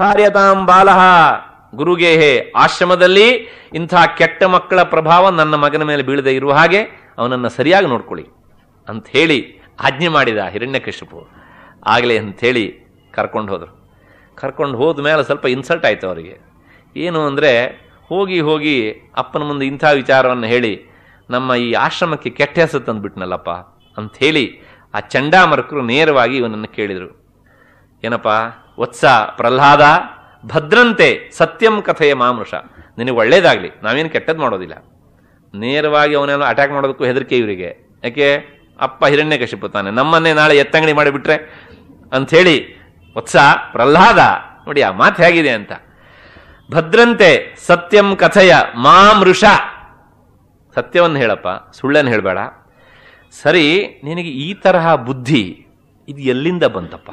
ಧಾರ್ಯತಾಂ ಬಾಲಹ ಗುರುಗೆ ಆಶ್ರಮದಲ್ಲಿ ಇಂಥ ಕೆಟ್ಟ ಮಕ್ಕಳ ಪ್ರಭಾವ ನನ್ನ ಮಗನ ಮೇಲೆ ಬೀಳದೆ ಇರುವ ಹಾಗೆ ಅವನನ್ನು ಸರಿಯಾಗಿ ನೋಡ್ಕೊಳ್ಳಿ ಅಂತ ಹೇಳಿ ಆಜ್ಞೆ ಮಾಡಿದ ಹಿರಣ್ಯಕಶಿಪು ಆಗಲೇ ಅಂಥೇಳಿ ಕರ್ಕೊಂಡು ಹೋದರು ಕರ್ಕೊಂಡು ಹೋದ ಮೇಲೆ ಸ್ವಲ್ಪ ಇನ್ಸಲ್ಟ್ ಆಯಿತು ಅವರಿಗೆ ಏನು ಅಂದರೆ ಹೋಗಿ ಹೋಗಿ ಅಪ್ಪನ ಮುಂದೆ ಇಂಥ ವಿಚಾರವನ್ನು ಹೇಳಿ ನಮ್ಮ ಈ ಆಶ್ರಮಕ್ಕೆ ಕೆಟ್ಟ ಹೆಸರು ತಂದುಬಿಟ್ನಲ್ಲಪ್ಪ ಅಂಥೇಳಿ ಆ ಚಂಡಾಮರಕರು ನೇರವಾಗಿ ಇವನನ್ನು ಕೇಳಿದರು ಏನಪ್ಪ ವತ್ಸ ಪ್ರಹ್ಲಾದ ಭದ್ರಂತೆ ಸತ್ಯಂ ಕಥೆಯ ಮಾಮೃಷ ನಿನಗೆ ಒಳ್ಳೇದಾಗಲಿ ನಾವೇನು ಕೆಟ್ಟದ್ದು ಮಾಡೋದಿಲ್ಲ ನೇರವಾಗಿ ಅವನೇನು ಅಟ್ಯಾಕ್ ಮಾಡೋದಕ್ಕೂ ಹೆದರಿಕೆ ಇವರಿಗೆ ಯಾಕೆ ಅಪ್ಪ ಹಿರಣ್ಯ ಕಶಿಪುತ್ತಾನೆ ನಮ್ಮನ್ನೇ ನಾಳೆ ಎತ್ತಂಗಡಿ ಮಾಡಿಬಿಟ್ರೆ ಅಂಥೇಳಿ ವತ್ಸ ಪ್ರಹ್ಲಾದ ನೋಡಿ ಆ ಮಾತು ಹೇಗಿದೆ ಅಂತ ಭದ್ರಂತೆ ಸತ್ಯಂ ಕಥೆಯ ಮಾಮೃಷ ಸತ್ಯವನ್ನು ಹೇಳಪ್ಪ ಸುಳ್ಳನ್ನು ಹೇಳಬೇಡ ಸರಿ ನಿನಗೆ ಈ ತರಹ ಬುದ್ಧಿ ಇದು ಎಲ್ಲಿಂದ ಬಂತಪ್ಪ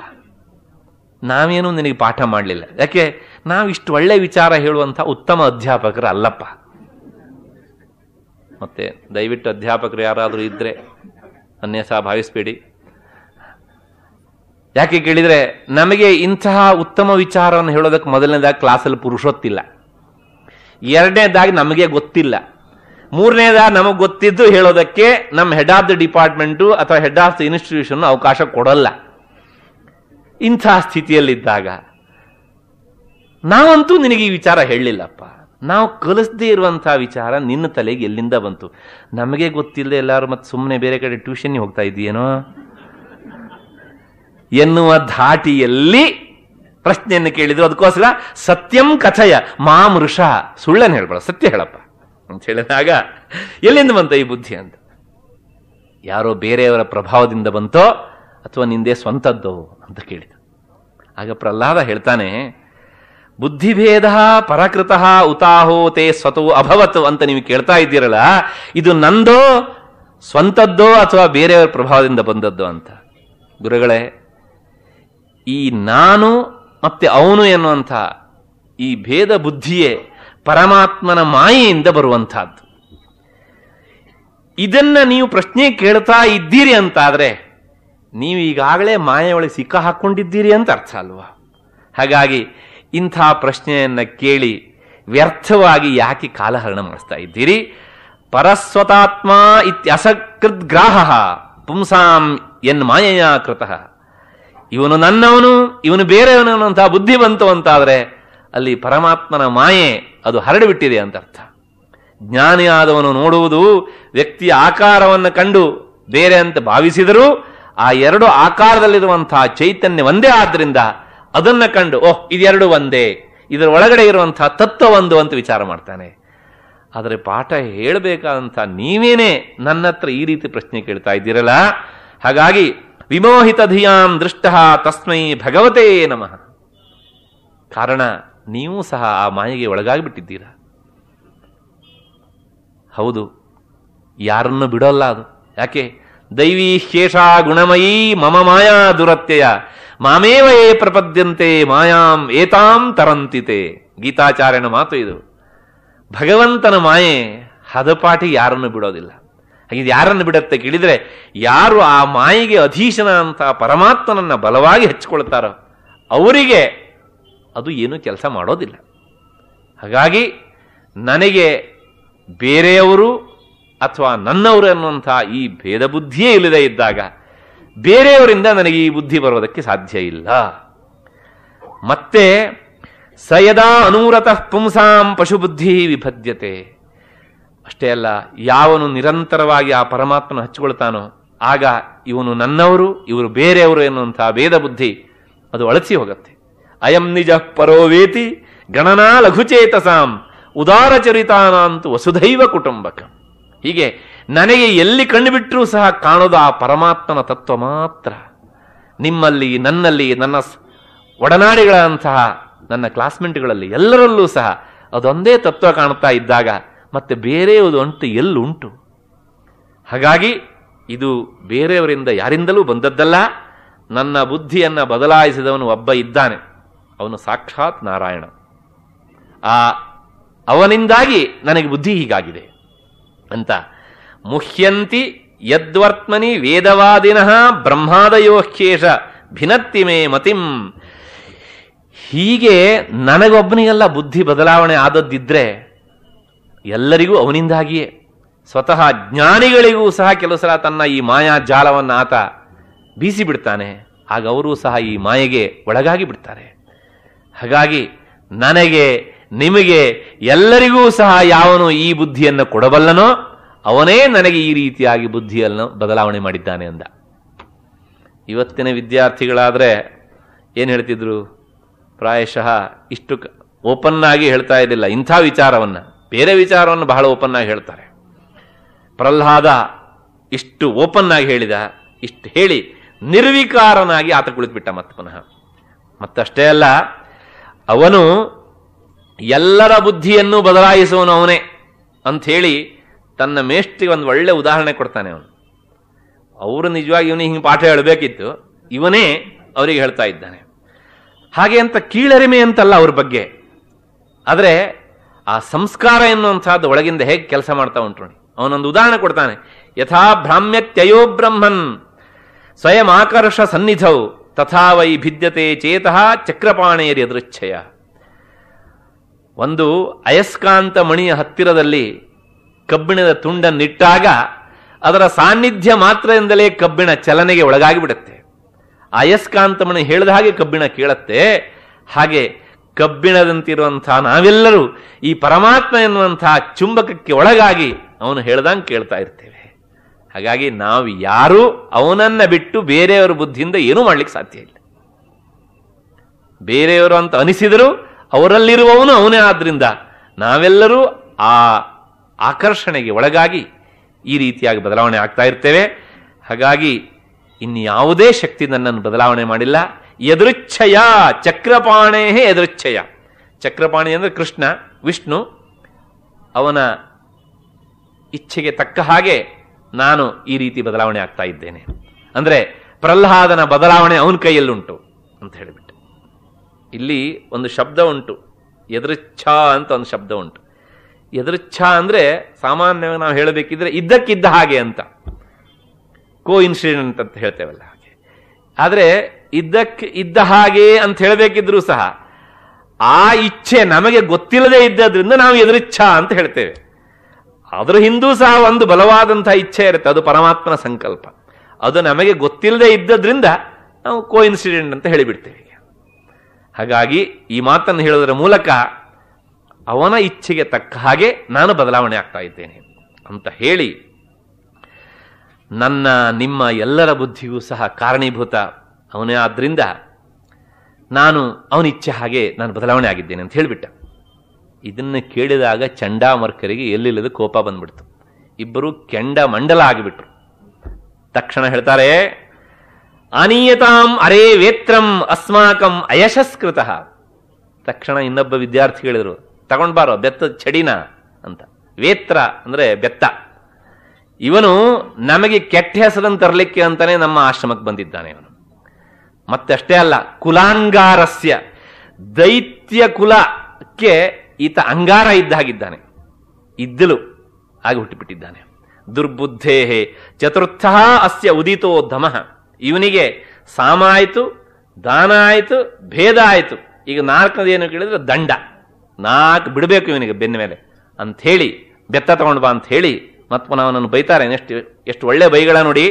ನಾವೇನು ನಿನಗೆ ಪಾಠ ಮಾಡಲಿಲ್ಲ ಯಾಕೆ ನಾವು ಇಷ್ಟು ಒಳ್ಳೆ ವಿಚಾರ ಹೇಳುವಂಥ ಉತ್ತಮ ಅಧ್ಯಾಪಕರು ಅಲ್ಲಪ್ಪ ಮತ್ತೆ ದಯವಿಟ್ಟು ಅಧ್ಯಾಪಕರು ಯಾರಾದರೂ ಇದ್ದರೆ ಅನ್ಯ ಸಹ ಭಾವಿಸಬೇಡಿ ಯಾಕೆ ಕೇಳಿದರೆ ನಮಗೆ ಇಂತಹ ಉತ್ತಮ ವಿಚಾರವನ್ನು ಹೇಳೋದಕ್ಕೆ ಮೊದಲನೇದಾಗಿ ಕ್ಲಾಸಲ್ಲಿ ಪುರುಷೊತ್ತಿಲ್ಲ ಎರಡನೇದಾಗಿ ನಮಗೆ ಗೊತ್ತಿಲ್ಲ ಮೂರನೇದಾಗಿ ನಮಗೆ ಗೊತ್ತಿದ್ದು ಹೇಳೋದಕ್ಕೆ ನಮ್ಮ ಹೆಡ್ ಆಫ್ ದ ಡಿಪಾರ್ಟ್ಮೆಂಟು ಅಥವಾ ಹೆಡ್ ಆಫ್ ದ ಇನ್ಸ್ಟಿಟ್ಯೂಷನ್ ಅವಕಾಶ ಕೊಡಲ್ಲ ಇಂಥ ಸ್ಥಿತಿಯಲ್ಲಿದ್ದಾಗ ನಾವಂತೂ ನಿನಗೆ ಈ ವಿಚಾರ ಹೇಳಲಿಲ್ಲಪ್ಪ ನಾವು ಕಲಿಸದೇ ಇರುವಂತಹ ವಿಚಾರ ನಿನ್ನ ತಲೆಗೆ ಎಲ್ಲಿಂದ ಬಂತು ನಮಗೆ ಗೊತ್ತಿಲ್ಲದೆ ಎಲ್ಲರೂ ಮತ್ತೆ ಸುಮ್ಮನೆ ಬೇರೆ ಕಡೆ ಟ್ಯೂಷನ್ಗೆ ಹೋಗ್ತಾ ಇದ್ದೀಯೇನೋ ಎನ್ನುವ ಧಾಟಿಯಲ್ಲಿ ಪ್ರಶ್ನೆಯನ್ನು ಕೇಳಿದ್ರು ಅದಕ್ಕೋಸ್ಕರ ಸತ್ಯಂ ಮಾ ಮಾಮೃಷ ಸುಳ್ಳನ್ನು ಹೇಳ್ಬೇಡ ಸತ್ಯ ಹೇಳಪ್ಪ ಅಂತ ಹೇಳಿದಾಗ ಎಲ್ಲಿಂದ ಬಂತ ಈ ಬುದ್ಧಿ ಅಂತ ಯಾರೋ ಬೇರೆಯವರ ಪ್ರಭಾವದಿಂದ ಬಂತೋ ಅಥವಾ ನಿಂದೇ ಸ್ವಂತದ್ದೋ ಅಂತ ಕೇಳಿದೆ ಆಗ ಪ್ರಹ್ಲಾದ ಹೇಳ್ತಾನೆ ಬುದ್ಧಿಭೇದ ಪರಕೃತಃ ಉತಾಹೋತೆ ತೇ ಸ್ವತೋ ಅಭವತ್ ಅಂತ ನೀವು ಕೇಳ್ತಾ ಇದ್ದೀರಲ್ಲ ಇದು ನಂದೋ ಸ್ವಂತದ್ದೋ ಅಥವಾ ಬೇರೆಯವರ ಪ್ರಭಾವದಿಂದ ಬಂದದ್ದೋ ಅಂತ ಗುರುಗಳೇ ಈ ನಾನು ಮತ್ತೆ ಅವನು ಎನ್ನುವಂಥ ಈ ಭೇದ ಬುದ್ಧಿಯೇ ಪರಮಾತ್ಮನ ಮಾಯೆಯಿಂದ ಬರುವಂತಹದ್ದು ಇದನ್ನ ನೀವು ಪ್ರಶ್ನೆ ಕೇಳ್ತಾ ಇದ್ದೀರಿ ಅಂತಾದರೆ ನೀವು ಈಗಾಗಲೇ ಮಾಯೆಯೊಳಗೆ ಸಿಕ್ಕ ಹಾಕ್ಕೊಂಡಿದ್ದೀರಿ ಅಂತ ಅರ್ಥ ಅಲ್ವಾ ಹಾಗಾಗಿ ಇಂಥ ಪ್ರಶ್ನೆಯನ್ನು ಕೇಳಿ ವ್ಯರ್ಥವಾಗಿ ಯಾಕೆ ಕಾಲಹರಣ ಮಾಡಿಸ್ತಾ ಇದ್ದೀರಿ ಪರಸ್ವತಾತ್ಮ ಇತ್ಯಸಕೃತ್ ಗ್ರಾಹ ಪುಂಸಾಂ ಎನ್ ಮಾಯೆಯ ಕೃತ ಇವನು ನನ್ನವನು ಇವನು ಬೇರೆಯವನು ಅಂತ ಬುದ್ಧಿ ಬಂತು ಅಂತಾದರೆ ಅಲ್ಲಿ ಪರಮಾತ್ಮನ ಮಾಯೆ ಅದು ಹರಡಿಬಿಟ್ಟಿದೆ ಅಂತ ಅರ್ಥ ಜ್ಞಾನಿಯಾದವನು ನೋಡುವುದು ವ್ಯಕ್ತಿಯ ಆಕಾರವನ್ನು ಕಂಡು ಬೇರೆ ಅಂತ ಭಾವಿಸಿದರೂ ಆ ಎರಡು ಆಕಾರದಲ್ಲಿರುವಂತಹ ಚೈತನ್ಯ ಒಂದೇ ಆದ್ರಿಂದ ಅದನ್ನ ಕಂಡು ಓಹ್ ಇದೆರಡು ಒಂದೇ ಇದರ ಒಳಗಡೆ ಇರುವಂತಹ ತತ್ವ ಒಂದು ಅಂತ ವಿಚಾರ ಮಾಡ್ತಾನೆ ಆದರೆ ಪಾಠ ಹೇಳಬೇಕಾದಂಥ ನೀವೇನೇ ನನ್ನ ಹತ್ರ ಈ ರೀತಿ ಪ್ರಶ್ನೆ ಕೇಳ್ತಾ ಇದ್ದೀರಲ್ಲ ಹಾಗಾಗಿ ವಿಮೋಹಿತ ಧಿಯಾಂ ದೃಷ್ಟ ತಸ್ಮೈ ಭಗವತೇ ನಮಃ ಕಾರಣ ನೀವು ಸಹ ಆ ಮಾಯೆಗೆ ಬಿಟ್ಟಿದ್ದೀರಾ ಹೌದು ಯಾರನ್ನು ಬಿಡೋಲ್ಲ ಅದು ಯಾಕೆ ದೈವೀ ಶೇಷಾ ಗುಣಮಯೀ ಮಮ ಮಾಯಾ ದುರತ್ಯಯ ಏ ಪ್ರಪದ್ಯಂತೆ ಮಾಯಾಂ ಏತಾಂ ತರಂತಿತೆ ಗೀತಾಚಾರ್ಯನ ಮಾತು ಇದು ಭಗವಂತನ ಮಾಯೆ ಹದಪಾಟಿ ಯಾರನ್ನು ಬಿಡೋದಿಲ್ಲ ಇದು ಯಾರನ್ನು ಬಿಡತ್ತೆ ಕೇಳಿದರೆ ಯಾರು ಆ ಮಾಯಿಗೆ ಅಧೀಶನ ಅಂತ ಪರಮಾತ್ಮನನ್ನು ಬಲವಾಗಿ ಹಚ್ಕೊಳ್ತಾರೋ ಅವರಿಗೆ ಅದು ಏನೂ ಕೆಲಸ ಮಾಡೋದಿಲ್ಲ ಹಾಗಾಗಿ ನನಗೆ ಬೇರೆಯವರು ಅಥವಾ ನನ್ನವರು ಅನ್ನುವಂಥ ಈ ಭೇದ ಬುದ್ಧಿಯೇ ಇಲ್ಲದೆ ಇದ್ದಾಗ ಬೇರೆಯವರಿಂದ ನನಗೆ ಈ ಬುದ್ಧಿ ಬರುವುದಕ್ಕೆ ಸಾಧ್ಯ ಇಲ್ಲ ಮತ್ತೆ ಸಯದಾ ಅನೂರತಃ ಪುಂಸಾಂ ಪಶುಬುದ್ಧಿ ವಿಭದ್ಯತೆ ಅಷ್ಟೇ ಅಲ್ಲ ಯಾವನು ನಿರಂತರವಾಗಿ ಆ ಪರಮಾತ್ಮನ ಹಚ್ಚಿಕೊಳ್ತಾನೋ ಆಗ ಇವನು ನನ್ನವರು ಇವರು ಬೇರೆಯವರು ಎನ್ನುವಂಥ ಭೇದ ಬುದ್ಧಿ ಅದು ಅಳಸಿ ಹೋಗುತ್ತೆ ಅಯಂ ನಿಜ ಪರೋವೇತಿ ಗಣನಾ ಲಘುಚೇತಸಾಂ ಉದಾರಚರಿತಾನಾಂತು ವಸುಧೈವ ಕುಟುಂಬಕ ಹೀಗೆ ನನಗೆ ಎಲ್ಲಿ ಕಣ್ಣು ಸಹ ಕಾಣೋದು ಆ ಪರಮಾತ್ಮನ ತತ್ವ ಮಾತ್ರ ನಿಮ್ಮಲ್ಲಿ ನನ್ನಲ್ಲಿ ನನ್ನ ಒಡನಾಡಿಗಳಂತಹ ನನ್ನ ಕ್ಲಾಸ್ಮೇಟ್ಗಳಲ್ಲಿ ಎಲ್ಲರಲ್ಲೂ ಸಹ ಅದೊಂದೇ ತತ್ವ ಕಾಣ್ತಾ ಇದ್ದಾಗ ಮತ್ತೆ ಬೇರೆಯದು ಅಂಟು ಎಲ್ಲುಂಟು ಹಾಗಾಗಿ ಇದು ಬೇರೆಯವರಿಂದ ಯಾರಿಂದಲೂ ಬಂದದ್ದಲ್ಲ ನನ್ನ ಬುದ್ಧಿಯನ್ನು ಬದಲಾಯಿಸಿದವನು ಒಬ್ಬ ಇದ್ದಾನೆ ಅವನು ಸಾಕ್ಷಾತ್ ನಾರಾಯಣ ಆ ಅವನಿಂದಾಗಿ ನನಗೆ ಬುದ್ಧಿ ಹೀಗಾಗಿದೆ ಅಂತ ಮುಹ್ಯಂತಿ ಯದ್ವರ್ತ್ಮನಿ ವೇದವಾದಿನಃ ಬ್ರಹ್ಮಾದಯೋಹ್ಯೇಷ ಭಿನತ್ತಿಮೇ ಮತಿಂ ಹೀಗೆ ನನಗೊಬ್ಬನಿಗೆಲ್ಲ ಬುದ್ಧಿ ಬದಲಾವಣೆ ಆದದ್ದಿದ್ರೆ ಎಲ್ಲರಿಗೂ ಅವನಿಂದಾಗಿಯೇ ಸ್ವತಃ ಜ್ಞಾನಿಗಳಿಗೂ ಸಹ ಕೆಲವು ಸಲ ತನ್ನ ಈ ಮಾಯಾ ಜಾಲವನ್ನು ಆತ ಬೀಸಿಬಿಡ್ತಾನೆ ಆಗ ಅವರೂ ಸಹ ಈ ಮಾಯೆಗೆ ಒಳಗಾಗಿ ಬಿಡ್ತಾರೆ ಹಾಗಾಗಿ ನನಗೆ ನಿಮಗೆ ಎಲ್ಲರಿಗೂ ಸಹ ಯಾವನು ಈ ಬುದ್ಧಿಯನ್ನು ಕೊಡಬಲ್ಲನೋ ಅವನೇ ನನಗೆ ಈ ರೀತಿಯಾಗಿ ಬುದ್ಧಿಯನ್ನು ಬದಲಾವಣೆ ಮಾಡಿದ್ದಾನೆ ಅಂದ ಇವತ್ತಿನ ವಿದ್ಯಾರ್ಥಿಗಳಾದರೆ ಏನು ಹೇಳ್ತಿದ್ರು ಪ್ರಾಯಶಃ ಇಷ್ಟು ಓಪನ್ ಆಗಿ ಹೇಳ್ತಾ ಇದ್ದಿಲ್ಲ ಇಂಥ ವಿಚಾರವನ್ನು ಬೇರೆ ವಿಚಾರವನ್ನು ಬಹಳ ಓಪನ್ ಆಗಿ ಹೇಳ್ತಾರೆ ಪ್ರಹ್ಲಾದ ಇಷ್ಟು ಓಪನ್ ಆಗಿ ಹೇಳಿದ ಇಷ್ಟು ಹೇಳಿ ನಿರ್ವಿಕಾರನಾಗಿ ಆತ ಕುಳಿತುಬಿಟ್ಟ ಮತ್ತೆ ಪುನಃ ಮತ್ತಷ್ಟೇ ಅಲ್ಲ ಅವನು ಎಲ್ಲರ ಬುದ್ಧಿಯನ್ನು ಬದಲಾಯಿಸುವನು ಅವನೇ ಅಂಥೇಳಿ ತನ್ನ ಮೇಷ್ಟಿಗೆ ಒಂದು ಒಳ್ಳೆ ಉದಾಹರಣೆ ಕೊಡ್ತಾನೆ ಅವನು ಅವರು ನಿಜವಾಗಿ ಇವನಿಗೆ ಹಿಂಗೆ ಪಾಠ ಹೇಳಬೇಕಿತ್ತು ಇವನೇ ಅವರಿಗೆ ಹೇಳ್ತಾ ಇದ್ದಾನೆ ಹಾಗೆ ಅಂತ ಕೀಳರಿಮೆ ಅಂತಲ್ಲ ಅವ್ರ ಬಗ್ಗೆ ಆದರೆ ಆ ಸಂಸ್ಕಾರ ಎನ್ನುವಂಥದ್ದು ಒಳಗಿಂದ ಹೇಗೆ ಕೆಲಸ ಮಾಡ್ತಾ ಉಂಟು ಅವನೊಂದು ಉದಾಹರಣೆ ಕೊಡ್ತಾನೆ ಯಥಾ ಭ್ರಾಮ್ಯ ತ್ಯಯೋ ಬ್ರಹ್ಮನ್ ಸ್ವಯಂ ಆಕರ್ಷ ಸನ್ನಿಧೌ ತಥಾ ವೈ ಭಿದ್ಯತೆ ಚೇತಃ ಚಕ್ರಪಾಣೆಯರಿ ಅದೃಚ್ಛಯ ಒಂದು ಅಯಸ್ಕಾಂತ ಮಣಿಯ ಹತ್ತಿರದಲ್ಲಿ ಕಬ್ಬಿಣದ ತುಂಡನ್ನಿಟ್ಟಾಗ ಅದರ ಸಾನ್ನಿಧ್ಯ ಮಾತ್ರದಿಂದಲೇ ಕಬ್ಬಿಣ ಚಲನೆಗೆ ಬಿಡುತ್ತೆ ಅಯಸ್ಕಾಂತ ಮಣಿ ಹೇಳಿದ ಹಾಗೆ ಕಬ್ಬಿಣ ಕೇಳತ್ತೆ ಹಾಗೆ ಕಬ್ಬಿಣದಂತಿರುವಂತಹ ನಾವೆಲ್ಲರೂ ಈ ಪರಮಾತ್ಮ ಎನ್ನುವಂತಹ ಚುಂಬಕಕ್ಕೆ ಒಳಗಾಗಿ ಅವನು ಹೇಳ್ದಂಗೆ ಕೇಳ್ತಾ ಇರ್ತೇವೆ ಹಾಗಾಗಿ ನಾವು ಯಾರೂ ಅವನನ್ನ ಬಿಟ್ಟು ಬೇರೆಯವರ ಬುದ್ಧಿಯಿಂದ ಏನೂ ಮಾಡ್ಲಿಕ್ಕೆ ಸಾಧ್ಯ ಇಲ್ಲ ಬೇರೆಯವರು ಅಂತ ಅನಿಸಿದರೂ ಅವರಲ್ಲಿರುವವನು ಅವನೇ ಆದ್ದರಿಂದ ನಾವೆಲ್ಲರೂ ಆ ಆಕರ್ಷಣೆಗೆ ಒಳಗಾಗಿ ಈ ರೀತಿಯಾಗಿ ಬದಲಾವಣೆ ಆಗ್ತಾ ಇರ್ತೇವೆ ಹಾಗಾಗಿ ಇನ್ಯಾವುದೇ ಶಕ್ತಿ ನನ್ನನ್ನು ಬದಲಾವಣೆ ಮಾಡಿಲ್ಲ ಎದುರುಚ್ಛಯ ಚಕ್ರಪಾಣೇ ಎದುರುಚ್ಛಯ ಚಕ್ರಪಾಣಿ ಅಂದರೆ ಕೃಷ್ಣ ವಿಷ್ಣು ಅವನ ಇಚ್ಛೆಗೆ ತಕ್ಕ ಹಾಗೆ ನಾನು ಈ ರೀತಿ ಬದಲಾವಣೆ ಆಗ್ತಾ ಇದ್ದೇನೆ ಅಂದರೆ ಪ್ರಹ್ಲಾದನ ಬದಲಾವಣೆ ಅವನ ಕೈಯಲ್ಲುಂಟು ಅಂತ ಹೇಳಿಬಿಟ್ಟು ಇಲ್ಲಿ ಒಂದು ಶಬ್ದ ಉಂಟು ಎದುರುಚ್ಛ ಅಂತ ಒಂದು ಶಬ್ದ ಉಂಟು ಎದುರುಚ್ಛ ಅಂದರೆ ಸಾಮಾನ್ಯವಾಗಿ ನಾವು ಹೇಳಬೇಕಿದ್ರೆ ಇದ್ದಕ್ಕಿದ್ದ ಹಾಗೆ ಅಂತ ಕೋ ಇನ್ಸಿಡೆಂಟ್ ಅಂತ ಹೇಳ್ತೇವಲ್ಲ ಹಾಗೆ ಆದರೆ ಇದ್ದಕ್ಕೆ ಇದ್ದ ಹಾಗೆ ಅಂತ ಹೇಳಬೇಕಿದ್ರೂ ಸಹ ಆ ಇಚ್ಛೆ ನಮಗೆ ಗೊತ್ತಿಲ್ಲದೆ ಇದ್ದದ್ರಿಂದ ನಾವು ಎದುರುಚ್ಛ ಅಂತ ಹೇಳ್ತೇವೆ ಅದರ ಹಿಂದೂ ಸಹ ಒಂದು ಬಲವಾದಂತಹ ಇಚ್ಛೆ ಇರುತ್ತೆ ಅದು ಪರಮಾತ್ಮನ ಸಂಕಲ್ಪ ಅದು ನಮಗೆ ಗೊತ್ತಿಲ್ಲದೆ ಇದ್ದದ್ರಿಂದ ನಾವು ಕೋ ಇನ್ಸಿಡೆಂಟ್ ಅಂತ ಹೇಳಿಬಿಡ್ತೇವೆ ಹಾಗಾಗಿ ಈ ಮಾತನ್ನು ಹೇಳೋದರ ಮೂಲಕ ಅವನ ಇಚ್ಛೆಗೆ ತಕ್ಕ ಹಾಗೆ ನಾನು ಬದಲಾವಣೆ ಆಗ್ತಾ ಇದ್ದೇನೆ ಅಂತ ಹೇಳಿ ನನ್ನ ನಿಮ್ಮ ಎಲ್ಲರ ಬುದ್ಧಿಗೂ ಸಹ ಕಾರಣೀಭೂತ ಅವನೇ ಆದ್ದರಿಂದ ನಾನು ಅವನ ಇಚ್ಛೆ ಹಾಗೆ ನಾನು ಬದಲಾವಣೆ ಆಗಿದ್ದೇನೆ ಅಂತ ಹೇಳಿಬಿಟ್ಟ ಇದನ್ನು ಕೇಳಿದಾಗ ಚಂಡಾಮರ್ಕರಿಗೆ ಎಲ್ಲಿಲ್ಲದ ಕೋಪ ಬಂದ್ಬಿಡ್ತು ಇಬ್ಬರು ಕೆಂಡ ಮಂಡಲ ಆಗಿಬಿಟ್ರು ತಕ್ಷಣ ಹೇಳ್ತಾರೆ ಅನಿಯತಾಂ ಅರೇ ವೇತ್ರಂ ಅಸ್ಮಾಕಂ ಅಯಶಸ್ಕೃತ ತಕ್ಷಣ ಇನ್ನೊಬ್ಬ ವಿದ್ಯಾರ್ಥಿ ಹೇಳಿದರು ತಗೊಂಡ್ಬಾರೋ ಬೆತ್ತ ಚಡಿನ ಅಂತ ವೇತ್ರ ಅಂದರೆ ಬೆತ್ತ ಇವನು ನಮಗೆ ಕೆಟ್ಟ ಹೆಸರನ್ನು ತರಲಿಕ್ಕೆ ಅಂತಾನೆ ನಮ್ಮ ಆಶ್ರಮಕ್ಕೆ ಬಂದಿದ್ದಾನೆ ಇವನು ಮತ್ತೆ ಅಷ್ಟೇ ಅಲ್ಲ ಕುಲಾಂಗಾರಸ್ಯ ದೈತ್ಯ ಕುಲಕ್ಕೆ ಈತ ಅಂಗಾರ ಇದ್ದ ಹಾಗಿದ್ದಾನೆ ಇದ್ದಲು ಆಗಿ ಹುಟ್ಟಿಬಿಟ್ಟಿದ್ದಾನೆ ದುರ್ಬುದ್ಧೇ ಚತುರ್ಥ ಅಸ್ಯ ಉದಿತೋ ಧಮಃ ಇವನಿಗೆ ಸಾಮ ಆಯಿತು ದಾನ ಆಯಿತು ಭೇದ ಆಯಿತು ಈಗ ಏನು ಕೇಳಿದ್ರೆ ದಂಡ ನಾಲ್ಕು ಬಿಡಬೇಕು ಇವನಿಗೆ ಬೆನ್ನ ಮೇಲೆ ಅಂಥೇಳಿ ಬೆತ್ತ ತಗೊಂಡು ಬಾ ಅಂತ ಹೇಳಿ ಮತ್ತು ಪುನಃ ಅವನನ್ನು ಬೈತಾರೆ ಎಷ್ಟು ಎಷ್ಟು ಒಳ್ಳೆ ಬೈಗಳ ನೋಡಿ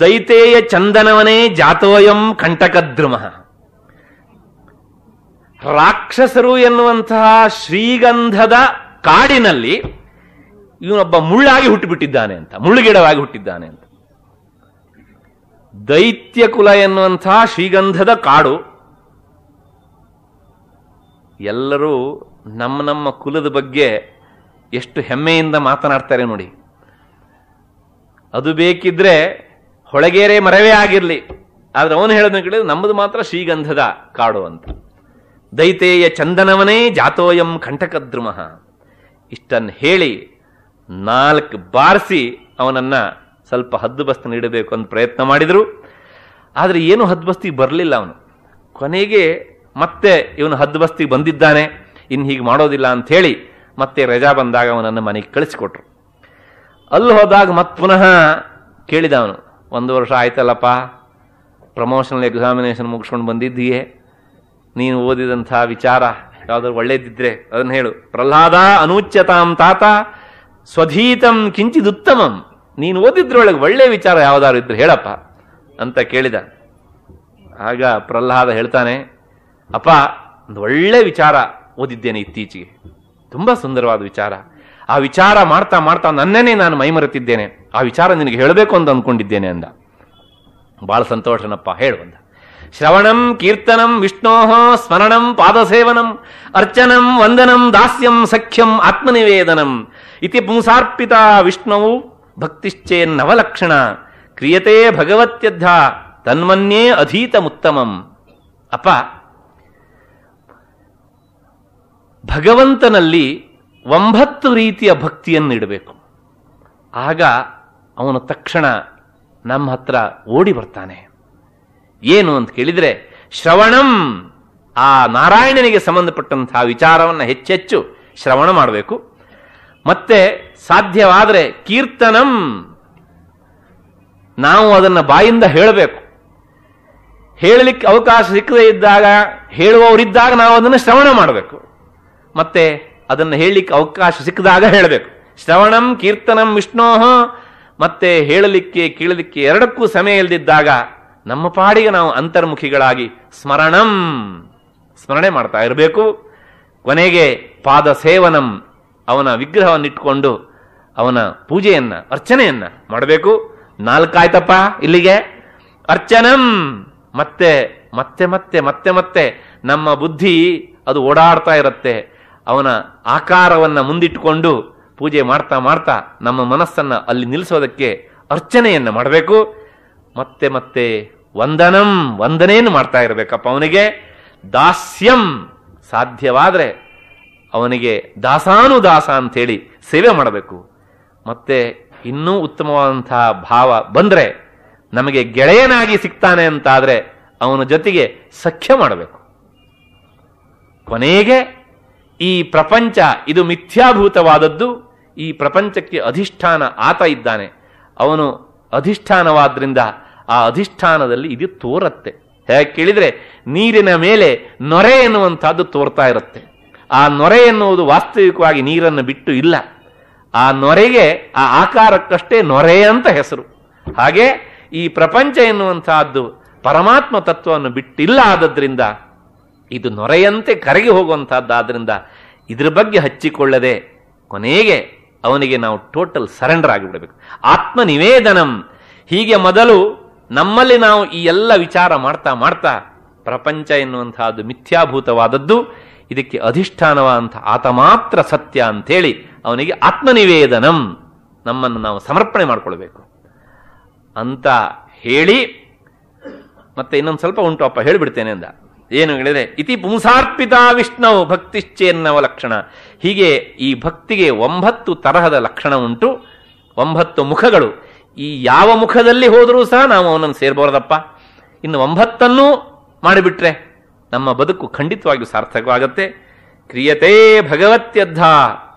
ದೈತೇಯ ಚಂದನವನೇ ಜಾತೋಯಂ ಕಂಟಕದ್ರುಮ ರಾಕ್ಷಸರು ಎನ್ನುವಂತಹ ಶ್ರೀಗಂಧದ ಕಾಡಿನಲ್ಲಿ ಇವನೊಬ್ಬ ಮುಳ್ಳಾಗಿ ಹುಟ್ಟುಬಿಟ್ಟಿದ್ದಾನೆ ಅಂತ ಮುಳ್ಳುಗಿಡವಾಗಿ ಹುಟ್ಟಿದ್ದಾನೆ ಅಂತ ದೈತ್ಯ ಕುಲ ಎನ್ನುವಂಥ ಶ್ರೀಗಂಧದ ಕಾಡು ಎಲ್ಲರೂ ನಮ್ಮ ನಮ್ಮ ಕುಲದ ಬಗ್ಗೆ ಎಷ್ಟು ಹೆಮ್ಮೆಯಿಂದ ಮಾತನಾಡ್ತಾರೆ ನೋಡಿ ಅದು ಬೇಕಿದ್ರೆ ಹೊಳಗೇರೆ ಮರವೇ ಆಗಿರಲಿ ಆದರೆ ಅವನು ಹೇಳೋದನ್ನು ಕೇಳಿದ್ರೆ ನಮ್ಮದು ಮಾತ್ರ ಶ್ರೀಗಂಧದ ಕಾಡು ಅಂತ ದೈತೇಯ ಚಂದನವನೇ ಜಾತೋಯಂ ಕಂಟಕದ್ರುಮಃ ಇಷ್ಟನ್ನು ಹೇಳಿ ನಾಲ್ಕು ಬಾರಿಸಿ ಅವನನ್ನು ಸ್ವಲ್ಪ ಹದ್ದುಬಸ್ತು ನೀಡಬೇಕು ಅಂತ ಪ್ರಯತ್ನ ಮಾಡಿದರು ಆದರೆ ಏನು ಹದ್ದುಬಸ್ತಿಗೆ ಬರಲಿಲ್ಲ ಅವನು ಕೊನೆಗೆ ಮತ್ತೆ ಇವನು ಹದ್ದುಬಸ್ತಿಗೆ ಬಂದಿದ್ದಾನೆ ಇನ್ನು ಹೀಗೆ ಮಾಡೋದಿಲ್ಲ ಅಂಥೇಳಿ ಮತ್ತೆ ರಜಾ ಬಂದಾಗ ಅವನನ್ನು ಮನೆಗೆ ಕಳಿಸಿಕೊಟ್ರು ಅಲ್ಲಿ ಹೋದಾಗ ಮತ್ತೆ ಪುನಃ ಕೇಳಿದ ಅವನು ಒಂದು ವರ್ಷ ಆಯ್ತಲ್ಲಪ್ಪ ಪ್ರಮೋಷನಲ್ ಎಕ್ಸಾಮಿನೇಷನ್ ಮುಗಿಸ್ಕೊಂಡು ಬಂದಿದ್ದೀಯೇ ನೀನು ಓದಿದಂಥ ವಿಚಾರ ಯಾವುದಾದ್ರು ಒಳ್ಳೇದಿದ್ರೆ ಅದನ್ನು ಹೇಳು ಪ್ರಹ್ಲಾದ ಅನೂಚ್ಯತಾಂ ತಾತ ಸ್ವಧೀತಂ ಕಿಂಚಿದುತ್ತಮಂ ನೀನು ಓದಿದ್ರೊಳಗೆ ಒಳ್ಳೆ ವಿಚಾರ ಯಾವ್ದಾದ್ರು ಇದ್ರೆ ಹೇಳಪ್ಪ ಅಂತ ಕೇಳಿದ ಆಗ ಪ್ರಹ್ಲಾದ ಹೇಳ್ತಾನೆ ಅಪ್ಪ ಒಂದು ಒಳ್ಳೆ ವಿಚಾರ ಓದಿದ್ದೇನೆ ಇತ್ತೀಚೆಗೆ ತುಂಬ ಸುಂದರವಾದ ವಿಚಾರ ಆ ವಿಚಾರ ಮಾಡ್ತಾ ಮಾಡ್ತಾ ನನ್ನೇ ನಾನು ಮೈಮರೆತಿದ್ದೇನೆ ಆ ವಿಚಾರ ನಿನಗೆ ಹೇಳಬೇಕು ಅಂತ ಅಂದ್ಕೊಂಡಿದ್ದೇನೆ ಅಂದ ಭಾಳ ಸಂತೋಷನಪ್ಪ ಹೇಳು ಅಂದ ಶ್ರವಣಂ ಕೀರ್ತನಂ ವಿಷ್ಣೋಹ ಸ್ಮರಣಂ ಪಾದಸೇವನಂ ಅರ್ಚನಂ ವಂದನಂ ದಾಸ್ಯಂ ಸಖ್ಯಂ ಆತ್ಮನಿವೇದನಂ ಇತಿ ಪುಂಸಾರ್ಪಿತ ವಿಷ್ಣುವು ಭಕ್ತಿಶ್ಚೇನ್ನವಲಕ್ಷಣ ಕ್ರಿಯತೆ ಭಗವತ್ಯದ್ಧ ತನ್ಮನ್ಯೇ ಅಧೀತಮುತ್ತಮಂ ಅಪ್ಪ ಭಗವಂತನಲ್ಲಿ ಒಂಬತ್ತು ರೀತಿಯ ಭಕ್ತಿಯನ್ನಿಡಬೇಕು ಆಗ ಅವನು ತಕ್ಷಣ ನಮ್ಮ ಹತ್ರ ಓಡಿ ಬರ್ತಾನೆ ಏನು ಅಂತ ಕೇಳಿದರೆ ಶ್ರವಣಂ ಆ ನಾರಾಯಣನಿಗೆ ಸಂಬಂಧಪಟ್ಟಂತಹ ವಿಚಾರವನ್ನು ಹೆಚ್ಚೆಚ್ಚು ಶ್ರವಣ ಮಾಡಬೇಕು ಮತ್ತೆ ಸಾಧ್ಯವಾದರೆ ಕೀರ್ತನಂ ನಾವು ಅದನ್ನು ಬಾಯಿಂದ ಹೇಳಬೇಕು ಹೇಳಲಿಕ್ಕೆ ಅವಕಾಶ ಸಿಕ್ಕದೇ ಇದ್ದಾಗ ಹೇಳುವವರಿದ್ದಾಗ ನಾವು ಅದನ್ನು ಶ್ರವಣ ಮಾಡಬೇಕು ಮತ್ತೆ ಅದನ್ನು ಹೇಳಲಿಕ್ಕೆ ಅವಕಾಶ ಸಿಕ್ಕಿದಾಗ ಹೇಳಬೇಕು ಶ್ರವಣಂ ಕೀರ್ತನಂ ವಿಷ್ಣೋಹ ಮತ್ತೆ ಹೇಳಲಿಕ್ಕೆ ಕೀಳಲಿಕ್ಕೆ ಎರಡಕ್ಕೂ ಸಮಯ ಇಲ್ಲದಿದ್ದಾಗ ನಮ್ಮ ಪಾಡಿಗೆ ನಾವು ಅಂತರ್ಮುಖಿಗಳಾಗಿ ಸ್ಮರಣಂ ಸ್ಮರಣೆ ಮಾಡ್ತಾ ಇರಬೇಕು ಕೊನೆಗೆ ಪಾದ ಸೇವನಂ ಅವನ ವಿಗ್ರಹವನ್ನಿಟ್ಕೊಂಡು ಅವನ ಪೂಜೆಯನ್ನ ಅರ್ಚನೆಯನ್ನ ಮಾಡಬೇಕು ನಾಲ್ಕಾಯ್ತಪ್ಪ ಇಲ್ಲಿಗೆ ಅರ್ಚನಂ ಮತ್ತೆ ಮತ್ತೆ ಮತ್ತೆ ಮತ್ತೆ ಮತ್ತೆ ನಮ್ಮ ಬುದ್ಧಿ ಅದು ಓಡಾಡ್ತಾ ಇರುತ್ತೆ ಅವನ ಆಕಾರವನ್ನು ಮುಂದಿಟ್ಟುಕೊಂಡು ಪೂಜೆ ಮಾಡ್ತಾ ಮಾಡ್ತಾ ನಮ್ಮ ಮನಸ್ಸನ್ನು ಅಲ್ಲಿ ನಿಲ್ಲಿಸೋದಕ್ಕೆ ಅರ್ಚನೆಯನ್ನು ಮಾಡಬೇಕು ಮತ್ತೆ ಮತ್ತೆ ವಂದನಂ ವಂದನೆಯನ್ನು ಮಾಡ್ತಾ ಇರಬೇಕಪ್ಪ ಅವನಿಗೆ ದಾಸ್ಯಂ ಸಾಧ್ಯವಾದರೆ ಅವನಿಗೆ ದಾಸಾನುದಾಸ ಅಂಥೇಳಿ ಸೇವೆ ಮಾಡಬೇಕು ಮತ್ತೆ ಇನ್ನೂ ಉತ್ತಮವಾದಂತಹ ಭಾವ ಬಂದರೆ ನಮಗೆ ಗೆಳೆಯನಾಗಿ ಸಿಗ್ತಾನೆ ಅಂತಾದರೆ ಅವನ ಜೊತೆಗೆ ಸಖ್ಯ ಮಾಡಬೇಕು ಕೊನೆಗೆ ಈ ಪ್ರಪಂಚ ಇದು ಮಿಥ್ಯಾಭೂತವಾದದ್ದು ಈ ಪ್ರಪಂಚಕ್ಕೆ ಅಧಿಷ್ಠಾನ ಆತ ಇದ್ದಾನೆ ಅವನು ಅಧಿಷ್ಠಾನವಾದ್ರಿಂದ ಆ ಅಧಿಷ್ಠಾನದಲ್ಲಿ ಇದು ತೋರತ್ತೆ ಹೇಗೆ ಕೇಳಿದರೆ ನೀರಿನ ಮೇಲೆ ನೊರೆ ಎನ್ನುವಂಥದ್ದು ತೋರ್ತಾ ಇರುತ್ತೆ ಆ ನೊರೆ ಎನ್ನುವುದು ವಾಸ್ತವಿಕವಾಗಿ ನೀರನ್ನು ಬಿಟ್ಟು ಇಲ್ಲ ಆ ನೊರೆಗೆ ಆ ಆಕಾರಕ್ಕಷ್ಟೇ ನೊರೆ ಅಂತ ಹೆಸರು ಹಾಗೆ ಈ ಪ್ರಪಂಚ ಎನ್ನುವಂತಹದ್ದು ಪರಮಾತ್ಮ ತತ್ವವನ್ನು ಬಿಟ್ಟಿಲ್ಲ ಆದದ್ರಿಂದ ಇದು ನೊರೆಯಂತೆ ಕರಗಿ ಹೋಗುವಂತಹದ್ದಾದ್ರಿಂದ ಇದ್ರ ಬಗ್ಗೆ ಹಚ್ಚಿಕೊಳ್ಳದೆ ಕೊನೆಗೆ ಅವನಿಗೆ ನಾವು ಟೋಟಲ್ ಸರೆಂಡರ್ ಆಗಿಬಿಡಬೇಕು ಆತ್ಮನಿವೇದನಂ ಹೀಗೆ ಮೊದಲು ನಮ್ಮಲ್ಲಿ ನಾವು ಈ ಎಲ್ಲ ವಿಚಾರ ಮಾಡ್ತಾ ಮಾಡ್ತಾ ಪ್ರಪಂಚ ಎನ್ನುವಂತಹದ್ದು ಮಿಥ್ಯಾಭೂತವಾದದ್ದು ಇದಕ್ಕೆ ಅಧಿಷ್ಠಾನವ ಆತ ಮಾತ್ರ ಸತ್ಯ ಅಂಥೇಳಿ ಅವನಿಗೆ ಆತ್ಮನಿವೇದನಂ ನಮ್ಮನ್ನು ನಾವು ಸಮರ್ಪಣೆ ಮಾಡಿಕೊಳ್ಬೇಕು ಅಂತ ಹೇಳಿ ಮತ್ತೆ ಇನ್ನೊಂದು ಸ್ವಲ್ಪ ಉಂಟು ಅಪ್ಪ ಹೇಳಿಬಿಡ್ತೇನೆ ಅಂದ ಏನು ಹೇಳಿದರೆ ಇತಿ ಪುಂಸಾರ್ಪಿತ ವಿಷ್ಣು ಭಕ್ತಿಶ್ಚೇನ್ನವ ಲಕ್ಷಣ ಹೀಗೆ ಈ ಭಕ್ತಿಗೆ ಒಂಬತ್ತು ತರಹದ ಲಕ್ಷಣ ಉಂಟು ಒಂಬತ್ತು ಮುಖಗಳು ಈ ಯಾವ ಮುಖದಲ್ಲಿ ಹೋದರೂ ಸಹ ನಾವು ಅವನನ್ನು ಸೇರ್ಬಾರ್ದಪ್ಪ ಇನ್ನು ಒಂಬತ್ತನ್ನು ಮಾಡಿಬಿಟ್ರೆ ನಮ್ಮ ಬದುಕು ಖಂಡಿತವಾಗಿಯೂ ಸಾರ್ಥಕವಾಗತ್ತೆ ಕ್ರಿಯತೆ ಭಗವತ್ಯದ್ಧ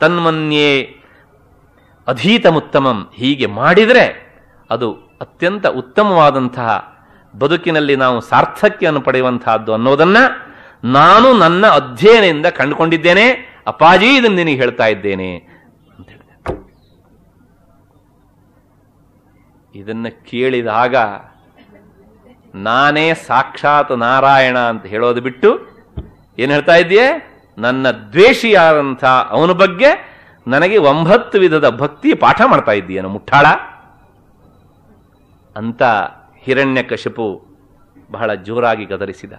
ತನ್ಮನ್ಯೇ ಅಧೀತಮುತ್ತಮಂ ಹೀಗೆ ಮಾಡಿದರೆ ಅದು ಅತ್ಯಂತ ಉತ್ತಮವಾದಂತಹ ಬದುಕಿನಲ್ಲಿ ನಾವು ಸಾರ್ಥಕ್ಯವನ್ನು ಪಡೆಯುವಂತಹದ್ದು ಅನ್ನೋದನ್ನು ನಾನು ನನ್ನ ಅಧ್ಯಯನದಿಂದ ಕಂಡುಕೊಂಡಿದ್ದೇನೆ ಅಪಾಜಿ ಇದನ್ನು ನಿನಗೆ ಹೇಳ್ತಾ ಇದ್ದೇನೆ ಅಂತ ಹೇಳಿದೆ ಇದನ್ನು ಕೇಳಿದಾಗ ನಾನೇ ಸಾಕ್ಷಾತ್ ನಾರಾಯಣ ಅಂತ ಹೇಳೋದು ಬಿಟ್ಟು ಏನು ಹೇಳ್ತಾ ಇದೆಯೇ ನನ್ನ ದ್ವೇಷಿಯಾದಂಥ ಅವನ ಬಗ್ಗೆ ನನಗೆ ಒಂಬತ್ತು ವಿಧದ ಭಕ್ತಿ ಪಾಠ ಮಾಡ್ತಾ ಇದ್ದೀಯನು ಮುಟ್ಟಾಳ ಅಂತ ಹಿರಣ್ಯ ಕಶಪು ಬಹಳ ಜೋರಾಗಿ ಗದರಿಸಿದ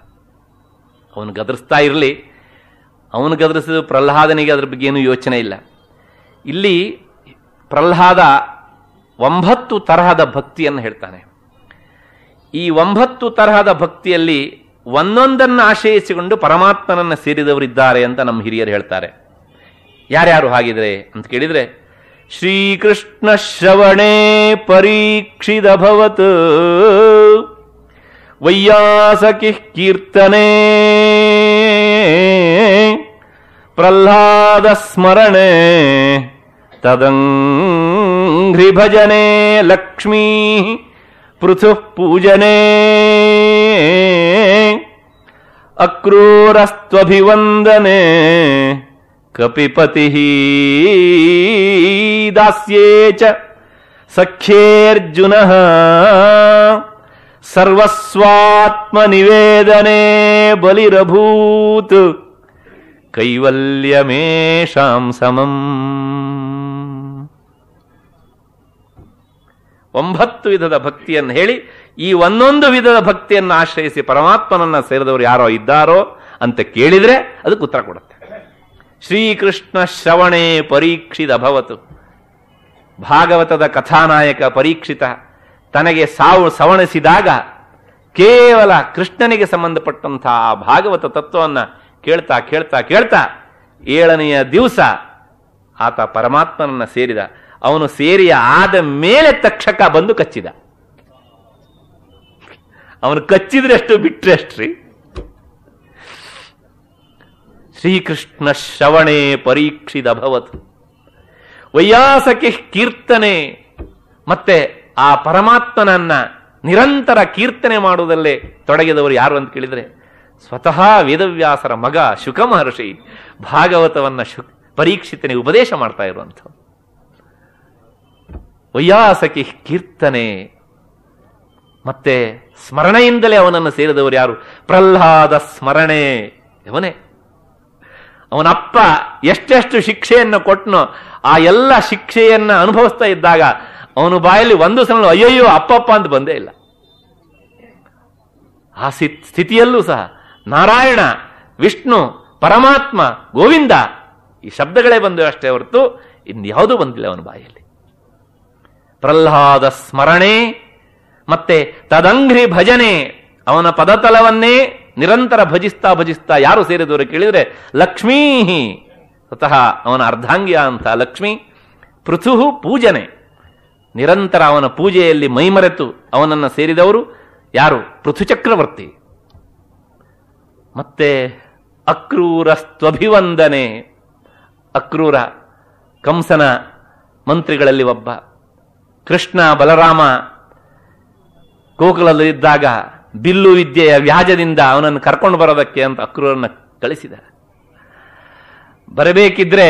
ಅವನು ಗದರಿಸ್ತಾ ಇರಲಿ ಅವನು ಗದರಿಸಿದ ಪ್ರಹ್ಲಾದನಿಗೆ ಅದ್ರ ಬಗ್ಗೆ ಏನೂ ಯೋಚನೆ ಇಲ್ಲ ಇಲ್ಲಿ ಪ್ರಹ್ಲಾದ ಒಂಬತ್ತು ತರಹದ ಭಕ್ತಿಯನ್ನು ಹೇಳ್ತಾನೆ ಈ ಒಂಬತ್ತು ತರಹದ ಭಕ್ತಿಯಲ್ಲಿ ಒಂದೊಂದನ್ನು ಆಶ್ರಯಿಸಿಕೊಂಡು ಪರಮಾತ್ಮನನ್ನು ಸೇರಿದವರಿದ್ದಾರೆ ಅಂತ ನಮ್ಮ ಹಿರಿಯರು ಹೇಳ್ತಾರೆ ಯಾರ್ಯಾರು ಹಾಗಿದ್ರೆ ಅಂತ ಕೇಳಿದರೆ ಶ್ರೀಕೃಷ್ಣ ಶ್ರವಣೇ ಪರೀಕ್ಷಿದ ಭವತ್ ವೈಯಾಸಕಿ ಕೀರ್ತನೆ ಪ್ರಹ್ಲಾದ ಸ್ಮರಣೆ ತದಂಘ್ರಿ ಭಜನೆ ಲಕ್ಷ್ಮೀ पृथु पूजने अक्रूरस्त्वभिवन्दने कपिपतिः दास्ये च सख्येऽर्जुनः सर्वस्वात्मनिवेदने बलिरभूत् कैवल्यमेषाम् समम् ಒಂಬತ್ತು ವಿಧದ ಭಕ್ತಿಯನ್ನು ಹೇಳಿ ಈ ಒಂದೊಂದು ವಿಧದ ಭಕ್ತಿಯನ್ನು ಆಶ್ರಯಿಸಿ ಪರಮಾತ್ಮನನ್ನ ಸೇರಿದವರು ಯಾರೋ ಇದ್ದಾರೋ ಅಂತ ಕೇಳಿದ್ರೆ ಅದಕ್ಕೆ ಉತ್ತರ ಕೊಡುತ್ತೆ ಶ್ರೀಕೃಷ್ಣ ಶ್ರವಣೇ ಪರೀಕ್ಷಿತ ಭವತು ಭಾಗವತದ ಕಥಾನಾಯಕ ಪರೀಕ್ಷಿತ ತನಗೆ ಸಾವು ಸವಣಿಸಿದಾಗ ಕೇವಲ ಕೃಷ್ಣನಿಗೆ ಸಂಬಂಧಪಟ್ಟಂತಹ ಭಾಗವತ ತತ್ವವನ್ನು ಕೇಳ್ತಾ ಕೇಳ್ತಾ ಕೇಳ್ತಾ ಏಳನೆಯ ದಿವಸ ಆತ ಪರಮಾತ್ಮನನ್ನ ಸೇರಿದ ಅವನು ಸೇರಿ ಆದ ಮೇಲೆ ತಕ್ಷಕ ಬಂದು ಕಚ್ಚಿದ ಅವನು ಕಚ್ಚಿದ್ರಷ್ಟು ಬಿಟ್ರಷ್ಟ್ರಿ ಶ್ರೀಕೃಷ್ಣ ಪರೀಕ್ಷಿದ ಪರೀಕ್ಷಿದಭವತ್ ವೈಯಾಸಕಿ ಕೀರ್ತನೆ ಮತ್ತೆ ಆ ಪರಮಾತ್ಮನನ್ನ ನಿರಂತರ ಕೀರ್ತನೆ ಮಾಡುವುದಲ್ಲೇ ತೊಡಗಿದವರು ಯಾರು ಅಂತ ಕೇಳಿದರೆ ಸ್ವತಃ ವೇದವ್ಯಾಸರ ಮಗ ಶುಕ ಮಹರ್ಷಿ ಭಾಗವತವನ್ನ ಶು ಪರೀಕ್ಷಿತನಿಗೆ ಉಪದೇಶ ಮಾಡ್ತಾ ಇರುವಂಥವ್ರು ವೈಯಾಸಕಿ ಕೀರ್ತನೆ ಮತ್ತೆ ಸ್ಮರಣೆಯಿಂದಲೇ ಅವನನ್ನು ಸೇರಿದವರು ಯಾರು ಪ್ರಹ್ಲಾದ ಸ್ಮರಣೆ ಅವನ ಅವನಪ್ಪ ಎಷ್ಟೆಷ್ಟು ಶಿಕ್ಷೆಯನ್ನು ಕೊಟ್ಟನೋ ಆ ಎಲ್ಲ ಶಿಕ್ಷೆಯನ್ನು ಅನುಭವಿಸ್ತಾ ಇದ್ದಾಗ ಅವನು ಬಾಯಲ್ಲಿ ಒಂದು ಸಲ ಅಯ್ಯಯ್ಯೋ ಅಪ್ಪಪ್ಪ ಅಂತ ಬಂದೇ ಇಲ್ಲ ಆ ಸ್ಥಿತಿಯಲ್ಲೂ ಸಹ ನಾರಾಯಣ ವಿಷ್ಣು ಪರಮಾತ್ಮ ಗೋವಿಂದ ಈ ಶಬ್ದಗಳೇ ಬಂದು ಅಷ್ಟೇ ಹೊರತು ಇನ್ಯಾವುದೂ ಬಂದಿಲ್ಲ ಅವನ ಬಾಯಲ್ಲಿ ಪ್ರಹ್ಲಾದ ಸ್ಮರಣೆ ಮತ್ತೆ ತದಂಗ್ರಿ ಭಜನೆ ಅವನ ಪದತಲವನ್ನೇ ನಿರಂತರ ಭಜಿಸ್ತಾ ಭಜಿಸ್ತಾ ಯಾರು ಸೇರಿದವರು ಕೇಳಿದರೆ ಲಕ್ಷ್ಮೀ ಸ್ವತಃ ಅವನ ಅರ್ಧಾಂಗಿಯ ಅಂತ ಲಕ್ಷ್ಮಿ ಪೃಥುಹು ಪೂಜನೆ ನಿರಂತರ ಅವನ ಪೂಜೆಯಲ್ಲಿ ಮೈಮರೆತು ಅವನನ್ನು ಸೇರಿದವರು ಯಾರು ಪೃಥು ಚಕ್ರವರ್ತಿ ಮತ್ತೆ ಅಕ್ರೂರ ಸ್ವಭಿವಂದನೆ ಅಕ್ರೂರ ಕಂಸನ ಮಂತ್ರಿಗಳಲ್ಲಿ ಒಬ್ಬ ಕೃಷ್ಣ ಬಲರಾಮ ಗೋಕುಲದಲ್ಲಿದ್ದಾಗ ಬಿಲ್ಲು ವಿದ್ಯೆಯ ವ್ಯಾಜದಿಂದ ಅವನನ್ನು ಕರ್ಕೊಂಡು ಬರೋದಕ್ಕೆ ಅಂತ ಅಕ್ರೂರನ್ನು ಕಳಿಸಿದ ಬರಬೇಕಿದ್ರೆ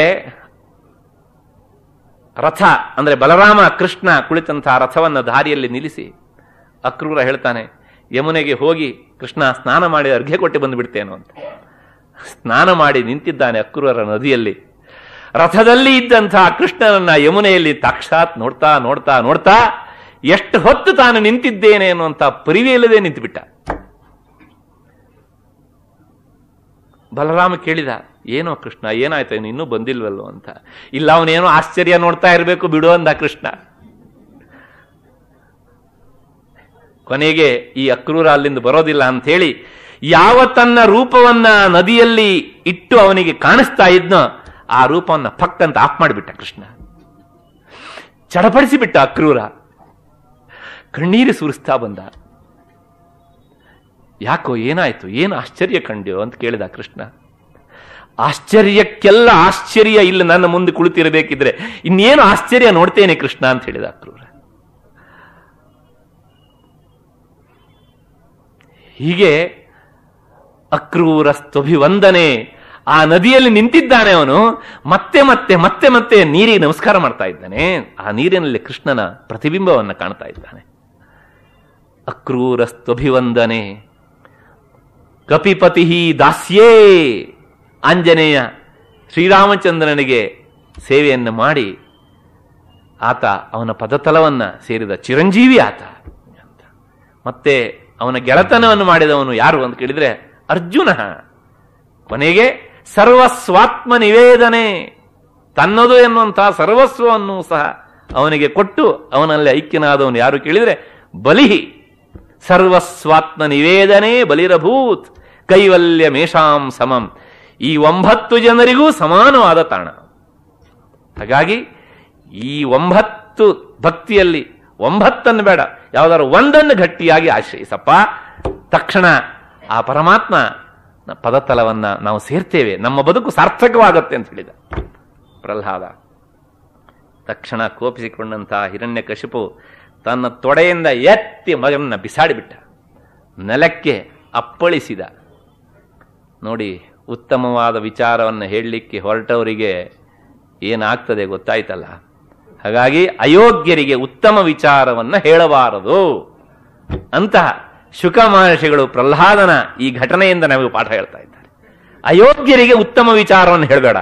ರಥ ಅಂದರೆ ಬಲರಾಮ ಕೃಷ್ಣ ಕುಳಿತಂತಹ ರಥವನ್ನು ದಾರಿಯಲ್ಲಿ ನಿಲ್ಲಿಸಿ ಅಕ್ರೂರ ಹೇಳ್ತಾನೆ ಯಮುನೆಗೆ ಹೋಗಿ ಕೃಷ್ಣ ಸ್ನಾನ ಮಾಡಿ ಅರ್ಘ್ಯ ಕೊಟ್ಟು ಬಂದುಬಿಡ್ತೇನೋ ಅಂತ ಸ್ನಾನ ಮಾಡಿ ನಿಂತಿದ್ದಾನೆ ಅಕ್ರೂರ ನದಿಯಲ್ಲಿ ರಥದಲ್ಲಿ ಇದ್ದಂತಹ ಕೃಷ್ಣನನ್ನ ಯಮುನೆಯಲ್ಲಿ ತಕ್ಷಾತ್ ನೋಡ್ತಾ ನೋಡ್ತಾ ನೋಡ್ತಾ ಎಷ್ಟು ಹೊತ್ತು ತಾನು ನಿಂತಿದ್ದೇನೆ ಅನ್ನುವಂಥ ಪರಿವೆಯಲ್ಲದೆ ನಿಂತುಬಿಟ್ಟ ಬಲರಾಮ ಕೇಳಿದ ಏನೋ ಕೃಷ್ಣ ಏನಾಯ್ತು ನೀನು ಇನ್ನೂ ಬಂದಿಲ್ವಲ್ಲೋ ಅಂತ ಇಲ್ಲ ಅವನೇನೋ ಆಶ್ಚರ್ಯ ನೋಡ್ತಾ ಇರಬೇಕು ಬಿಡು ಅಂದ ಕೃಷ್ಣ ಕೊನೆಗೆ ಈ ಅಕ್ರೂರ ಅಲ್ಲಿಂದ ಬರೋದಿಲ್ಲ ಹೇಳಿ ಯಾವ ತನ್ನ ರೂಪವನ್ನ ನದಿಯಲ್ಲಿ ಇಟ್ಟು ಅವನಿಗೆ ಕಾಣಿಸ್ತಾ ಇದ್ನೋ ಆ ರೂಪವನ್ನು ಫಕ್ತ್ ಅಂತ ಆಫ್ ಮಾಡಿಬಿಟ್ಟ ಕೃಷ್ಣ ಚಡಪಡಿಸಿಬಿಟ್ಟ ಅಕ್ರೂರ ಕಣ್ಣೀರು ಸುರಿಸ್ತಾ ಬಂದ ಯಾಕೋ ಏನಾಯ್ತು ಏನು ಆಶ್ಚರ್ಯ ಕಂಡ್ಯೋ ಅಂತ ಕೇಳಿದ ಕೃಷ್ಣ ಆಶ್ಚರ್ಯಕ್ಕೆಲ್ಲ ಆಶ್ಚರ್ಯ ಇಲ್ಲ ನನ್ನ ಮುಂದೆ ಕುಳಿತಿರಬೇಕಿದ್ರೆ ಇನ್ನೇನು ಆಶ್ಚರ್ಯ ನೋಡ್ತೇನೆ ಕೃಷ್ಣ ಅಂತ ಹೇಳಿದ ಅಕ್ರೂರ ಹೀಗೆ ಅಕ್ರೂರ ಸ್ತಭಿವಂದನೆ ಆ ನದಿಯಲ್ಲಿ ನಿಂತಿದ್ದಾನೆ ಅವನು ಮತ್ತೆ ಮತ್ತೆ ಮತ್ತೆ ಮತ್ತೆ ನೀರಿಗೆ ನಮಸ್ಕಾರ ಮಾಡ್ತಾ ಇದ್ದಾನೆ ಆ ನೀರಿನಲ್ಲಿ ಕೃಷ್ಣನ ಪ್ರತಿಬಿಂಬವನ್ನು ಕಾಣ್ತಾ ಇದ್ದಾನೆ ಅಕ್ರೂರಸ್ತ್ವಭಿವಂದನೆ ಕಪಿಪತಿ ದಾಸ್ಯೇ ಆಂಜನೇಯ ಶ್ರೀರಾಮಚಂದ್ರನಿಗೆ ಸೇವೆಯನ್ನು ಮಾಡಿ ಆತ ಅವನ ಪದತಲವನ್ನು ಸೇರಿದ ಚಿರಂಜೀವಿ ಆತ ಮತ್ತೆ ಅವನ ಗೆಳತನವನ್ನು ಮಾಡಿದವನು ಯಾರು ಅಂತ ಕೇಳಿದರೆ ಅರ್ಜುನ ಕೊನೆಗೆ ಸರ್ವಸ್ವಾತ್ಮ ನಿವೇದನೆ ತನ್ನದು ಎನ್ನುವಂತಹ ಸರ್ವಸ್ವವನ್ನು ಸಹ ಅವನಿಗೆ ಕೊಟ್ಟು ಅವನಲ್ಲಿ ಐಕ್ಯನಾದವನು ಯಾರು ಕೇಳಿದರೆ ಬಲಿಹಿ ಸರ್ವಸ್ವಾತ್ಮ ನಿವೇದನೆ ಬಲಿರಭೂತ್ ಕೈವಲ್ಯ ಮೇಷಾಂ ಸಮಂ ಈ ಒಂಬತ್ತು ಜನರಿಗೂ ಸಮಾನವಾದ ತಾಣ ಹಾಗಾಗಿ ಈ ಒಂಬತ್ತು ಭಕ್ತಿಯಲ್ಲಿ ಒಂಬತ್ತನ್ನು ಬೇಡ ಯಾವುದಾದ್ರು ಒಂದನ್ನು ಗಟ್ಟಿಯಾಗಿ ಆಶ್ರಯಿಸಪ್ಪ ತಕ್ಷಣ ಆ ಪರಮಾತ್ಮ ಪದತಲವನ್ನ ನಾವು ಸೇರ್ತೇವೆ ನಮ್ಮ ಬದುಕು ಸಾರ್ಥಕವಾಗುತ್ತೆ ಅಂತ ಹೇಳಿದ ಪ್ರಹ್ಲಾದ ತಕ್ಷಣ ಕೋಪಿಸಿಕೊಂಡಂತಹ ಹಿರಣ್ಯ ಕಶಿಪು ತನ್ನ ತೊಡೆಯಿಂದ ಎತ್ತಿ ಮಗನ ಬಿಸಾಡಿಬಿಟ್ಟ ನೆಲಕ್ಕೆ ಅಪ್ಪಳಿಸಿದ ನೋಡಿ ಉತ್ತಮವಾದ ವಿಚಾರವನ್ನು ಹೇಳಲಿಕ್ಕೆ ಹೊರಟವರಿಗೆ ಏನಾಗ್ತದೆ ಗೊತ್ತಾಯ್ತಲ್ಲ ಹಾಗಾಗಿ ಅಯೋಗ್ಯರಿಗೆ ಉತ್ತಮ ವಿಚಾರವನ್ನು ಹೇಳಬಾರದು ಅಂತಹ ಶುಕ ಮಹರ್ಷಿಗಳು ಪ್ರಹ್ಲಾದನ ಈ ಘಟನೆಯಿಂದ ನಮಗೆ ಪಾಠ ಹೇಳ್ತಾ ಇದ್ದಾರೆ ಅಯೋಗ್ಯರಿಗೆ ಉತ್ತಮ ವಿಚಾರವನ್ನು ಹೇಳಬೇಡ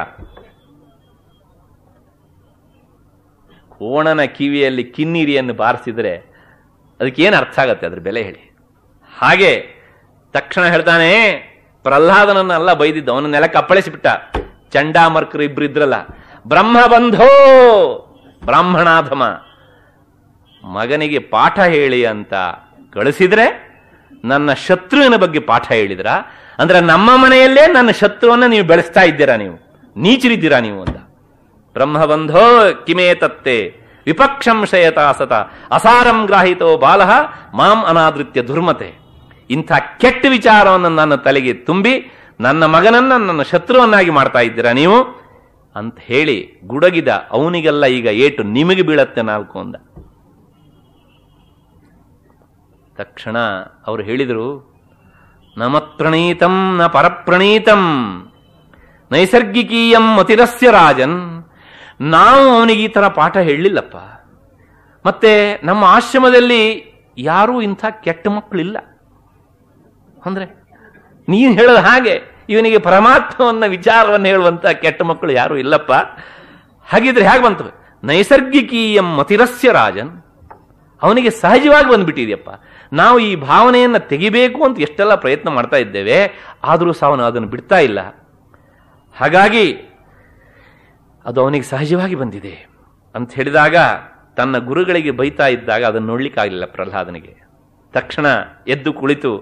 ಓಣನ ಕಿವಿಯಲ್ಲಿ ಕಿನ್ನೀರಿಯನ್ನು ಬಾರಿಸಿದರೆ ಅದಕ್ಕೇನು ಅರ್ಥ ಆಗತ್ತೆ ಅದ್ರ ಬೆಲೆ ಹೇಳಿ ಹಾಗೆ ತಕ್ಷಣ ಹೇಳ್ತಾನೆ ಅಲ್ಲ ಬೈದಿದ್ದು ಅವನ ನೆಲಕ್ಕೆ ಅಪ್ಪಳಿಸಿಬಿಟ್ಟ ಚಂಡಾಮರ್ಕರು ಇದ್ರಲ್ಲ ಬ್ರಹ್ಮ ಬಂಧೋ ಬ್ರಾಹ್ಮಣಾಧಮ ಮಗನಿಗೆ ಪಾಠ ಹೇಳಿ ಅಂತ ಕಳಿಸಿದ್ರೆ ನನ್ನ ಶತ್ರುವಿನ ಬಗ್ಗೆ ಪಾಠ ಹೇಳಿದ್ರ ಅಂದ್ರೆ ನಮ್ಮ ಮನೆಯಲ್ಲೇ ನನ್ನ ಶತ್ರುವನ್ನ ನೀವು ಬೆಳೆಸ್ತಾ ಇದ್ದೀರಾ ನೀವು ನೀಚರಿದ್ದೀರಾ ನೀವು ಅಂತ ಬ್ರಹ್ಮಬಂಧೋ ಕಿಮೇ ತತ್ತೆ ವಿಪಕ್ಷಂಶಯತ ಸತ ಅಸಾರಂ ಗ್ರಾಹಿತೋ ಬಾಲ ಮಾಂ ಅನಾದೃತ್ಯ ದುರ್ಮತೆ ಇಂಥ ಕೆಟ್ಟ ವಿಚಾರವನ್ನು ನನ್ನ ತಲೆಗೆ ತುಂಬಿ ನನ್ನ ಮಗನನ್ನ ನನ್ನ ಶತ್ರುವನ್ನಾಗಿ ಮಾಡ್ತಾ ಇದ್ದೀರಾ ನೀವು ಅಂತ ಹೇಳಿ ಗುಡಗಿದ ಅವನಿಗೆಲ್ಲ ಈಗ ಏಟು ನಿಮಗೆ ಬೀಳತ್ತೆ ನಾಲ್ಕು ಅಂದ ತಕ್ಷಣ ಅವರು ಹೇಳಿದರು ಪ್ರಣೀತಂ ನ ಪರಪ್ರಣೀತಂ ನೈಸರ್ಗಿಕೀಯಂ ಮತಿರಸ್ಯ ರಾಜನ್ ನಾವು ಅವನಿಗೆ ಈ ಥರ ಪಾಠ ಹೇಳಲಿಲ್ಲಪ್ಪ ಮತ್ತೆ ನಮ್ಮ ಆಶ್ರಮದಲ್ಲಿ ಯಾರೂ ಇಂಥ ಕೆಟ್ಟ ಮಕ್ಕಳಿಲ್ಲ ಅಂದರೆ ನೀನು ಹೇಳದ ಹಾಗೆ ಇವನಿಗೆ ಪರಮಾತ್ಮವನ್ನ ವಿಚಾರವನ್ನು ಹೇಳುವಂಥ ಕೆಟ್ಟ ಮಕ್ಕಳು ಯಾರೂ ಇಲ್ಲಪ್ಪ ಹಾಗಿದ್ರೆ ಹೇಗೆ ಬಂತು ನೈಸರ್ಗಿಕೀಯಂ ಮತಿರಸ್ಯ ರಾಜನ್ ಅವನಿಗೆ ಸಹಜವಾಗಿ ಬಂದ್ಬಿಟ್ಟಿದ್ಯಪ್ಪ ನಾವು ಈ ಭಾವನೆಯನ್ನು ತೆಗಿಬೇಕು ಅಂತ ಎಷ್ಟೆಲ್ಲ ಪ್ರಯತ್ನ ಮಾಡ್ತಾ ಇದ್ದೇವೆ ಆದರೂ ಸಹ ಅವನು ಅದನ್ನು ಬಿಡ್ತಾ ಇಲ್ಲ ಹಾಗಾಗಿ ಅದು ಅವನಿಗೆ ಸಹಜವಾಗಿ ಬಂದಿದೆ ಅಂತ ಹೇಳಿದಾಗ ತನ್ನ ಗುರುಗಳಿಗೆ ಬೈತಾ ಇದ್ದಾಗ ಅದನ್ನು ನೋಡ್ಲಿಕ್ಕಾಗಲಿಲ್ಲ ಪ್ರಹ್ಲಾದನಿಗೆ ತಕ್ಷಣ ಎದ್ದು ಕುಳಿತು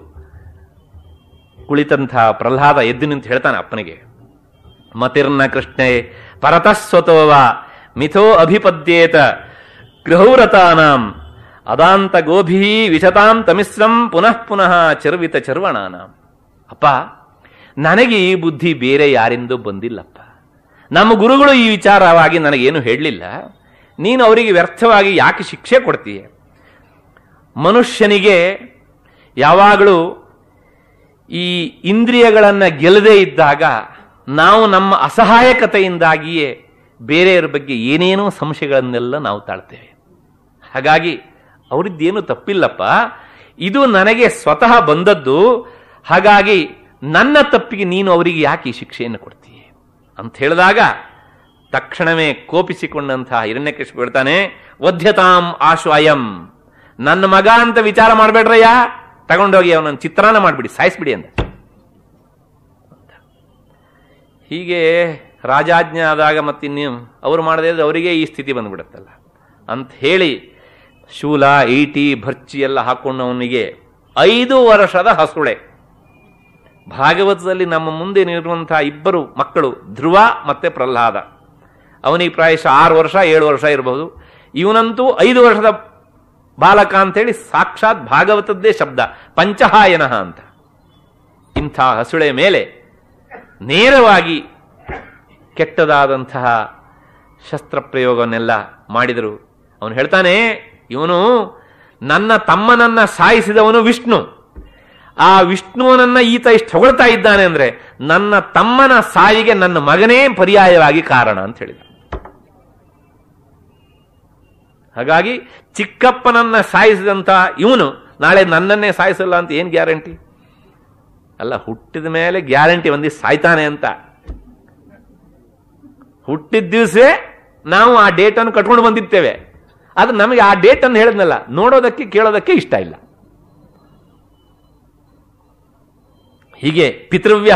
ಕುಳಿತಂಥ ಪ್ರಹ್ಲಾದ ಎದ್ದು ನಿಂತು ಹೇಳ್ತಾನೆ ಅಪ್ಪನಿಗೆ ಮತಿರ್ನ ಕೃಷ್ಣೆ ಪರತಃ ಮಿಥೋ ಅಭಿಪದ್ಯೇತ ಗೃಹೌರತಾನಾಂ ಅದಾಂತ ಗೋಭಿ ವಿಷತಾಂ ತಮಿಸ್ರಂ ಪುನಃ ಪುನಃ ಚರ್ವಿತ ಚರ್ವಣಾನ ಅಪ್ಪ ನನಗೆ ಈ ಬುದ್ಧಿ ಬೇರೆ ಯಾರಿಂದ ಬಂದಿಲ್ಲಪ್ಪ ನಮ್ಮ ಗುರುಗಳು ಈ ವಿಚಾರವಾಗಿ ನನಗೇನು ಹೇಳಲಿಲ್ಲ ನೀನು ಅವರಿಗೆ ವ್ಯರ್ಥವಾಗಿ ಯಾಕೆ ಶಿಕ್ಷೆ ಕೊಡ್ತೀಯ ಮನುಷ್ಯನಿಗೆ ಯಾವಾಗಲೂ ಈ ಇಂದ್ರಿಯಗಳನ್ನು ಗೆಲ್ಲದೇ ಇದ್ದಾಗ ನಾವು ನಮ್ಮ ಅಸಹಾಯಕತೆಯಿಂದಾಗಿಯೇ ಬೇರೆಯವ್ರ ಬಗ್ಗೆ ಏನೇನೋ ಸಂಶಯಗಳನ್ನೆಲ್ಲ ನಾವು ತಾಳ್ತೇವೆ ಹಾಗಾಗಿ ಅವರಿದ್ದೇನು ತಪ್ಪಿಲ್ಲಪ್ಪ ಇದು ನನಗೆ ಸ್ವತಃ ಬಂದದ್ದು ಹಾಗಾಗಿ ನನ್ನ ತಪ್ಪಿಗೆ ನೀನು ಅವರಿಗೆ ಯಾಕೆ ಈ ಶಿಕ್ಷೆಯನ್ನು ಕೊಡ್ತೀಯ ಅಂತ ಹೇಳಿದಾಗ ತಕ್ಷಣವೇ ಕೋಪಿಸಿಕೊಂಡಂತಹ ಹಿರಣ್ಯಕೃಷ್ಣ ಹೇಳ್ತಾನೆ ವಧ್ಯತಾಂ ಆಶು ಅಯಂ ನನ್ನ ಮಗ ಅಂತ ವಿಚಾರ ಮಾಡಬೇಡ್ರಯ್ಯ ತಗೊಂಡೋಗಿ ಅವನ ಚಿತ್ರಾನ ಮಾಡಿಬಿಡಿ ಸಾಯಿಸ್ಬಿಡಿ ಅಂತ ಹೀಗೆ ರಾಜಾಜ್ಞೆ ಆದಾಗ ಮತ್ತಿನ್ನು ಅವ್ರು ಮಾಡದೇ ಅವರಿಗೆ ಈ ಸ್ಥಿತಿ ಬಂದ್ಬಿಡುತ್ತಲ್ಲ ಅಂತ ಹೇಳಿ ಶೂಲ ಈಟಿ ಭರ್ಚಿ ಎಲ್ಲ ಹಾಕೊಂಡು ಅವನಿಗೆ ಐದು ವರ್ಷದ ಹಸುಳೆ ಭಾಗವತದಲ್ಲಿ ನಮ್ಮ ಮುಂದೆ ನೀಡುವಂತಹ ಇಬ್ಬರು ಮಕ್ಕಳು ಧ್ರುವ ಮತ್ತೆ ಪ್ರಹ್ಲಾದ ಅವನಿಗೆ ಪ್ರಾಯಶಃ ಆರು ವರ್ಷ ಏಳು ವರ್ಷ ಇರಬಹುದು ಇವನಂತೂ ಐದು ವರ್ಷದ ಬಾಲಕ ಅಂತೇಳಿ ಸಾಕ್ಷಾತ್ ಭಾಗವತದ್ದೇ ಶಬ್ದ ಪಂಚಹಾಯನಃ ಅಂತ ಇಂಥ ಹಸುಳೆ ಮೇಲೆ ನೇರವಾಗಿ ಕೆಟ್ಟದಾದಂತಹ ಪ್ರಯೋಗವನ್ನೆಲ್ಲ ಮಾಡಿದರು ಅವನು ಹೇಳ್ತಾನೆ ಇವನು ನನ್ನ ತಮ್ಮನನ್ನ ಸಾಯಿಸಿದವನು ವಿಷ್ಣು ಆ ವಿಷ್ಣುವನನ್ನ ಈತ ಇಷ್ಟು ಹೊಗಳ್ತಾ ಇದ್ದಾನೆ ಅಂದ್ರೆ ನನ್ನ ತಮ್ಮನ ಸಾಯಿಗೆ ನನ್ನ ಮಗನೇ ಪರ್ಯಾಯವಾಗಿ ಕಾರಣ ಅಂತ ಹೇಳಿದ ಹಾಗಾಗಿ ಚಿಕ್ಕಪ್ಪನನ್ನ ಸಾಯಿಸಿದಂತ ಇವನು ನಾಳೆ ನನ್ನನ್ನೇ ಸಾಯಿಸಲ್ಲ ಅಂತ ಏನು ಗ್ಯಾರಂಟಿ ಅಲ್ಲ ಹುಟ್ಟಿದ ಮೇಲೆ ಗ್ಯಾರಂಟಿ ಒಂದಿ ಸಾಯ್ತಾನೆ ಅಂತ ಹುಟ್ಟಿದ ದಿವಸೇ ನಾವು ಆ ಡೇಟನ್ನು ಕಟ್ಕೊಂಡು ಬಂದಿರ್ತೇವೆ ಅದು ನಮಗೆ ಆ ಡೇಟ್ ಅನ್ನು ಹೇಳಿದ್ನಲ್ಲ ನೋಡೋದಕ್ಕೆ ಕೇಳೋದಕ್ಕೆ ಇಷ್ಟ ಇಲ್ಲ ಹೀಗೆ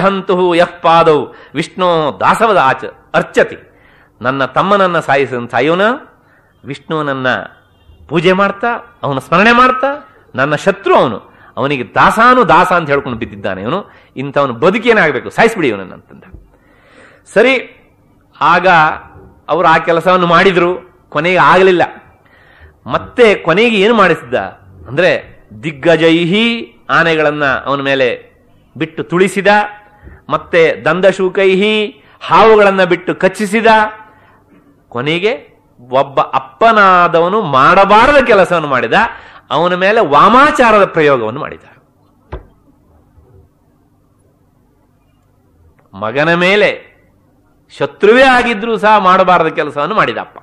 ಹಂತು ಯಹ್ ಪಾದವು ವಿಷ್ಣು ದಾಸವದ ಆಚ ಅರ್ಚತಿ ನನ್ನ ತಮ್ಮನನ್ನು ಸಾಯಿಸ ಸಾಯೋನ ವಿಷ್ಣುವನನ್ನ ಪೂಜೆ ಮಾಡ್ತಾ ಅವನ ಸ್ಮರಣೆ ಮಾಡ್ತಾ ನನ್ನ ಶತ್ರು ಅವನು ಅವನಿಗೆ ದಾಸಾನು ದಾಸ ಅಂತ ಹೇಳ್ಕೊಂಡು ಬಿದ್ದಿದ್ದಾನೆ ಇವನು ಇಂಥವನು ಬದುಕೇನಾಗಬೇಕು ಸಾಯಿಸ್ಬಿಡಿ ಇವನನ್ನು ಅಂತಂದ ಸರಿ ಆಗ ಅವರು ಆ ಕೆಲಸವನ್ನು ಮಾಡಿದರು ಕೊನೆಗೆ ಆಗಲಿಲ್ಲ ಮತ್ತೆ ಕೊನೆಗೆ ಏನು ಮಾಡಿಸಿದ್ದ ಅಂದ್ರೆ ದಿಗ್ಗಜೈಹಿ ಆನೆಗಳನ್ನ ಅವನ ಮೇಲೆ ಬಿಟ್ಟು ತುಳಿಸಿದ ಮತ್ತೆ ದಂದಶೂಕೈಹಿ ಹಾವುಗಳನ್ನ ಬಿಟ್ಟು ಕಚ್ಚಿಸಿದ ಕೊನೆಗೆ ಒಬ್ಬ ಅಪ್ಪನಾದವನು ಮಾಡಬಾರದ ಕೆಲಸವನ್ನು ಮಾಡಿದ ಅವನ ಮೇಲೆ ವಾಮಾಚಾರದ ಪ್ರಯೋಗವನ್ನು ಮಾಡಿದ ಮಗನ ಮೇಲೆ ಶತ್ರುವೇ ಆಗಿದ್ರೂ ಸಹ ಮಾಡಬಾರದ ಕೆಲಸವನ್ನು ಮಾಡಿದ ಅಪ್ಪ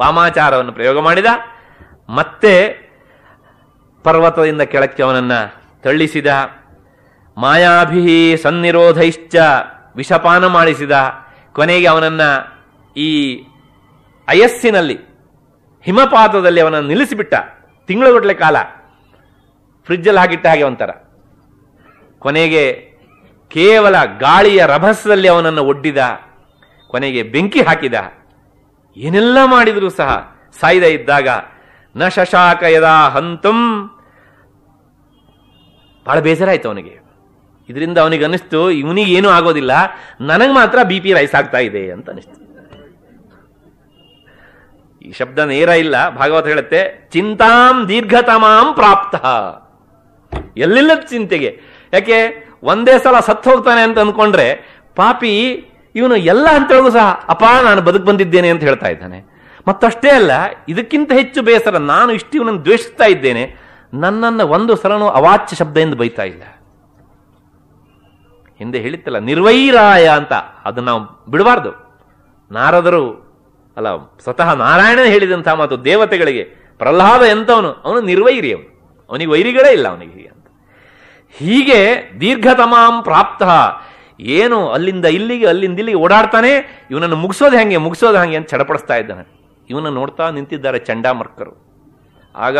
ವಾಮಾಚಾರವನ್ನು ಪ್ರಯೋಗ ಮಾಡಿದ ಮತ್ತೆ ಪರ್ವತದಿಂದ ಕೆಳಕ್ಕೆ ಅವನನ್ನ ತಳ್ಳಿಸಿದ ಮಾಯಾಭಿ ಸನ್ನಿರೋಧೈಶ್ಚ ವಿಷಪಾನ ಮಾಡಿಸಿದ ಕೊನೆಗೆ ಅವನನ್ನ ಈ ಅಯಸ್ಸಿನಲ್ಲಿ ಹಿಮಪಾತದಲ್ಲಿ ಅವನನ್ನು ನಿಲ್ಲಿಸಿಬಿಟ್ಟ ತಿಂಗಳುಗಟ್ಟಲೆ ಕಾಲ ಫ್ರಿಜ್ಜಲ್ಲಿ ಹಾಕಿಟ್ಟ ಹಾಗೆ ಒಂಥರ ಕೊನೆಗೆ ಕೇವಲ ಗಾಳಿಯ ರಭಸದಲ್ಲಿ ಅವನನ್ನು ಒಡ್ಡಿದ ಕೊನೆಗೆ ಬೆಂಕಿ ಹಾಕಿದ ಏನೆಲ್ಲ ಮಾಡಿದರೂ ಸಹ ಸಾಯ್ದ ಇದ್ದಾಗ ನ ಶಶಾಕ ಯದಾ ಹಂತಂ ಬಹಳ ಬೇಜಾರಾಯ್ತು ಅವನಿಗೆ ಇದರಿಂದ ಅವನಿಗೆ ಅನಿಸ್ತು ಇವನಿಗೆ ಏನೂ ಆಗೋದಿಲ್ಲ ನನಗೆ ಮಾತ್ರ ಬಿ ಪಿ ರೈಸ್ ಆಗ್ತಾ ಇದೆ ಅಂತ ಅನಿಸ್ತು ಈ ಶಬ್ದ ನೇರ ಇಲ್ಲ ಭಾಗವತ ಹೇಳುತ್ತೆ ಚಿಂತಾಂ ದೀರ್ಘತಮಾಂ ಪ್ರಾಪ್ತ ಎಲ್ಲಿಲ್ಲದ ಚಿಂತೆಗೆ ಯಾಕೆ ಒಂದೇ ಸಲ ಸತ್ತು ಹೋಗ್ತಾನೆ ಅಂತ ಅಂದ್ಕೊಂಡ್ರೆ ಪಾಪಿ ಇವನು ಎಲ್ಲ ಅಂತೇಳಿಗೂ ಸಹ ಅಪ್ಪ ನಾನು ಬದುಕು ಬಂದಿದ್ದೇನೆ ಅಂತ ಹೇಳ್ತಾ ಇದ್ದಾನೆ ಮತ್ತಷ್ಟೇ ಅಲ್ಲ ಇದಕ್ಕಿಂತ ಹೆಚ್ಚು ಬೇಸರ ನಾನು ಇಷ್ಟಿವನನ್ನು ದ್ವೇಷಿಸ್ತಾ ಇದ್ದೇನೆ ನನ್ನನ್ನು ಒಂದು ಸಲನು ಅವಾಚ್ಯ ಶಬ್ದ ಎಂದು ಬೈತಾ ಇಲ್ಲ ಹಿಂದೆ ಹೇಳಿತ್ತಲ್ಲ ನಿರ್ವೈರಾಯ ಅಂತ ಅದನ್ನು ನಾವು ಬಿಡಬಾರ್ದು ನಾರದರು ಅಲ್ಲ ಸ್ವತಃ ನಾರಾಯಣ ಹೇಳಿದಂತಹ ಮಾತು ದೇವತೆಗಳಿಗೆ ಪ್ರಹ್ಲಾದ ಎಂತವನು ಅವನು ನಿರ್ವೈರಿ ಅವನು ಅವನಿಗೆ ವೈರಿಗಳೇ ಇಲ್ಲ ಅವನಿಗೆ ಅಂತ ಹೀಗೆ ದೀರ್ಘತಮಾಂ ಪ್ರಾಪ್ತ ಏನು ಅಲ್ಲಿಂದ ಇಲ್ಲಿಗೆ ಅಲ್ಲಿಂದ ಇಲ್ಲಿಗೆ ಓಡಾಡ್ತಾನೆ ಇವನನ್ನು ಮುಗಿಸೋದು ಹೆಂಗೆ ಮುಗಿಸೋದು ಹಂಗೆ ಅಂತ ಚಡಪಡಿಸ್ತಾ ಇದ್ದಾನೆ ಇವನು ನೋಡ್ತಾ ನಿಂತಿದ್ದಾರೆ ಚಂಡಾಮರ್ಕರು ಆಗ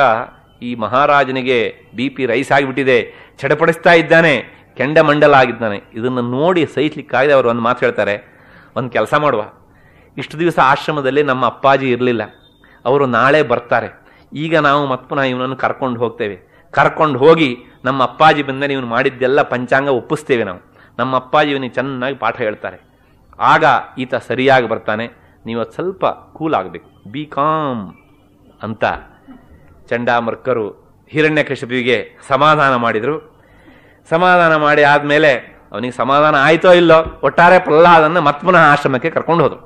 ಈ ಮಹಾರಾಜನಿಗೆ ಬಿ ಪಿ ರೈಸ್ ಆಗಿಬಿಟ್ಟಿದೆ ಚಡಪಡಿಸ್ತಾ ಇದ್ದಾನೆ ಕೆಂಡಮಂಡಲ ಆಗಿದ್ದಾನೆ ಇದನ್ನು ನೋಡಿ ಸಹಿಸ್ಲಿಕ್ಕಾಗದೆ ಅವರು ಒಂದು ಮಾತು ಹೇಳ್ತಾರೆ ಒಂದು ಕೆಲಸ ಮಾಡುವ ಇಷ್ಟು ದಿವಸ ಆಶ್ರಮದಲ್ಲಿ ನಮ್ಮ ಅಪ್ಪಾಜಿ ಇರಲಿಲ್ಲ ಅವರು ನಾಳೆ ಬರ್ತಾರೆ ಈಗ ನಾವು ಮತ್ಪುನಃ ಇವನನ್ನು ಕರ್ಕೊಂಡು ಹೋಗ್ತೇವೆ ಕರ್ಕೊಂಡು ಹೋಗಿ ನಮ್ಮ ಅಪ್ಪಾಜಿ ಬಂದರೆ ಇವನು ಮಾಡಿದ್ದೆಲ್ಲ ಪಂಚಾಂಗ ಒಪ್ಪಿಸ್ತೇವೆ ನಾವು ನಮ್ಮ ಅಪ್ಪಾಜಿ ಇವನಿಗೆ ಚೆನ್ನಾಗಿ ಪಾಠ ಹೇಳ್ತಾರೆ ಆಗ ಈತ ಸರಿಯಾಗಿ ಬರ್ತಾನೆ ನೀವು ಅದು ಸ್ವಲ್ಪ ಕೂಲ್ ಆಗಬೇಕು ಬಿ ಕಾಮ್ ಅಂತ ಚಂಡಾಮರ್ಕರು ಹಿರಣ್ಯಕಶಪಿಗೆ ಸಮಾಧಾನ ಮಾಡಿದರು ಸಮಾಧಾನ ಮಾಡಿ ಆದಮೇಲೆ ಅವನಿಗೆ ಸಮಾಧಾನ ಆಯಿತೋ ಇಲ್ಲೋ ಒಟ್ಟಾರೆ ಪ್ರಹ್ಲಾದನ್ನು ಪುನಃ ಆಶ್ರಮಕ್ಕೆ ಕರ್ಕೊಂಡು ಹೋದರು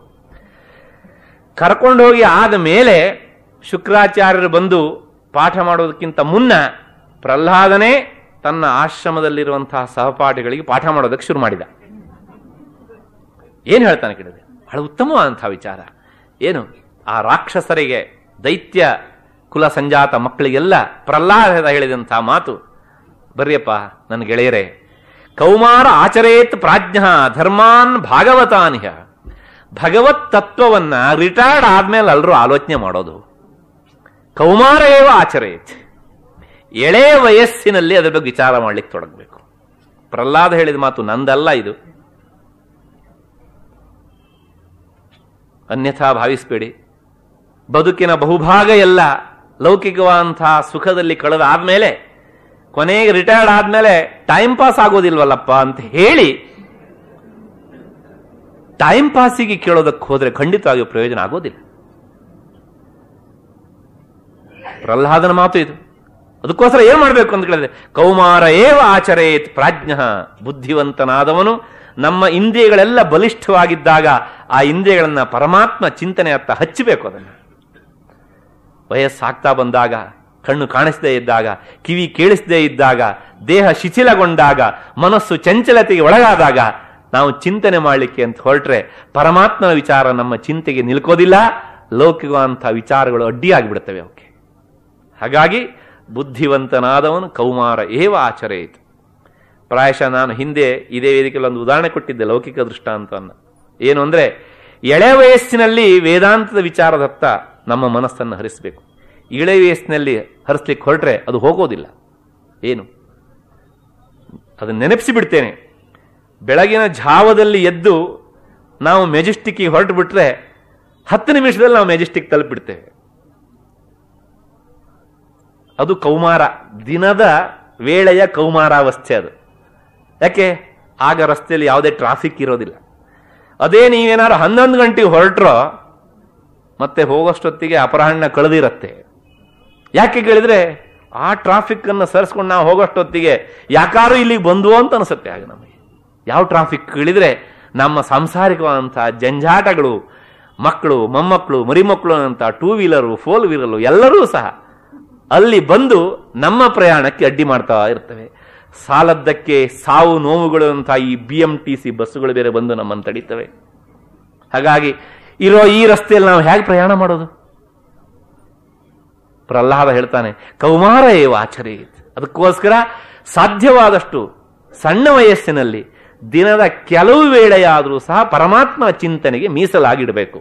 ಕರ್ಕೊಂಡು ಹೋಗಿ ಆದ ಮೇಲೆ ಶುಕ್ರಾಚಾರ್ಯರು ಬಂದು ಪಾಠ ಮಾಡೋದಕ್ಕಿಂತ ಮುನ್ನ ಪ್ರಹ್ಲಾದನೇ ತನ್ನ ಆಶ್ರಮದಲ್ಲಿರುವಂತಹ ಸಹಪಾಠಿಗಳಿಗೆ ಪಾಠ ಮಾಡೋದಕ್ಕೆ ಶುರು ಮಾಡಿದ ಏನು ಹೇಳ್ತಾನೆ ಕೇಳಿದೆ ಬಹಳ ಉತ್ತಮವಾದಂಥ ವಿಚಾರ ಏನು ಆ ರಾಕ್ಷಸರಿಗೆ ದೈತ್ಯ ಕುಲ ಸಂಜಾತ ಮಕ್ಕಳಿಗೆಲ್ಲ ಪ್ರಹ್ಲಾದ ಹೇಳಿದಂಥ ಮಾತು ಬರ್ರಿಯಪ್ಪ ನನ್ನ ಗೆಳೆಯರೇ ಕೌಮಾರ ಆಚರೇತ್ ಪ್ರಾಜ್ಞ ಧರ್ಮಾನ್ ಭಾಗವತಾನಿಹ ಭಗವತ್ ತತ್ವವನ್ನು ರಿಟೈರ್ಡ್ ಆದ್ಮೇಲೆ ಎಲ್ಲರೂ ಆಲೋಚನೆ ಮಾಡೋದು ಕೌಮಾರ ಏವ ಆಚರೇತ್ ವಯಸ್ಸಿನಲ್ಲಿ ಅದರ ಬಗ್ಗೆ ವಿಚಾರ ಮಾಡ್ಲಿಕ್ಕೆ ತೊಡಗಬೇಕು ಪ್ರಹ್ಲಾದ ಹೇಳಿದ ಮಾತು ನಂದಲ್ಲ ಇದು ಅನ್ಯಥಾ ಭಾವಿಸಬೇಡಿ ಬದುಕಿನ ಬಹುಭಾಗ ಎಲ್ಲ ಲೌಕಿಕವಾದಂತಹ ಸುಖದಲ್ಲಿ ಕಳೆದಾದ್ಮೇಲೆ ಕೊನೆಗೆ ರಿಟೈರ್ಡ್ ಆದ್ಮೇಲೆ ಟೈಮ್ ಪಾಸ್ ಆಗೋದಿಲ್ವಲ್ಲಪ್ಪ ಅಂತ ಹೇಳಿ ಟೈಮ್ ಪಾಸಿಗೆ ಕೇಳೋದಕ್ಕೆ ಹೋದ್ರೆ ಖಂಡಿತವಾಗಿಯೂ ಪ್ರಯೋಜನ ಆಗೋದಿಲ್ಲ ಪ್ರಹ್ಲಾದನ ಮಾತು ಇದು ಅದಕ್ಕೋಸ್ಕರ ಏನ್ ಮಾಡಬೇಕು ಅಂತ ಕೇಳಿದ್ರೆ ಕೌಮಾರ ಏವ ಆಚರೇತ್ ಪ್ರಾಜ್ಞ ಬುದ್ಧಿವಂತನಾದವನು ನಮ್ಮ ಇಂದ್ರಿಯಗಳೆಲ್ಲ ಬಲಿಷ್ಠವಾಗಿದ್ದಾಗ ಆ ಇಂದ್ರಿಯಗಳನ್ನು ಪರಮಾತ್ಮ ಚಿಂತನೆ ಅತ್ತ ಹಚ್ಚಬೇಕು ಅದನ್ನು ವಯಸ್ಸಾಗ್ತಾ ಬಂದಾಗ ಕಣ್ಣು ಕಾಣಿಸದೇ ಇದ್ದಾಗ ಕಿವಿ ಕೇಳಿಸದೇ ಇದ್ದಾಗ ದೇಹ ಶಿಥಿಲಗೊಂಡಾಗ ಮನಸ್ಸು ಚಂಚಲತೆಗೆ ಒಳಗಾದಾಗ ನಾವು ಚಿಂತನೆ ಮಾಡಲಿಕ್ಕೆ ಅಂತ ಹೊರಟ್ರೆ ಪರಮಾತ್ಮನ ವಿಚಾರ ನಮ್ಮ ಚಿಂತೆಗೆ ನಿಲ್ಕೋದಿಲ್ಲ ಲೌಕಿಕವಂಥ ವಿಚಾರಗಳು ಅಡ್ಡಿಯಾಗಿ ಬಿಡುತ್ತವೆ ಅವಕ್ಕೆ ಹಾಗಾಗಿ ಬುದ್ಧಿವಂತನಾದವನು ಕೌಮಾರ ಏವ ಆಚರೆಯಿತು ಪ್ರಾಯಶಃ ನಾನು ಹಿಂದೆ ಇದೇ ವೇದಿಕೆಯಲ್ಲಿ ಒಂದು ಉದಾಹರಣೆ ಕೊಟ್ಟಿದ್ದೆ ಲೌಕಿಕ ದೃಷ್ಟಾಂತವನ್ನು ಏನು ಅಂದರೆ ಎಳೆ ವಯಸ್ಸಿನಲ್ಲಿ ವೇದಾಂತದ ವಿಚಾರದತ್ತ ನಮ್ಮ ಮನಸ್ಸನ್ನು ಹರಿಸಬೇಕು ಇಳೆ ವಯಸ್ಸಿನಲ್ಲಿ ಹರಿಸ್ಲಿಕ್ಕೆ ಹೊರಟ್ರೆ ಅದು ಹೋಗೋದಿಲ್ಲ ಏನು ಅದನ್ನು ನೆನಪಿಸಿಬಿಡ್ತೇನೆ ಬೆಳಗಿನ ಜಾವದಲ್ಲಿ ಎದ್ದು ನಾವು ಮೆಜೆಸ್ಟಿಕ್ಕಿಗೆ ಹೊರಟು ಬಿಟ್ರೆ ಹತ್ತು ನಿಮಿಷದಲ್ಲಿ ನಾವು ಮೆಜೆಸ್ಟಿಕ್ ತಲುಪಿಡ್ತೇವೆ ಅದು ಕೌಮಾರ ದಿನದ ವೇಳೆಯ ಕೌಮಾರಾವಸ್ಥೆ ಅದು ಯಾಕೆ ಆಗ ರಸ್ತೆಯಲ್ಲಿ ಯಾವುದೇ ಟ್ರಾಫಿಕ್ ಇರೋದಿಲ್ಲ ಅದೇ ನೀವೇನಾದ್ರು ಹನ್ನೊಂದು ಗಂಟೆಗೆ ಹೊರಟ್ರೋ ಮತ್ತೆ ಹೋಗೋಷ್ಟೊತ್ತಿಗೆ ಅಪರಾಹ್ನ ಕಳೆದಿರತ್ತೆ ಯಾಕೆ ಕೇಳಿದ್ರೆ ಆ ಟ್ರಾಫಿಕ್ ಅನ್ನು ಸರಿಸ್ಕೊಂಡು ನಾವು ಹೋಗೋಷ್ಟೊತ್ತಿಗೆ ಯಾಕಾರು ಇಲ್ಲಿಗೆ ಬಂದ್ವೋ ಅಂತ ಅನಿಸುತ್ತೆ ಆಗ ನಮಗೆ ಯಾವ ಟ್ರಾಫಿಕ್ ಕೇಳಿದ್ರೆ ನಮ್ಮ ಸಾಂಸಾರಿಕವಾದಂತಹ ಜಂಜಾಟಗಳು ಮಕ್ಕಳು ಮೊಮ್ಮಕ್ಕಳು ಮರಿಮಕ್ಕಳು ಅಂತ ಟೂ ವೀಲರು ಫೋರ್ ವೀಲರು ಎಲ್ಲರೂ ಸಹ ಅಲ್ಲಿ ಬಂದು ನಮ್ಮ ಪ್ರಯಾಣಕ್ಕೆ ಅಡ್ಡಿ ಮಾಡ್ತಾ ಇರ್ತವೆ ಸಾಲದ್ದಕ್ಕೆ ಸಾವು ನೋವುಗಳು ಅಂತ ಈ ಬಿ ಎಂ ಟಿ ಸಿ ಬಸ್ಸುಗಳು ಬೇರೆ ಬಂದು ನಮ್ಮನ್ನು ತಡೀತವೆ ಹಾಗಾಗಿ ಇರೋ ಈ ರಸ್ತೆಯಲ್ಲಿ ನಾವು ಹೇಗೆ ಪ್ರಯಾಣ ಮಾಡೋದು ಪ್ರಹ್ಲಾದ ಹೇಳ್ತಾನೆ ಕೌಮಾರ ಏವ ಆಚರಿ ಅದಕ್ಕೋಸ್ಕರ ಸಾಧ್ಯವಾದಷ್ಟು ಸಣ್ಣ ವಯಸ್ಸಿನಲ್ಲಿ ದಿನದ ಕೆಲವು ವೇಳೆಯಾದರೂ ಸಹ ಪರಮಾತ್ಮ ಚಿಂತನೆಗೆ ಮೀಸಲಾಗಿಡಬೇಕು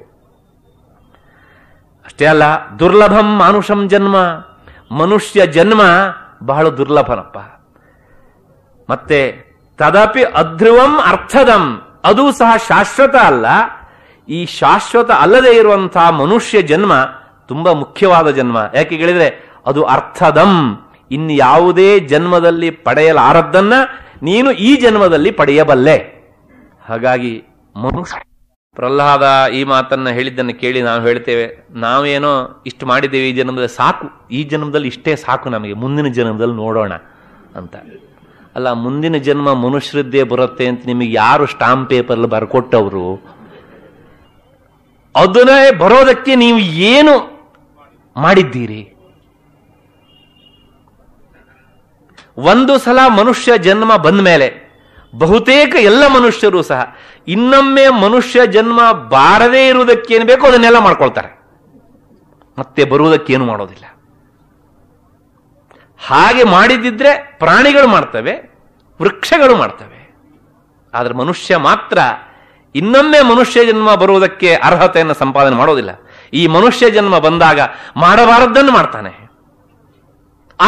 ಅಷ್ಟೇ ಅಲ್ಲ ದುರ್ಲಭಂ ಮಾನುಷಂ ಜನ್ಮ ಮನುಷ್ಯ ಜನ್ಮ ಬಹಳ ದುರ್ಲಭನಪ್ಪ ಮತ್ತೆ ತದಪಿ ಅಧ್ರುವಂ ಅರ್ಥದಂ ಅದು ಸಹ ಶಾಶ್ವತ ಅಲ್ಲ ಈ ಶಾಶ್ವತ ಅಲ್ಲದೆ ಇರುವಂತಹ ಮನುಷ್ಯ ಜನ್ಮ ತುಂಬಾ ಮುಖ್ಯವಾದ ಜನ್ಮ ಯಾಕೆ ಹೇಳಿದ್ರೆ ಅದು ಅರ್ಥದಂ ಇನ್ನು ಯಾವುದೇ ಜನ್ಮದಲ್ಲಿ ಪಡೆಯಲಾರದ್ದನ್ನ ನೀನು ಈ ಜನ್ಮದಲ್ಲಿ ಪಡೆಯಬಲ್ಲೆ ಹಾಗಾಗಿ ಮನುಷ್ಯ ಪ್ರಹ್ಲಾದ ಈ ಮಾತನ್ನ ಹೇಳಿದ್ದನ್ನು ಕೇಳಿ ನಾವು ಹೇಳ್ತೇವೆ ನಾವೇನೋ ಇಷ್ಟು ಮಾಡಿದ್ದೇವೆ ಈ ಜನ್ಮದಲ್ಲಿ ಸಾಕು ಈ ಜನ್ಮದಲ್ಲಿ ಇಷ್ಟೇ ಸಾಕು ನಮಗೆ ಮುಂದಿನ ಜನ್ಮದಲ್ಲಿ ನೋಡೋಣ ಅಂತ ಅಲ್ಲ ಮುಂದಿನ ಜನ್ಮ ಮನುಷ್ಯರದ್ದೇ ಬರುತ್ತೆ ಅಂತ ನಿಮಗೆ ಯಾರು ಸ್ಟಾಂಪ್ ಪೇಪರ್ಲ್ಲಿ ಬರ್ಕೊಟ್ಟವರು ಅದನ್ನೇ ಬರೋದಕ್ಕೆ ನೀವು ಏನು ಮಾಡಿದ್ದೀರಿ ಒಂದು ಸಲ ಮನುಷ್ಯ ಜನ್ಮ ಬಂದ ಮೇಲೆ ಬಹುತೇಕ ಎಲ್ಲ ಮನುಷ್ಯರು ಸಹ ಇನ್ನೊಮ್ಮೆ ಮನುಷ್ಯ ಜನ್ಮ ಬಾರದೇ ಇರುವುದಕ್ಕೇನು ಬೇಕೋ ಅದನ್ನೆಲ್ಲ ಮಾಡ್ಕೊಳ್ತಾರೆ ಮತ್ತೆ ಬರುವುದಕ್ಕೇನು ಮಾಡೋದಿಲ್ಲ ಹಾಗೆ ಮಾಡಿದ್ದಿದ್ರೆ ಪ್ರಾಣಿಗಳು ಮಾಡ್ತವೆ ವೃಕ್ಷಗಳು ಮಾಡ್ತವೆ ಆದರೆ ಮನುಷ್ಯ ಮಾತ್ರ ಇನ್ನೊಮ್ಮೆ ಮನುಷ್ಯ ಜನ್ಮ ಬರುವುದಕ್ಕೆ ಅರ್ಹತೆಯನ್ನು ಸಂಪಾದನೆ ಮಾಡೋದಿಲ್ಲ ಈ ಮನುಷ್ಯ ಜನ್ಮ ಬಂದಾಗ ಮಾಡಬಾರದ್ದನ್ನು ಮಾಡ್ತಾನೆ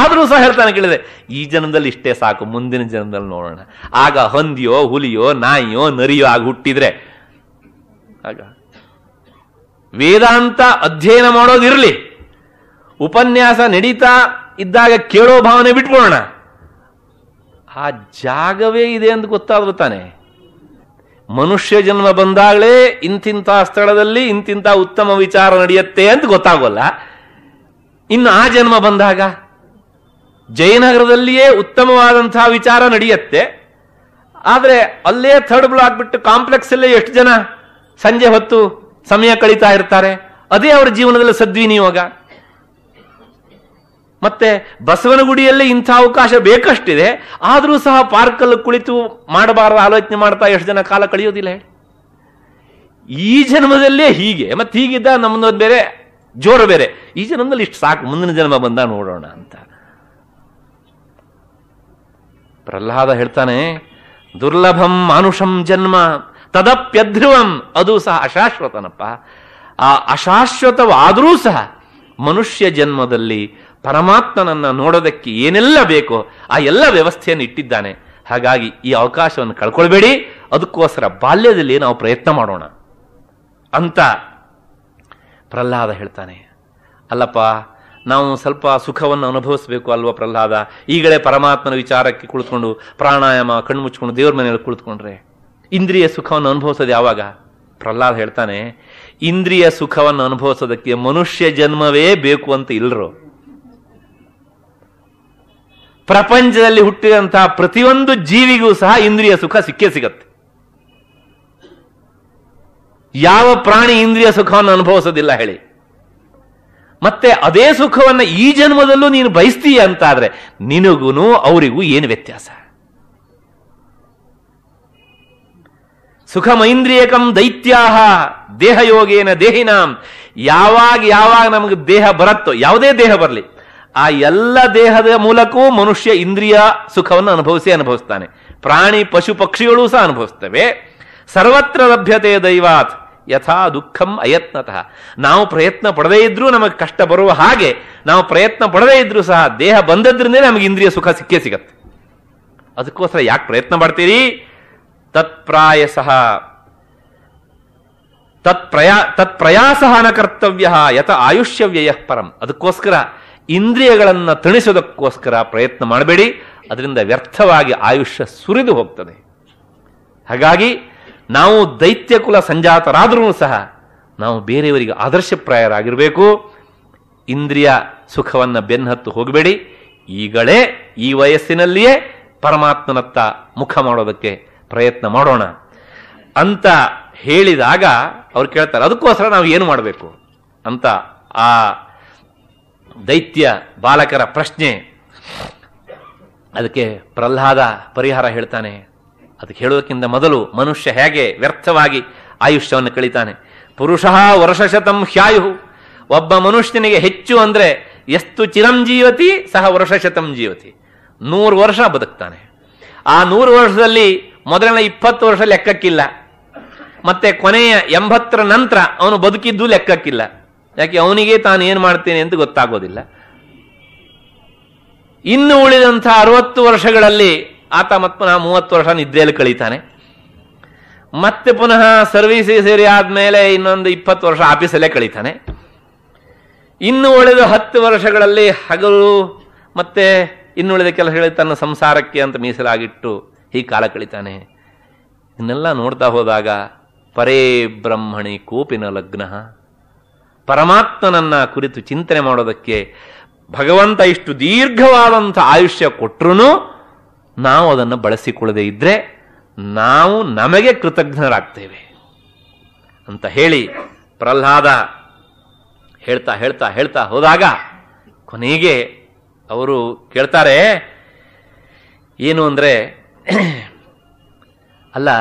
ಆದರೂ ಸಹ ಹೇಳ್ತಾನೆ ಕೇಳಿದೆ ಈ ಜನ್ಮದಲ್ಲಿ ಇಷ್ಟೇ ಸಾಕು ಮುಂದಿನ ಜನ್ಮದಲ್ಲಿ ನೋಡೋಣ ಆಗ ಹೊಂದಿಯೋ ಹುಲಿಯೋ ನಾಯಿಯೋ ನರಿಯೋ ಆಗ ಹುಟ್ಟಿದ್ರೆ ಆಗ ವೇದಾಂತ ಅಧ್ಯಯನ ಮಾಡೋದಿರಲಿ ಉಪನ್ಯಾಸ ನಡೀತಾ ಇದ್ದಾಗ ಕೇಳೋ ಭಾವನೆ ಬಿಟ್ಕೊಳ್ಳೋಣ ಆ ಜಾಗವೇ ಇದೆ ಅಂತ ಗೊತ್ತಾದ್ರು ತಾನೆ ಮನುಷ್ಯ ಜನ್ಮ ಬಂದಾಗಲೇ ಇಂತಿಂಥ ಸ್ಥಳದಲ್ಲಿ ಇಂತಿಂಥ ಉತ್ತಮ ವಿಚಾರ ನಡೆಯುತ್ತೆ ಅಂತ ಗೊತ್ತಾಗೋಲ್ಲ ಇನ್ನು ಆ ಜನ್ಮ ಬಂದಾಗ ಜಯನಗರದಲ್ಲಿಯೇ ಉತ್ತಮವಾದಂತಹ ವಿಚಾರ ನಡೆಯುತ್ತೆ ಆದರೆ ಅಲ್ಲೇ ಥರ್ಡ್ ಬ್ಲಾಕ್ ಬಿಟ್ಟು ಕಾಂಪ್ಲೆಕ್ಸ್ ಅಲ್ಲೇ ಎಷ್ಟು ಜನ ಸಂಜೆ ಹೊತ್ತು ಸಮಯ ಕಳೀತಾ ಇರ್ತಾರೆ ಅದೇ ಅವರ ಜೀವನದಲ್ಲಿ ಸದ್ವಿನಿಯೋಗ ಮತ್ತೆ ಬಸವನಗುಡಿಯಲ್ಲಿ ಇಂಥ ಅವಕಾಶ ಬೇಕಷ್ಟಿದೆ ಆದರೂ ಸಹ ಪಾರ್ಕಲ್ಲಿ ಕುಳಿತು ಮಾಡಬಾರದು ಆಲೋಚನೆ ಮಾಡ್ತಾ ಎಷ್ಟು ಜನ ಕಾಲ ಕಳೆಯೋದಿಲ್ಲ ಹೇಳಿ ಈ ಜನ್ಮದಲ್ಲೇ ಹೀಗೆ ಮತ್ತೆ ಹೀಗಿದ್ದ ನಮ್ಮದೊಂದು ಬೇರೆ ಜೋರು ಬೇರೆ ಈ ಜನ್ಮದಲ್ಲಿ ಇಷ್ಟು ಸಾಕು ಮುಂದಿನ ಜನ್ಮ ಬಂದ ನೋಡೋಣ ಅಂತ ಪ್ರಹ್ಲಾದ ಹೇಳ್ತಾನೆ ದುರ್ಲಭಂ ಮಾನುಷಂ ಜನ್ಮ ತದಪ್ಯಧ್ರುವಂ ಅದು ಸಹ ಅಶಾಶ್ವತನಪ್ಪ ಆ ಅಶಾಶ್ವತವಾದರೂ ಸಹ ಮನುಷ್ಯ ಜನ್ಮದಲ್ಲಿ ಪರಮಾತ್ಮನನ್ನು ನೋಡೋದಕ್ಕೆ ಏನೆಲ್ಲ ಬೇಕೋ ಆ ಎಲ್ಲ ವ್ಯವಸ್ಥೆಯನ್ನು ಇಟ್ಟಿದ್ದಾನೆ ಹಾಗಾಗಿ ಈ ಅವಕಾಶವನ್ನು ಕಳ್ಕೊಳ್ಬೇಡಿ ಅದಕ್ಕೋಸ್ಕರ ಬಾಲ್ಯದಲ್ಲಿ ನಾವು ಪ್ರಯತ್ನ ಮಾಡೋಣ ಅಂತ ಪ್ರಹ್ಲಾದ ಹೇಳ್ತಾನೆ ಅಲ್ಲಪ್ಪ ನಾವು ಸ್ವಲ್ಪ ಸುಖವನ್ನು ಅನುಭವಿಸಬೇಕು ಅಲ್ವ ಪ್ರಹ್ಲಾದ ಈಗಲೇ ಪರಮಾತ್ಮನ ವಿಚಾರಕ್ಕೆ ಕುಳಿತುಕೊಂಡು ಪ್ರಾಣಾಯಾಮ ಕಣ್ಣು ಮುಚ್ಕೊಂಡು ದೇವ್ರ ಮನೆಯಲ್ಲಿ ಕುಳಿತುಕೊಂಡ್ರೆ ಇಂದ್ರಿಯ ಸುಖವನ್ನು ಅನುಭವಿಸೋದು ಯಾವಾಗ ಪ್ರಹ್ಲಾದ ಹೇಳ್ತಾನೆ ಇಂದ್ರಿಯ ಸುಖವನ್ನು ಅನುಭವಿಸೋದಕ್ಕೆ ಮನುಷ್ಯ ಜನ್ಮವೇ ಬೇಕು ಅಂತ ಇಲ್ಲರು ಪ್ರಪಂಚದಲ್ಲಿ ಹುಟ್ಟಿದಂತಹ ಪ್ರತಿಯೊಂದು ಜೀವಿಗೂ ಸಹ ಇಂದ್ರಿಯ ಸುಖ ಸಿಕ್ಕೇ ಸಿಗತ್ತೆ ಯಾವ ಪ್ರಾಣಿ ಇಂದ್ರಿಯ ಸುಖವನ್ನು ಅನುಭವಿಸೋದಿಲ್ಲ ಹೇಳಿ ಮತ್ತೆ ಅದೇ ಸುಖವನ್ನು ಈ ಜನ್ಮದಲ್ಲೂ ನೀನು ಬಯಸ್ತೀಯ ಅಂತಾದ್ರೆ ನಿನಗೂ ಅವರಿಗೂ ಏನು ವ್ಯತ್ಯಾಸ ಸುಖಮೈಂದ್ರಿಯಕಂ ದೈತ್ಯಾಹ ದೇಹಯೋಗೇನ ದೇಹಿನಾಂ ಯಾವಾಗ ಯಾವಾಗ ನಮಗೆ ದೇಹ ಬರುತ್ತೋ ಯಾವುದೇ ದೇಹ ಬರಲಿ ಆ ಎಲ್ಲ ದೇಹದ ಮೂಲಕವೂ ಮನುಷ್ಯ ಇಂದ್ರಿಯ ಸುಖವನ್ನು ಅನುಭವಿಸಿ ಅನುಭವಿಸ್ತಾನೆ ಪ್ರಾಣಿ ಪಶು ಪಕ್ಷಿಗಳು ಸಹ ಅನುಭವಿಸ್ತವೆ ಸರ್ವತ್ರ ಲಭ್ಯತೆ ದೈವಾತ್ ಯಥಾ ದುಃಖಂ ಅಯತ್ನತಃ ನಾವು ಪ್ರಯತ್ನ ಪಡದೇ ಇದ್ರೂ ನಮಗೆ ಕಷ್ಟ ಬರುವ ಹಾಗೆ ನಾವು ಪ್ರಯತ್ನ ಪಡದೇ ಇದ್ರೂ ಸಹ ದೇಹ ಬಂದದ್ರಿಂದ ನಮಗೆ ಇಂದ್ರಿಯ ಸುಖ ಸಿಕ್ಕೇ ಸಿಗತ್ತೆ ಅದಕ್ಕೋಸ್ಕರ ಯಾಕೆ ಪ್ರಯತ್ನ ಮಾಡ್ತೀರಿ ಪ್ರಯಾ ತತ್ ಪ್ರಯಾಸ ನ ಕರ್ತವ್ಯ ಯಥ ಆಯುಷ್ಯ ವ್ಯಯ ಪರಂ ಅದಕ್ಕೋಸ್ಕರ ಇಂದ್ರಿಯಗಳನ್ನು ತಣಿಸೋದಕ್ಕೋಸ್ಕರ ಪ್ರಯತ್ನ ಮಾಡಬೇಡಿ ಅದರಿಂದ ವ್ಯರ್ಥವಾಗಿ ಆಯುಷ್ಯ ಸುರಿದು ಹೋಗ್ತದೆ ಹಾಗಾಗಿ ನಾವು ದೈತ್ಯಕುಲ ಸಂಜಾತರಾದರೂ ಸಹ ನಾವು ಬೇರೆಯವರಿಗೆ ಆದರ್ಶಪ್ರಾಯರಾಗಿರಬೇಕು ಇಂದ್ರಿಯ ಸುಖವನ್ನು ಬೆನ್ನತ್ತು ಹೋಗಬೇಡಿ ಈಗಳೇ ಈ ವಯಸ್ಸಿನಲ್ಲಿಯೇ ಪರಮಾತ್ಮನತ್ತ ಮುಖ ಮಾಡೋದಕ್ಕೆ ಪ್ರಯತ್ನ ಮಾಡೋಣ ಅಂತ ಹೇಳಿದಾಗ ಅವ್ರು ಕೇಳ್ತಾರೆ ಅದಕ್ಕೋಸ್ಕರ ನಾವು ಏನು ಮಾಡಬೇಕು ಅಂತ ಆ ದೈತ್ಯ ಬಾಲಕರ ಪ್ರಶ್ನೆ ಅದಕ್ಕೆ ಪ್ರಹ್ಲಾದ ಪರಿಹಾರ ಹೇಳ್ತಾನೆ ಅದಕ್ಕೆ ಹೇಳೋದಕ್ಕಿಂತ ಮೊದಲು ಮನುಷ್ಯ ಹೇಗೆ ವ್ಯರ್ಥವಾಗಿ ಆಯುಷ್ಯವನ್ನು ಕಳೀತಾನೆ ಪುರುಷ ವರ್ಷಶತಂ ಹ್ಯಾಯು ಒಬ್ಬ ಮನುಷ್ಯನಿಗೆ ಹೆಚ್ಚು ಅಂದರೆ ಎಷ್ಟು ಚಿರಂಜೀವತಿ ಸಹ ವರ್ಷಶತಂ ಜೀವತಿ ನೂರು ವರ್ಷ ಬದುಕ್ತಾನೆ ಆ ನೂರು ವರ್ಷದಲ್ಲಿ ಮೊದಲನೇ ಇಪ್ಪತ್ತು ವರ್ಷ ಲೆಕ್ಕಕ್ಕಿಲ್ಲ ಮತ್ತೆ ಕೊನೆಯ ಎಂಬತ್ತರ ನಂತರ ಅವನು ಬದುಕಿದ್ದು ಲೆಕ್ಕಕ್ಕಿಲ್ಲ ಯಾಕೆ ಅವನಿಗೆ ತಾನು ಏನು ಮಾಡ್ತೇನೆ ಅಂತ ಗೊತ್ತಾಗೋದಿಲ್ಲ ಇನ್ನು ಉಳಿದಂಥ ಅರವತ್ತು ವರ್ಷಗಳಲ್ಲಿ ಆತ ಮತ್ತೆ ಪುನಃ ಮೂವತ್ತು ವರ್ಷ ನಿದ್ರೆಯಲ್ಲಿ ಕಳೀತಾನೆ ಮತ್ತೆ ಪುನಃ ಸರ್ವೀಸಿಗೆ ಸೇರಿ ಆದಮೇಲೆ ಇನ್ನೊಂದು ಇಪ್ಪತ್ತು ವರ್ಷ ಆಫೀಸಲ್ಲೇ ಕಳೀತಾನೆ ಇನ್ನು ಉಳಿದ ಹತ್ತು ವರ್ಷಗಳಲ್ಲಿ ಹಗಲು ಮತ್ತೆ ಇನ್ನುಳಿದ ಹೇಳಿ ತನ್ನ ಸಂಸಾರಕ್ಕೆ ಅಂತ ಮೀಸಲಾಗಿಟ್ಟು ಈ ಕಾಲ ಕಳೀತಾನೆ ಇನ್ನೆಲ್ಲ ನೋಡ್ತಾ ಹೋದಾಗ ಪರೇ ಬ್ರಹ್ಮಣಿ ಕೋಪಿನ ಲಗ್ನ ಪರಮಾತ್ಮನನ್ನ ಕುರಿತು ಚಿಂತನೆ ಮಾಡೋದಕ್ಕೆ ಭಗವಂತ ಇಷ್ಟು ದೀರ್ಘವಾದಂಥ ಆಯುಷ್ಯ ಕೊಟ್ಟರೂ ನಾವು ಅದನ್ನು ಬಳಸಿಕೊಳ್ಳದೆ ಇದ್ದರೆ ನಾವು ನಮಗೆ ಕೃತಜ್ಞರಾಗ್ತೇವೆ ಅಂತ ಹೇಳಿ ಪ್ರಹ್ಲಾದ ಹೇಳ್ತಾ ಹೇಳ್ತಾ ಹೇಳ್ತಾ ಹೋದಾಗ ಕೊನೆಗೆ ಅವರು ಕೇಳ್ತಾರೆ ಏನು ಅಂದರೆ ಅಲ್ಲ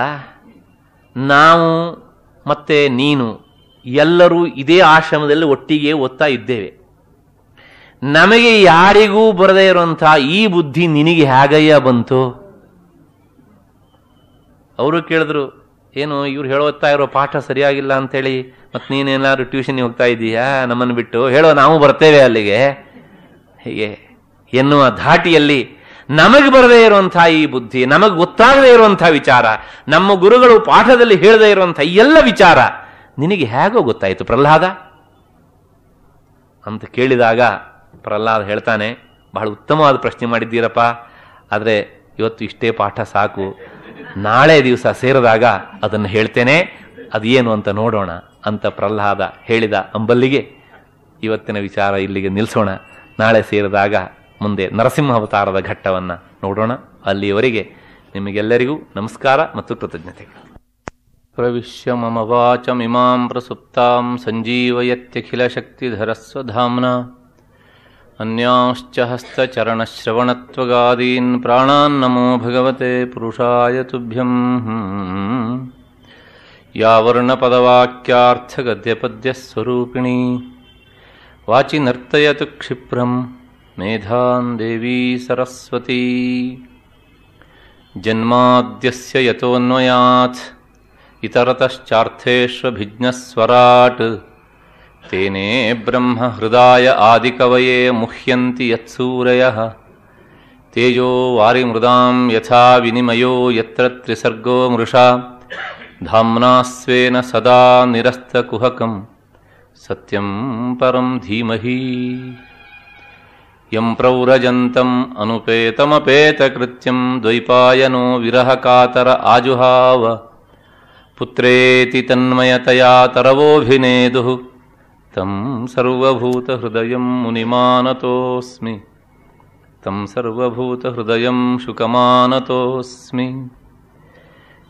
ನಾವು ಮತ್ತೆ ನೀನು ಎಲ್ಲರೂ ಇದೇ ಆಶ್ರಮದಲ್ಲಿ ಒಟ್ಟಿಗೆ ಓದ್ತಾ ಇದ್ದೇವೆ ನಮಗೆ ಯಾರಿಗೂ ಬರದೇ ಇರುವಂತಹ ಈ ಬುದ್ಧಿ ನಿನಗೆ ಹೇಗಯ್ಯ ಬಂತು ಅವರು ಕೇಳಿದ್ರು ಏನು ಇವ್ರು ಹೇಳೋತ್ತಾ ಇರೋ ಪಾಠ ಸರಿಯಾಗಿಲ್ಲ ಅಂತೇಳಿ ಮತ್ತೆ ನೀನೇನಾದ್ರು ಟ್ಯೂಷನ್ಗೆ ಹೋಗ್ತಾ ಇದ್ದೀಯಾ ನಮ್ಮನ್ನು ಬಿಟ್ಟು ಹೇಳೋ ನಾವು ಬರ್ತೇವೆ ಅಲ್ಲಿಗೆ ಹೀಗೆ ಎನ್ನುವ ಧಾಟಿಯಲ್ಲಿ ನಮಗೆ ಬರದೇ ಇರುವಂತಹ ಈ ಬುದ್ಧಿ ನಮಗೆ ಗೊತ್ತಾಗದೇ ಇರುವಂತಹ ವಿಚಾರ ನಮ್ಮ ಗುರುಗಳು ಪಾಠದಲ್ಲಿ ಹೇಳದೇ ಇರುವಂತಹ ಎಲ್ಲ ವಿಚಾರ ನಿನಗೆ ಹೇಗೋ ಗೊತ್ತಾಯಿತು ಪ್ರಹ್ಲಾದ ಅಂತ ಕೇಳಿದಾಗ ಪ್ರಹ್ಲಾದ ಹೇಳ್ತಾನೆ ಬಹಳ ಉತ್ತಮವಾದ ಪ್ರಶ್ನೆ ಮಾಡಿದ್ದೀರಪ್ಪ ಆದರೆ ಇವತ್ತು ಇಷ್ಟೇ ಪಾಠ ಸಾಕು ನಾಳೆ ದಿವಸ ಸೇರಿದಾಗ ಅದನ್ನು ಹೇಳ್ತೇನೆ ಅದೇನು ಅಂತ ನೋಡೋಣ ಅಂತ ಪ್ರಹ್ಲಾದ ಹೇಳಿದ ಅಂಬಲ್ಲಿಗೆ ಇವತ್ತಿನ ವಿಚಾರ ಇಲ್ಲಿಗೆ ನಿಲ್ಲಿಸೋಣ ನಾಳೆ ಸೇರಿದಾಗ ಮುಂದೆ ನರಸಿಂಹ ಅವತಾರದ ಘಟ್ಟವನ್ನು ನೋಡೋಣ ಅಲ್ಲಿಯವರೆಗೆ ನಿಮಗೆಲ್ಲರಿಗೂ ನಮಸ್ಕಾರ ಮತ್ತು ಕೃತಜ್ಞತೆಗಳು प्रविश्य मम वाचमिमाम् प्रसुप्ताम् सञ्जीवयत्यखिलशक्तिधरस्वधाम्ना अन्यांश्च हस्तचरणश्रवणत्वगादीन् नमो भगवते पुरुषाय तुभ्यम् यावर्णपदवाक्यार्थगद्यपद्यस्वरूपिणी वाचि नर्तयतु क्षिप्रम् मेधान् देवी सरस्वती जन्माद्यस्य यतोऽन्वयात् इतरतश्चार्थेष्वभिज्ञस्वराट् तेने ब्रह्म हृदाय आदिकवये मुह्यन्ति यत्सूरयः तेजो वारिमृदाम् यथा विनिमयो यत्र त्रिसर्गो मृषा धाम्ना सदा निरस्तकुहकम् सत्यम् परम् धीमहि यम् प्रौरजन्तम् अनुपेतमपेतकृत्यम् द्वैपायनो विरहकातर आजुहाव पुत्रेति तन्मयतया तरवोऽभिनेदुः सर्वभूतहृदयं मुनिमानतोऽस्मि तं सर्वभूतहृदयं शुकमानतोऽस्मि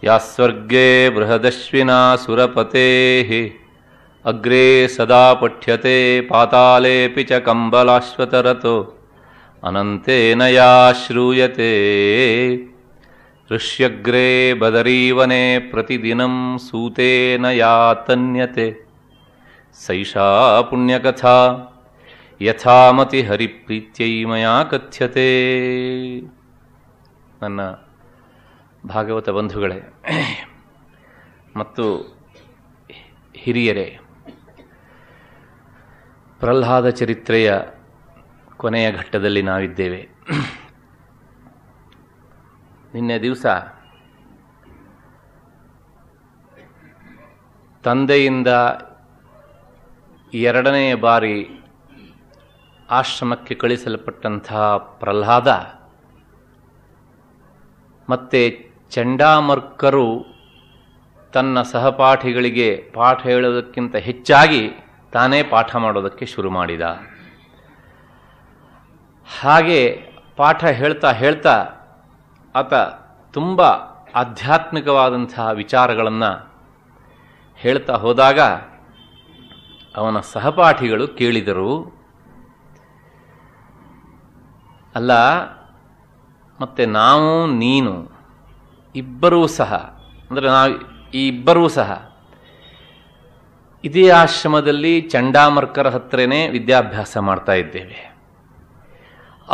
या स्वर्गे बृहदश्विना सुरपतेः अग्रे सदा पठ्यते पातालेऽपि च कम्बलाश्वतरतो अनन्तेन या श्रूयते ಋಷ್ಯಗ್ರೆ ಬದರೀವನೆ ಪ್ರತಿದಿನ ಸೂತೆನ ಯಾತನ್ಯತೆ ಸೈಷಾ पुण्यकथा ಯಥಾಮತಿ ಹರಿಪ್ರೀತ್ಯೈ ಮಯಾ ಕಥ್ಯತೆ ನನ್ನ ಭಾಗವತ ಬಂಧುಗಳೇ ಮತ್ತು ಹಿರಿಯರೇ ಪ್ರಹ್ಲಾದ ಚರಿತ್ರೆಯ ಕೊನೆಯ ಘಟ್ಟದಲ್ಲಿ ನಾವಿದ್ದೇವೆ ನಿನ್ನೆ ದಿವಸ ತಂದೆಯಿಂದ ಎರಡನೆಯ ಬಾರಿ ಆಶ್ರಮಕ್ಕೆ ಕಳಿಸಲ್ಪಟ್ಟಂತಹ ಪ್ರಹ್ಲಾದ ಮತ್ತು ಚಂಡಾಮರ್ಕರು ತನ್ನ ಸಹಪಾಠಿಗಳಿಗೆ ಪಾಠ ಹೇಳೋದಕ್ಕಿಂತ ಹೆಚ್ಚಾಗಿ ತಾನೇ ಪಾಠ ಮಾಡೋದಕ್ಕೆ ಶುರು ಮಾಡಿದ ಹಾಗೆ ಪಾಠ ಹೇಳ್ತಾ ಹೇಳ್ತಾ ಆತ ತುಂಬ ಆಧ್ಯಾತ್ಮಿಕವಾದಂತಹ ವಿಚಾರಗಳನ್ನು ಹೇಳ್ತಾ ಹೋದಾಗ ಅವನ ಸಹಪಾಠಿಗಳು ಕೇಳಿದರು ಅಲ್ಲ ಮತ್ತು ನಾವು ನೀನು ಇಬ್ಬರೂ ಸಹ ಅಂದರೆ ನಾವು ಈ ಇಬ್ಬರೂ ಸಹ ಇದೇ ಆಶ್ರಮದಲ್ಲಿ ಚಂಡಾಮರ್ಕರ ಹತ್ರನೇ ವಿದ್ಯಾಭ್ಯಾಸ ಮಾಡ್ತಾ ಇದ್ದೇವೆ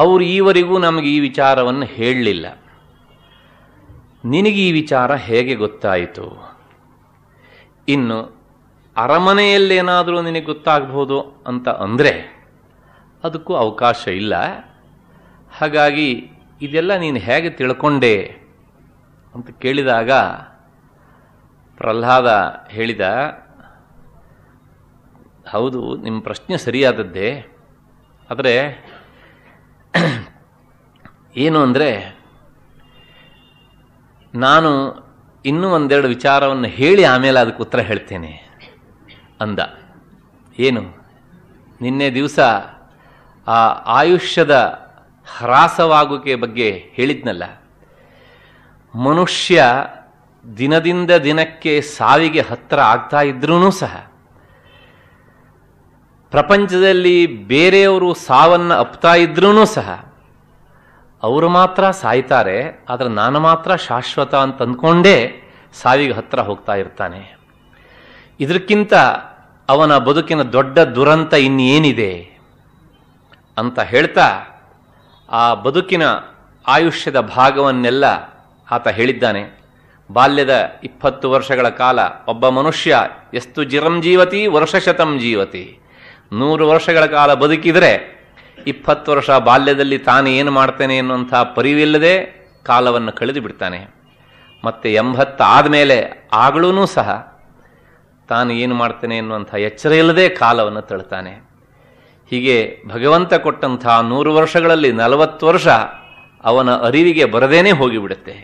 ಅವರು ಈವರೆಗೂ ನಮಗೆ ಈ ವಿಚಾರವನ್ನು ಹೇಳಲಿಲ್ಲ ನಿನಗೆ ಈ ವಿಚಾರ ಹೇಗೆ ಗೊತ್ತಾಯಿತು ಇನ್ನು ಅರಮನೆಯಲ್ಲೇನಾದರೂ ನಿನಗೆ ಗೊತ್ತಾಗ್ಬೋದು ಅಂತ ಅಂದರೆ ಅದಕ್ಕೂ ಅವಕಾಶ ಇಲ್ಲ ಹಾಗಾಗಿ ಇದೆಲ್ಲ ನೀನು ಹೇಗೆ ತಿಳ್ಕೊಂಡೆ ಅಂತ ಕೇಳಿದಾಗ ಪ್ರಹ್ಲಾದ ಹೇಳಿದ ಹೌದು ನಿಮ್ಮ ಪ್ರಶ್ನೆ ಸರಿಯಾದದ್ದೇ ಆದರೆ ಏನು ಅಂದರೆ ನಾನು ಇನ್ನೂ ಒಂದೆರಡು ವಿಚಾರವನ್ನು ಹೇಳಿ ಆಮೇಲೆ ಅದಕ್ಕೆ ಉತ್ತರ ಹೇಳ್ತೇನೆ ಅಂದ ಏನು ನಿನ್ನೆ ದಿವಸ ಆ ಆಯುಷ್ಯದ ಹ್ರಾಸವಾಗುವಿಕೆ ಬಗ್ಗೆ ಹೇಳಿದ್ನಲ್ಲ ಮನುಷ್ಯ ದಿನದಿಂದ ದಿನಕ್ಕೆ ಸಾವಿಗೆ ಹತ್ತಿರ ಆಗ್ತಾ ಇದ್ರೂ ಸಹ ಪ್ರಪಂಚದಲ್ಲಿ ಬೇರೆಯವರು ಸಾವನ್ನು ಅಪ್ತಾ ಇದ್ರೂ ಸಹ ಅವರು ಮಾತ್ರ ಸಾಯ್ತಾರೆ ಆದರೆ ನಾನು ಮಾತ್ರ ಶಾಶ್ವತ ಅಂತ ಅಂದ್ಕೊಂಡೇ ಸಾವಿಗೆ ಹತ್ರ ಹೋಗ್ತಾ ಇರ್ತಾನೆ ಇದಕ್ಕಿಂತ ಅವನ ಬದುಕಿನ ದೊಡ್ಡ ದುರಂತ ಇನ್ನೇನಿದೆ ಅಂತ ಹೇಳ್ತಾ ಆ ಬದುಕಿನ ಆಯುಷ್ಯದ ಭಾಗವನ್ನೆಲ್ಲ ಆತ ಹೇಳಿದ್ದಾನೆ ಬಾಲ್ಯದ ಇಪ್ಪತ್ತು ವರ್ಷಗಳ ಕಾಲ ಒಬ್ಬ ಮನುಷ್ಯ ಎಷ್ಟು ಜಿರಂ ಜೀವತಿ ವರ್ಷಶತಂ ಜೀವತಿ ನೂರು ವರ್ಷಗಳ ಕಾಲ ಬದುಕಿದರೆ ಇಪ್ಪತ್ತು ವರ್ಷ ಬಾಲ್ಯದಲ್ಲಿ ತಾನು ಏನು ಮಾಡ್ತೇನೆ ಎನ್ನುವಂಥ ಪರಿವಿಲ್ಲದೆ ಕಾಲವನ್ನು ಕಳೆದು ಬಿಡ್ತಾನೆ ಮತ್ತು ಎಂಬತ್ತಾದ ಮೇಲೆ ಆಗ್ಲೂ ಸಹ ತಾನು ಏನು ಮಾಡ್ತೇನೆ ಎನ್ನುವಂಥ ಎಚ್ಚರ ಇಲ್ಲದೆ ಕಾಲವನ್ನು ತಳ್ತಾನೆ ಹೀಗೆ ಭಗವಂತ ಕೊಟ್ಟಂಥ ನೂರು ವರ್ಷಗಳಲ್ಲಿ ನಲವತ್ತು ವರ್ಷ ಅವನ ಅರಿವಿಗೆ ಬರದೇನೆ ಹೋಗಿಬಿಡುತ್ತೆ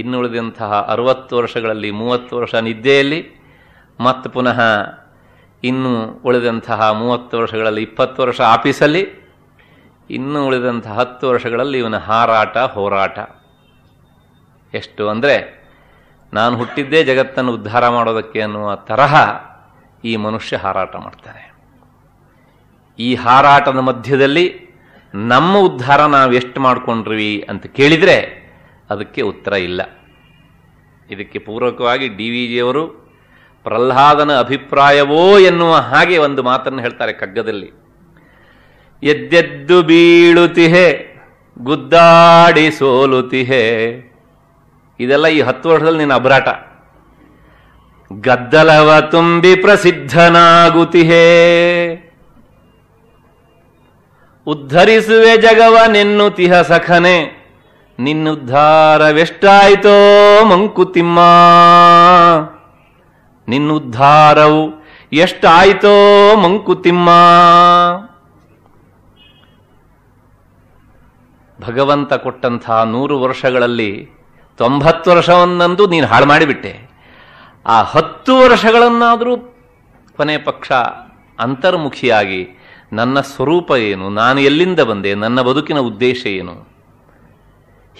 ಇನ್ನುಳಿದಂತಹ ಅರುವತ್ತು ವರ್ಷಗಳಲ್ಲಿ ಮೂವತ್ತು ವರ್ಷ ನಿದ್ದೆಯಲ್ಲಿ ಮತ್ತು ಪುನಃ ಇನ್ನು ಉಳಿದಂತಹ ಮೂವತ್ತು ವರ್ಷಗಳಲ್ಲಿ ಇಪ್ಪತ್ತು ವರ್ಷ ಆಫೀಸಲ್ಲಿ ಇನ್ನು ಉಳಿದಂಥ ಹತ್ತು ವರ್ಷಗಳಲ್ಲಿ ಇವನ ಹಾರಾಟ ಹೋರಾಟ ಎಷ್ಟು ಅಂದರೆ ನಾನು ಹುಟ್ಟಿದ್ದೇ ಜಗತ್ತನ್ನು ಉದ್ಧಾರ ಮಾಡೋದಕ್ಕೆ ಅನ್ನುವ ತರಹ ಈ ಮನುಷ್ಯ ಹಾರಾಟ ಮಾಡ್ತಾನೆ ಈ ಹಾರಾಟದ ಮಧ್ಯದಲ್ಲಿ ನಮ್ಮ ಉದ್ಧಾರ ನಾವು ಎಷ್ಟು ಮಾಡಿಕೊಂಡ್ರಿ ಅಂತ ಕೇಳಿದರೆ ಅದಕ್ಕೆ ಉತ್ತರ ಇಲ್ಲ ಇದಕ್ಕೆ ಪೂರಕವಾಗಿ ಡಿ ವಿ ಜಿಯವರು ಪ್ರಹ್ಲಾದನ ಅಭಿಪ್ರಾಯವೋ ಎನ್ನುವ ಹಾಗೆ ಒಂದು ಮಾತನ್ನು ಹೇಳ್ತಾರೆ ಕಗ್ಗದಲ್ಲಿ ಎದ್ದೆದ್ದು ಬೀಳುತಿಹೆ ಗುದ್ದಾಡಿ ಸೋಲುತಿಹೆ ಇದೆಲ್ಲ ಈ ಹತ್ತು ವರ್ಷದಲ್ಲಿ ನಿನ್ನ ಅಬ್ರಾಟ ಗದ್ದಲವ ತುಂಬಿ ಪ್ರಸಿದ್ಧನಾಗುತಿಹೇ ಉದ್ಧರಿಸುವೆ ಜಗವ ನಿನ್ನುತಿಹ ಸಖನೆ ನಿನ್ನುದ್ಧಾರವೆಷ್ಟಾಯಿತೋ ಮಂಕುತಿಮ್ಮ ನಿನ್ನುದ್ಧಾರವು ಎಷ್ಟಾಯಿತೋ ಮಂಕುತಿಮ್ಮ ಭಗವಂತ ಕೊಟ್ಟಂತಹ ನೂರು ವರ್ಷಗಳಲ್ಲಿ ತೊಂಬತ್ತು ವರ್ಷವನ್ನಂದು ನೀನು ಹಾಳು ಮಾಡಿಬಿಟ್ಟೆ ಆ ಹತ್ತು ವರ್ಷಗಳನ್ನಾದರೂ ಕೊನೆ ಪಕ್ಷ ಅಂತರ್ಮುಖಿಯಾಗಿ ನನ್ನ ಸ್ವರೂಪ ಏನು ನಾನು ಎಲ್ಲಿಂದ ಬಂದೆ ನನ್ನ ಬದುಕಿನ ಉದ್ದೇಶ ಏನು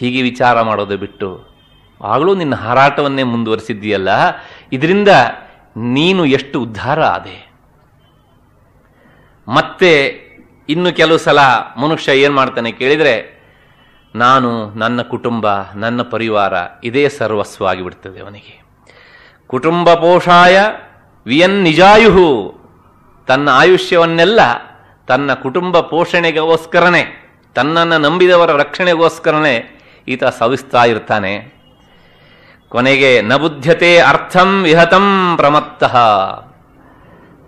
ಹೀಗೆ ವಿಚಾರ ಮಾಡೋದು ಬಿಟ್ಟು ಆಗಲೂ ನಿನ್ನ ಹಾರಾಟವನ್ನೇ ಮುಂದುವರಿಸಿದ್ದೀಯಲ್ಲ ಇದರಿಂದ ನೀನು ಎಷ್ಟು ಉದ್ಧಾರ ಆದೆ ಮತ್ತೆ ಇನ್ನು ಕೆಲವು ಸಲ ಮನುಷ್ಯ ಏನು ಮಾಡ್ತಾನೆ ಕೇಳಿದರೆ ನಾನು ನನ್ನ ಕುಟುಂಬ ನನ್ನ ಪರಿವಾರ ಇದೇ ಸರ್ವಸ್ವ ಬಿಡ್ತದೆ ಅವನಿಗೆ ಕುಟುಂಬ ಪೋಷಾಯ ವಿಯನ್ ನಿಜಾಯುಹು ತನ್ನ ಆಯುಷ್ಯವನ್ನೆಲ್ಲ ತನ್ನ ಕುಟುಂಬ ಪೋಷಣೆಗೋಸ್ಕರನೇ ತನ್ನನ್ನು ನಂಬಿದವರ ರಕ್ಷಣೆಗೋಸ್ಕರನೇ ಈತ ಸವಿಸ್ತಾ ಇರ್ತಾನೆ ಕೊನೆಗೆ ನಬುದ್ಧತೆ ಅರ್ಥಂ ವಿಹತಂ ಪ್ರಮತ್ತಃ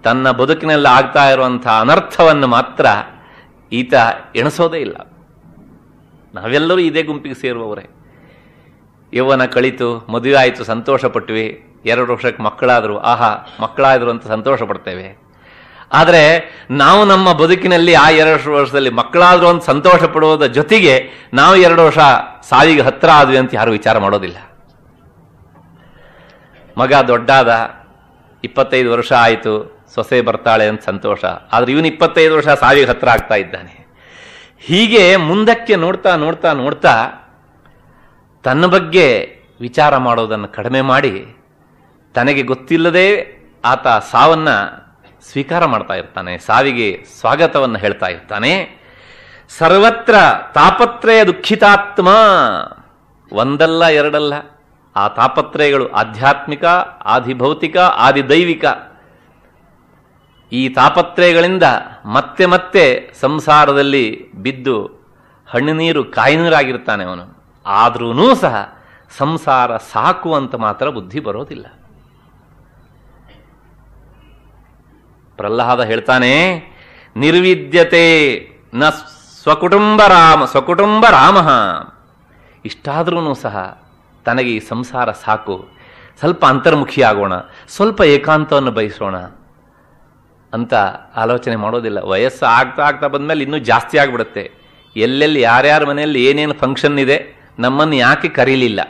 ತನ್ನ ಬದುಕಿನಲ್ಲಿ ಆಗ್ತಾ ಇರುವಂತಹ ಅನರ್ಥವನ್ನು ಮಾತ್ರ ಈತ ಎಣಿಸೋದೇ ಇಲ್ಲ ನಾವೆಲ್ಲರೂ ಇದೇ ಗುಂಪಿಗೆ ಸೇರುವವರೇ ಯೌವನ ಕಳಿತು ಮದುವೆ ಆಯಿತು ಸಂತೋಷ ಪಟ್ವಿ ಎರಡು ವರ್ಷಕ್ಕೆ ಮಕ್ಕಳಾದರು ಆಹಾ ಮಕ್ಕಳಾದರು ಅಂತ ಸಂತೋಷ ಪಡ್ತೇವೆ ಆದರೆ ನಾವು ನಮ್ಮ ಬದುಕಿನಲ್ಲಿ ಆ ಎರಡು ವರ್ಷದಲ್ಲಿ ಮಕ್ಕಳಾದರೂ ಅಂತ ಸಂತೋಷ ಪಡುವುದರ ಜೊತೆಗೆ ನಾವು ಎರಡು ವರ್ಷ ಸಾವಿಗೆ ಹತ್ತಿರ ಆದ್ವಿ ಅಂತ ಯಾರು ವಿಚಾರ ಮಾಡೋದಿಲ್ಲ ಮಗ ದೊಡ್ಡಾದ ಇಪ್ಪತ್ತೈದು ವರ್ಷ ಆಯಿತು ಸೊಸೆ ಬರ್ತಾಳೆ ಅಂತ ಸಂತೋಷ ಆದರೆ ಇವನು ಇಪ್ಪತ್ತೈದು ವರ್ಷ ಸಾವಿಗೆ ಹತ್ತಿರ ಆಗ್ತಾ ಇದ್ದಾನೆ ಹೀಗೆ ಮುಂದಕ್ಕೆ ನೋಡ್ತಾ ನೋಡ್ತಾ ನೋಡ್ತಾ ತನ್ನ ಬಗ್ಗೆ ವಿಚಾರ ಮಾಡೋದನ್ನು ಕಡಿಮೆ ಮಾಡಿ ತನಗೆ ಗೊತ್ತಿಲ್ಲದೆ ಆತ ಸಾವನ್ನ ಸ್ವೀಕಾರ ಮಾಡ್ತಾ ಇರ್ತಾನೆ ಸಾವಿಗೆ ಸ್ವಾಗತವನ್ನು ಹೇಳ್ತಾ ಇರ್ತಾನೆ ಸರ್ವತ್ರ ತಾಪತ್ರಯ ದುಃಖಿತಾತ್ಮ ಒಂದಲ್ಲ ಎರಡಲ್ಲ ಆ ತಾಪತ್ರಯಗಳು ಆಧ್ಯಾತ್ಮಿಕ ಆದಿಭೌತಿಕ ಆದಿದೈವಿಕ ಈ ತಾಪತ್ರಯಗಳಿಂದ ಮತ್ತೆ ಮತ್ತೆ ಸಂಸಾರದಲ್ಲಿ ಬಿದ್ದು ಹಣ್ಣು ನೀರು ಕಾಯಿನೀರಾಗಿರ್ತಾನೆ ಅವನು ಆದ್ರೂ ಸಹ ಸಂಸಾರ ಸಾಕು ಅಂತ ಮಾತ್ರ ಬುದ್ಧಿ ಬರೋದಿಲ್ಲ ಪ್ರಹ್ಲಾದ ಹೇಳ್ತಾನೆ ನಿರ್ವಿದ್ಯತೆ ನ ಸ್ವಕುಟುಂಬ ರಾಮ ಸ್ವಕುಟುಂಬ ರಾಮ ಇಷ್ಟಾದ್ರೂ ಸಹ ತನಗೆ ಈ ಸಂಸಾರ ಸಾಕು ಸ್ವಲ್ಪ ಅಂತರ್ಮುಖಿಯಾಗೋಣ ಸ್ವಲ್ಪ ಏಕಾಂತವನ್ನು ಬಯಸೋಣ ಅಂತ ಆಲೋಚನೆ ಮಾಡೋದಿಲ್ಲ ವಯಸ್ಸು ಆಗ್ತಾ ಆಗ್ತಾ ಬಂದಮೇಲೆ ಇನ್ನೂ ಜಾಸ್ತಿ ಆಗಿಬಿಡುತ್ತೆ ಎಲ್ಲೆಲ್ಲಿ ಯಾರ್ಯಾರ ಮನೆಯಲ್ಲಿ ಏನೇನು ಫಂಕ್ಷನ್ ಇದೆ ನಮ್ಮನ್ನು ಯಾಕೆ ಕರೀಲಿಲ್ಲ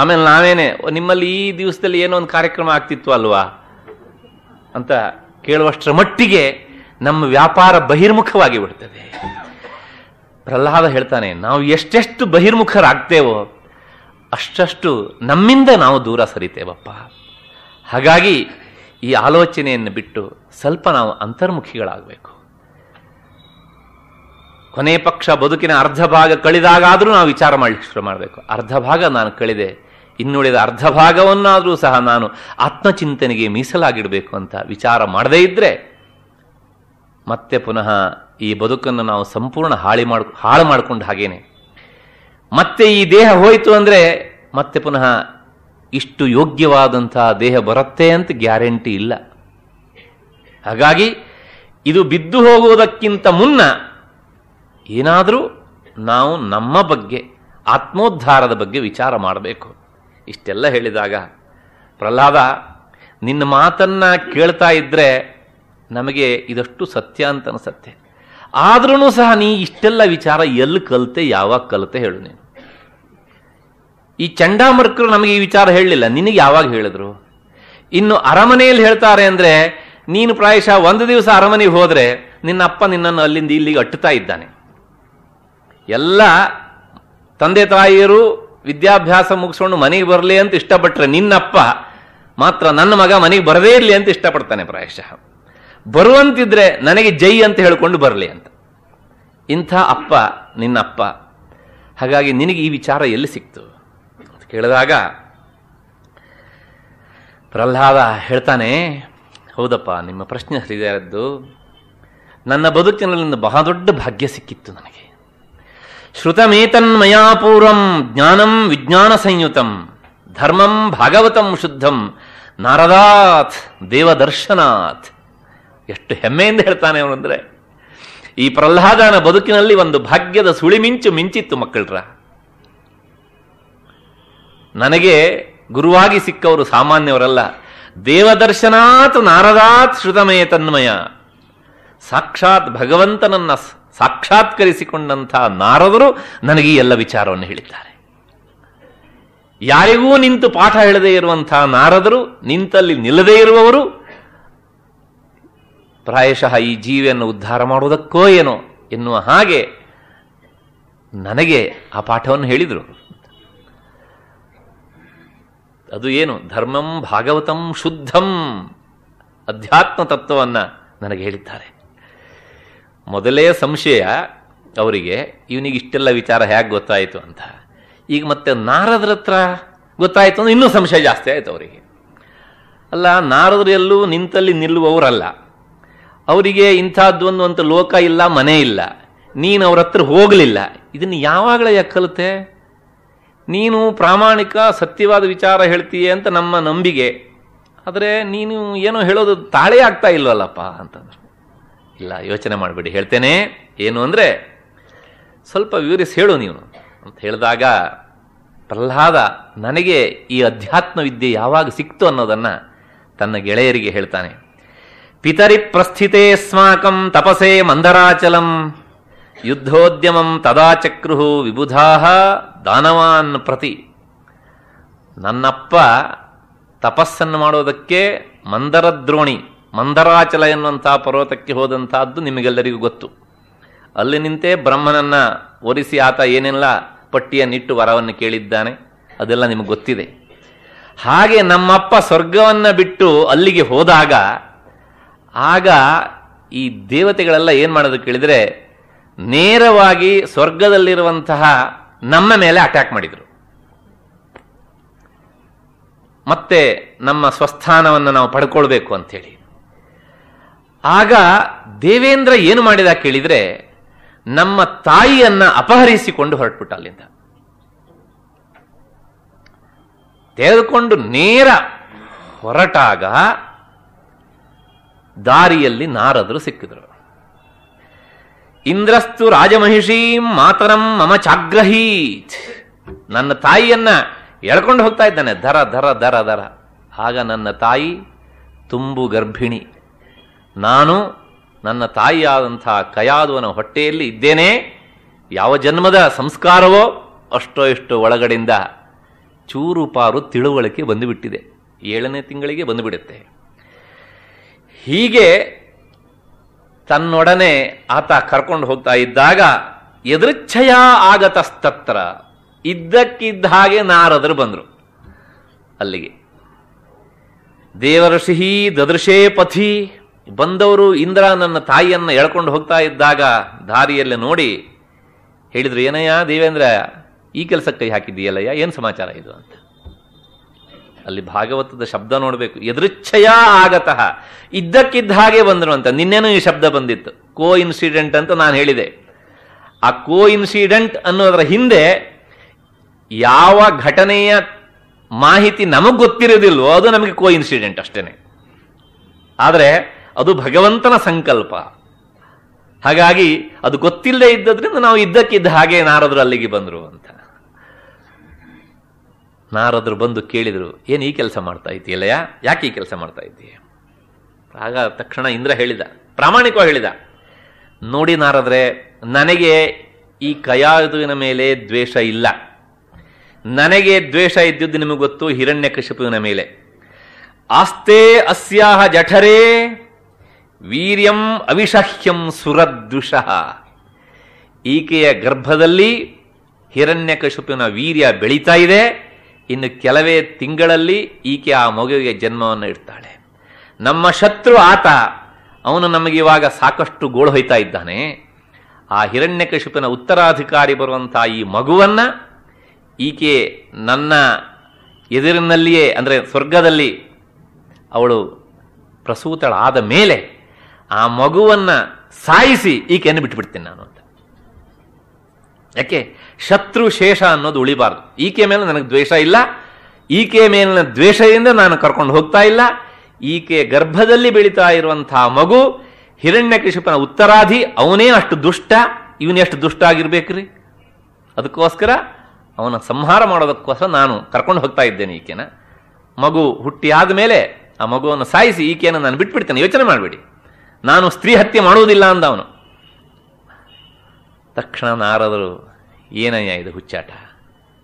ಆಮೇಲೆ ನಾವೇನೆ ನಿಮ್ಮಲ್ಲಿ ಈ ದಿವಸದಲ್ಲಿ ಏನೋ ಒಂದು ಕಾರ್ಯಕ್ರಮ ಆಗ್ತಿತ್ತು ಅಲ್ವಾ ಅಂತ ಕೇಳುವಷ್ಟರ ಮಟ್ಟಿಗೆ ನಮ್ಮ ವ್ಯಾಪಾರ ಬಹಿರ್ಮುಖವಾಗಿ ಬಿಡ್ತದೆ ಪ್ರಹ್ಲಾದ ಹೇಳ್ತಾನೆ ನಾವು ಎಷ್ಟೆಷ್ಟು ಬಹಿರ್ಮುಖರಾಗ್ತೇವೋ ಅಷ್ಟಷ್ಟು ನಮ್ಮಿಂದ ನಾವು ದೂರ ಸರಿತೇವಪ್ಪ ಹಾಗಾಗಿ ಈ ಆಲೋಚನೆಯನ್ನು ಬಿಟ್ಟು ಸ್ವಲ್ಪ ನಾವು ಅಂತರ್ಮುಖಿಗಳಾಗಬೇಕು ಕೊನೆ ಪಕ್ಷ ಬದುಕಿನ ಅರ್ಧ ಭಾಗ ಕಳಿದಾಗಾದರೂ ನಾವು ವಿಚಾರ ಮಾಡಲಿಕ್ಕೆ ಶುರು ಮಾಡಬೇಕು ಅರ್ಧ ಭಾಗ ನಾನು ಕಳೆದೆ ಇನ್ನುಳಿದ ಅರ್ಧ ಭಾಗವನ್ನಾದರೂ ಸಹ ನಾನು ಆತ್ಮಚಿಂತನೆಗೆ ಮೀಸಲಾಗಿಡಬೇಕು ಅಂತ ವಿಚಾರ ಮಾಡದೇ ಇದ್ದರೆ ಮತ್ತೆ ಪುನಃ ಈ ಬದುಕನ್ನು ನಾವು ಸಂಪೂರ್ಣ ಹಾಳಿ ಮಾಡ್ ಹಾಳು ಮಾಡಿಕೊಂಡು ಹಾಗೇನೆ ಮತ್ತೆ ಈ ದೇಹ ಹೋಯಿತು ಅಂದರೆ ಮತ್ತೆ ಪುನಃ ಇಷ್ಟು ಯೋಗ್ಯವಾದಂತಹ ದೇಹ ಬರುತ್ತೆ ಅಂತ ಗ್ಯಾರಂಟಿ ಇಲ್ಲ ಹಾಗಾಗಿ ಇದು ಬಿದ್ದು ಹೋಗುವುದಕ್ಕಿಂತ ಮುನ್ನ ಏನಾದರೂ ನಾವು ನಮ್ಮ ಬಗ್ಗೆ ಆತ್ಮೋದ್ಧಾರದ ಬಗ್ಗೆ ವಿಚಾರ ಮಾಡಬೇಕು ಇಷ್ಟೆಲ್ಲ ಹೇಳಿದಾಗ ಪ್ರಹ್ಲಾದ ನಿನ್ನ ಮಾತನ್ನು ಕೇಳ್ತಾ ಇದ್ದರೆ ನಮಗೆ ಇದಷ್ಟು ಸತ್ಯ ಅಂತ ಅನಿಸತ್ತೆ ಆದ್ರೂ ಸಹ ನೀ ಇಷ್ಟೆಲ್ಲ ವಿಚಾರ ಎಲ್ಲಿ ಕಲಿತೆ ಯಾವಾಗ ಕಲಿತೆ ಹೇಳು ನೀನು ಈ ಚಂಡಾಮರ್ಕರು ನಮಗೆ ಈ ವಿಚಾರ ಹೇಳಲಿಲ್ಲ ನಿನಗೆ ಯಾವಾಗ ಹೇಳಿದ್ರು ಇನ್ನು ಅರಮನೆಯಲ್ಲಿ ಹೇಳ್ತಾರೆ ಅಂದ್ರೆ ನೀನು ಪ್ರಾಯಶಃ ಒಂದು ದಿವಸ ಅರಮನೆಗೆ ಹೋದ್ರೆ ನಿನ್ನ ಅಪ್ಪ ನಿನ್ನನ್ನು ಅಲ್ಲಿಂದ ಇಲ್ಲಿಗೆ ಅಟ್ಟುತ್ತಾ ಇದ್ದಾನೆ ಎಲ್ಲ ತಂದೆ ತಾಯಿಯರು ವಿದ್ಯಾಭ್ಯಾಸ ಮುಗಿಸ್ಕೊಂಡು ಮನೆಗೆ ಬರಲಿ ಅಂತ ಇಷ್ಟಪಟ್ರೆ ನಿನ್ನಪ್ಪ ಮಾತ್ರ ನನ್ನ ಮಗ ಮನೆಗೆ ಬರದೇ ಇರಲಿ ಅಂತ ಇಷ್ಟಪಡ್ತಾನೆ ಪ್ರಾಯಶಃ ಬರುವಂತಿದ್ರೆ ನನಗೆ ಜೈ ಅಂತ ಹೇಳ್ಕೊಂಡು ಬರಲಿ ಅಂತ ಇಂಥ ಅಪ್ಪ ನಿನ್ನಪ್ಪ ಹಾಗಾಗಿ ನಿನಗೆ ಈ ವಿಚಾರ ಎಲ್ಲಿ ಸಿಕ್ತು ಕೇಳಿದಾಗ ಪ್ರಹ್ಲಾದ ಹೇಳ್ತಾನೆ ಹೌದಪ್ಪ ನಿಮ್ಮ ಪ್ರಶ್ನೆ ಹರಿದಾರದ್ದು ನನ್ನ ಬದುಕಿನಲ್ಲಿ ಬಹಳ ದೊಡ್ಡ ಭಾಗ್ಯ ಸಿಕ್ಕಿತ್ತು ನನಗೆ ಶ್ರುತಮೇತನ್ಮಯಾಪೂರ್ವಂ ಜ್ಞಾನಂ ವಿಜ್ಞಾನ ಸಂಯುತಂ ಧರ್ಮಂ ಭಾಗವತಂ ಶುದ್ಧಂ ನಾರದಾತ್ ದೇವದರ್ಶನಾತ್ ಎಷ್ಟು ಹೆಮ್ಮೆಯಿಂದ ಹೇಳ್ತಾನೆ ಅವನು ಈ ಪ್ರಹ್ಲಾದನ ಬದುಕಿನಲ್ಲಿ ಒಂದು ಭಾಗ್ಯದ ಸುಳಿಮಿಂಚು ಮಿಂಚಿತ್ತು ಮಕ್ಕಳರ ನನಗೆ ಗುರುವಾಗಿ ಸಿಕ್ಕವರು ಸಾಮಾನ್ಯವರಲ್ಲ ದೇವದರ್ಶನಾತ್ ನಾರದಾತ್ ಶ್ರುತಮಯ ತನ್ಮಯ ಸಾಕ್ಷಾತ್ ಭಗವಂತನನ್ನ ಸಾಕ್ಷಾತ್ಕರಿಸಿಕೊಂಡಂತಹ ನಾರದರು ನನಗೆ ಎಲ್ಲ ವಿಚಾರವನ್ನು ಹೇಳಿದ್ದಾರೆ ಯಾರಿಗೂ ನಿಂತು ಪಾಠ ಹೇಳದೇ ಇರುವಂತಹ ನಾರದರು ನಿಂತಲ್ಲಿ ನಿಲ್ಲದೇ ಇರುವವರು ಪ್ರಾಯಶಃ ಈ ಜೀವಿಯನ್ನು ಉದ್ಧಾರ ಮಾಡುವುದಕ್ಕೋ ಏನೋ ಎನ್ನುವ ಹಾಗೆ ನನಗೆ ಆ ಪಾಠವನ್ನು ಹೇಳಿದರು ಅದು ಏನು ಧರ್ಮಂ ಭಾಗವತಂ ಶುದ್ಧಂ ಅಧ್ಯಾತ್ಮ ತತ್ವವನ್ನು ನನಗೆ ಹೇಳಿದ್ದಾರೆ ಮೊದಲೇ ಸಂಶಯ ಅವರಿಗೆ ಇವನಿಗೆ ಇಷ್ಟೆಲ್ಲ ವಿಚಾರ ಹೇಗೆ ಗೊತ್ತಾಯಿತು ಅಂತ ಈಗ ಮತ್ತೆ ನಾರದ್ರ ಹತ್ರ ಗೊತ್ತಾಯಿತು ಅಂದ್ರೆ ಇನ್ನೂ ಸಂಶಯ ಜಾಸ್ತಿ ಆಯಿತು ಅವರಿಗೆ ಅಲ್ಲ ನಾರದ್ರ ಎಲ್ಲೂ ನಿಂತಲ್ಲಿ ನಿಲ್ಲುವವರಲ್ಲ ಅವರಿಗೆ ಒಂದು ಅಂತ ಲೋಕ ಇಲ್ಲ ಮನೆ ಇಲ್ಲ ನೀನು ಅವ್ರ ಹತ್ರ ಹೋಗಲಿಲ್ಲ ಇದನ್ನು ಯಾವಾಗಲೇ ಯಾಕೆ ಕಲಿತೆ ನೀನು ಪ್ರಾಮಾಣಿಕ ಸತ್ಯವಾದ ವಿಚಾರ ಹೇಳ್ತೀಯ ಅಂತ ನಮ್ಮ ನಂಬಿಕೆ ಆದರೆ ನೀನು ಏನೋ ಹೇಳೋದು ತಾಳೆ ಆಗ್ತಾ ಇಲ್ವಲ್ಲಪ್ಪ ಅಂತಂದ್ರು ಇಲ್ಲ ಯೋಚನೆ ಮಾಡಿಬಿಡಿ ಹೇಳ್ತೇನೆ ಏನು ಅಂದರೆ ಸ್ವಲ್ಪ ವಿವರಿಸಿ ಹೇಳು ನೀನು ಅಂತ ಹೇಳಿದಾಗ ಪ್ರಹ್ಲಾದ ನನಗೆ ಈ ಅಧ್ಯಾತ್ಮ ವಿದ್ಯೆ ಯಾವಾಗ ಸಿಕ್ತು ಅನ್ನೋದನ್ನು ತನ್ನ ಗೆಳೆಯರಿಗೆ ಹೇಳ್ತಾನೆ ಪಿತರಿ ಪ್ರಸ್ಥಿತೇ ಸ್ಮಾಕಂ ತಪಸೇ ಮಂದರಾಚಲಂ ಯುದ್ಧೋದ್ಯಮಂ ತದಾ ಚಕ್ರು ವಿಬುಧಾ ದಾನವಾನ್ ಪ್ರತಿ ನನ್ನಪ್ಪ ತಪಸ್ಸನ್ನು ಮಾಡೋದಕ್ಕೆ ಮಂದರದ್ರೋಣಿ ಮಂದರಾಚಲ ಎನ್ನುವಂಥ ಪರ್ವತಕ್ಕೆ ಹೋದಂತಹದ್ದು ನಿಮಗೆಲ್ಲರಿಗೂ ಗೊತ್ತು ಅಲ್ಲಿ ನಿಂತೇ ಬ್ರಹ್ಮನನ್ನು ಒರಿಸಿ ಆತ ಏನೆಲ್ಲ ಪಟ್ಟಿಯನ್ನಿಟ್ಟು ವರವನ್ನು ಕೇಳಿದ್ದಾನೆ ಅದೆಲ್ಲ ನಿಮಗೆ ಗೊತ್ತಿದೆ ಹಾಗೆ ನಮ್ಮಪ್ಪ ಸ್ವರ್ಗವನ್ನು ಬಿಟ್ಟು ಅಲ್ಲಿಗೆ ಹೋದಾಗ ಆಗ ಈ ದೇವತೆಗಳೆಲ್ಲ ಏನು ಮಾಡೋದು ಕೇಳಿದರೆ ನೇರವಾಗಿ ಸ್ವರ್ಗದಲ್ಲಿರುವಂತಹ ನಮ್ಮ ಮೇಲೆ ಅಟ್ಯಾಕ್ ಮಾಡಿದರು ಮತ್ತೆ ನಮ್ಮ ಸ್ವಸ್ಥಾನವನ್ನು ನಾವು ಪಡ್ಕೊಳ್ಬೇಕು ಅಂಥೇಳಿ ಆಗ ದೇವೇಂದ್ರ ಏನು ಮಾಡಿದ ಕೇಳಿದರೆ ನಮ್ಮ ತಾಯಿಯನ್ನ ಅಪಹರಿಸಿಕೊಂಡು ಹೊರಟ್ಬಿಟ್ಟ ಅಲ್ಲಿಂದ ತೆಗೆದುಕೊಂಡು ನೇರ ಹೊರಟಾಗ ದಾರಿಯಲ್ಲಿ ನಾರದರು ಸಿಕ್ಕಿದರು ಇಂದ್ರಸ್ತು ರಾಜಮಹಿಷೀ ಮಾತರಂ ಮಮ ಚಾಗ್ರಹೀತ್ ನನ್ನ ತಾಯಿಯನ್ನ ಎಳ್ಕೊಂಡು ಹೋಗ್ತಾ ಇದ್ದಾನೆ ಧರ ಧರ ಧರ ಧರ ಆಗ ನನ್ನ ತಾಯಿ ತುಂಬು ಗರ್ಭಿಣಿ ನಾನು ನನ್ನ ತಾಯಿಯಾದಂಥ ಕಯಾದುವನ ಹೊಟ್ಟೆಯಲ್ಲಿ ಇದ್ದೇನೆ ಯಾವ ಜನ್ಮದ ಸಂಸ್ಕಾರವೋ ಅಷ್ಟೋ ಇಷ್ಟೋ ಒಳಗಡೆಯಿಂದ ಚೂರು ಪಾರು ತಿಳುವಳಿಕೆ ಬಂದುಬಿಟ್ಟಿದೆ ಏಳನೇ ತಿಂಗಳಿಗೆ ಬಂದುಬಿಡುತ್ತೆ ಹೀಗೆ ತನ್ನೊಡನೆ ಆತ ಕರ್ಕೊಂಡು ಹೋಗ್ತಾ ಇದ್ದಾಗ ಎದೃಚ್ಛಯ ಆಗತಸ್ತತ್ರ ಇದ್ದಕ್ಕಿದ್ದ ಹಾಗೆ ನಾರದರು ಬಂದರು ಅಲ್ಲಿಗೆ ದೇವರ್ಷಿಹಿ ದದೃಶೇ ಪಥಿ ಬಂದವರು ಇಂದ್ರ ನನ್ನ ತಾಯಿಯನ್ನು ಎಳ್ಕೊಂಡು ಹೋಗ್ತಾ ಇದ್ದಾಗ ದಾರಿಯಲ್ಲಿ ನೋಡಿ ಹೇಳಿದರು ಏನಯ್ಯ ದೇವೇಂದ್ರ ಈ ಕೆಲಸಕ್ಕೆ ಕೈ ಹಾಕಿದ್ದೀಯಲ್ಲಯ್ಯ ಏನು ಸಮಾಚಾರ ಇದು ಅಂತ ಅಲ್ಲಿ ಭಾಗವತದ ಶಬ್ದ ನೋಡಬೇಕು ಎದುರುಚ್ಛಯ ಆಗತಃ ಇದ್ದಕ್ಕಿದ್ದ ಹಾಗೆ ಬಂದರು ಅಂತ ನಿನ್ನೆನೂ ಈ ಶಬ್ದ ಬಂದಿತ್ತು ಕೋ ಇನ್ಸಿಡೆಂಟ್ ಅಂತ ನಾನು ಹೇಳಿದೆ ಆ ಕೋ ಇನ್ಸಿಡೆಂಟ್ ಅನ್ನೋದರ ಹಿಂದೆ ಯಾವ ಘಟನೆಯ ಮಾಹಿತಿ ನಮಗೆ ಗೊತ್ತಿರೋದಿಲ್ವೋ ಅದು ನಮಗೆ ಕೋ ಇನ್ಸಿಡೆಂಟ್ ಅಷ್ಟೇನೆ ಆದರೆ ಅದು ಭಗವಂತನ ಸಂಕಲ್ಪ ಹಾಗಾಗಿ ಅದು ಗೊತ್ತಿಲ್ಲದೆ ಇದ್ದದ್ರಿಂದ ನಾವು ಇದ್ದಕ್ಕಿದ್ದ ಹಾಗೆ ನಾರದ್ರು ಅಲ್ಲಿಗೆ ಬಂದರು ಅಂತ ನಾರದರು ಬಂದು ಕೇಳಿದರು ಏನು ಈ ಕೆಲಸ ಮಾಡ್ತಾ ಇದೆಯಲ್ಲಯ್ಯ ಯಾಕೆ ಈ ಕೆಲಸ ಮಾಡ್ತಾ ಇದ್ದೀಯ ಆಗ ತಕ್ಷಣ ಇಂದ್ರ ಹೇಳಿದ ಪ್ರಾಮಾಣಿಕವಾಗಿ ಹೇಳಿದ ನೋಡಿ ನಾರದ್ರೆ ನನಗೆ ಈ ಕಯಾದುವಿನ ಮೇಲೆ ದ್ವೇಷ ಇಲ್ಲ ನನಗೆ ದ್ವೇಷ ಇದ್ದಿದ್ದು ನಿಮಗೆ ಗೊತ್ತು ಹಿರಣ್ಯ ಕಶಿಪುವಿನ ಮೇಲೆ ಆಸ್ತೆ ಅಸ್ಯಾಹ ಜಠರೇ ವೀರ್ಯಂ ಅವಿಷಹ್ಯಂ ಸುರದ್ವಿಷ ಈಕೆಯ ಗರ್ಭದಲ್ಲಿ ಕಶಿಪಿನ ವೀರ್ಯ ಬೆಳೀತಾ ಇದೆ ಇನ್ನು ಕೆಲವೇ ತಿಂಗಳಲ್ಲಿ ಈಕೆ ಆ ಮಗುವಿಗೆ ಜನ್ಮವನ್ನು ಇಡ್ತಾಳೆ ನಮ್ಮ ಶತ್ರು ಆತ ಅವನು ನಮಗಿವಾಗ ಸಾಕಷ್ಟು ಗೋಳು ಹೊಯ್ತಾ ಇದ್ದಾನೆ ಆ ಹಿರಣ್ಯಕಶಿಪನ ಉತ್ತರಾಧಿಕಾರಿ ಬರುವಂತಹ ಈ ಮಗುವನ್ನು ಈಕೆ ನನ್ನ ಎದುರಿನಲ್ಲಿಯೇ ಅಂದರೆ ಸ್ವರ್ಗದಲ್ಲಿ ಅವಳು ಪ್ರಸೂತಳಾದ ಮೇಲೆ ಆ ಮಗುವನ್ನು ಸಾಯಿಸಿ ಈಕೆಯನ್ನು ಬಿಟ್ಟುಬಿಡ್ತೀನಿ ನಾನು ಅಂತ ಯಾಕೆ ಶತ್ರು ಶೇಷ ಅನ್ನೋದು ಉಳಿಬಾರ್ದು ಈಕೆ ಮೇಲೆ ನನಗೆ ದ್ವೇಷ ಇಲ್ಲ ಈಕೆ ಮೇಲಿನ ದ್ವೇಷದಿಂದ ನಾನು ಕರ್ಕೊಂಡು ಹೋಗ್ತಾ ಇಲ್ಲ ಈಕೆ ಗರ್ಭದಲ್ಲಿ ಬೆಳೀತಾ ಇರುವಂತಹ ಮಗು ಕೃಷಿಪನ ಉತ್ತರಾಧಿ ಅವನೇ ಅಷ್ಟು ದುಷ್ಟ ಇವನೇ ಅಷ್ಟು ದುಷ್ಟ ಆಗಿರ್ಬೇಕ್ರಿ ಅದಕ್ಕೋಸ್ಕರ ಅವನ ಸಂಹಾರ ಮಾಡೋದಕ್ಕೋಸ್ಕರ ನಾನು ಕರ್ಕೊಂಡು ಹೋಗ್ತಾ ಇದ್ದೇನೆ ಈಕೆನ ಮಗು ಹುಟ್ಟಿ ಆದಮೇಲೆ ಆ ಮಗುವನ್ನು ಸಾಯಿಸಿ ಈಕೆಯನ್ನು ನಾನು ಬಿಟ್ಬಿಡ್ತೇನೆ ಯೋಚನೆ ಮಾಡಬೇಡಿ ನಾನು ಸ್ತ್ರೀ ಹತ್ಯೆ ಮಾಡುವುದಿಲ್ಲ ಅಂದವನು ಅವನು ತಕ್ಷಣ ನಾರದರು ಏನಯ್ಯ ಇದು ಹುಚ್ಚಾಟ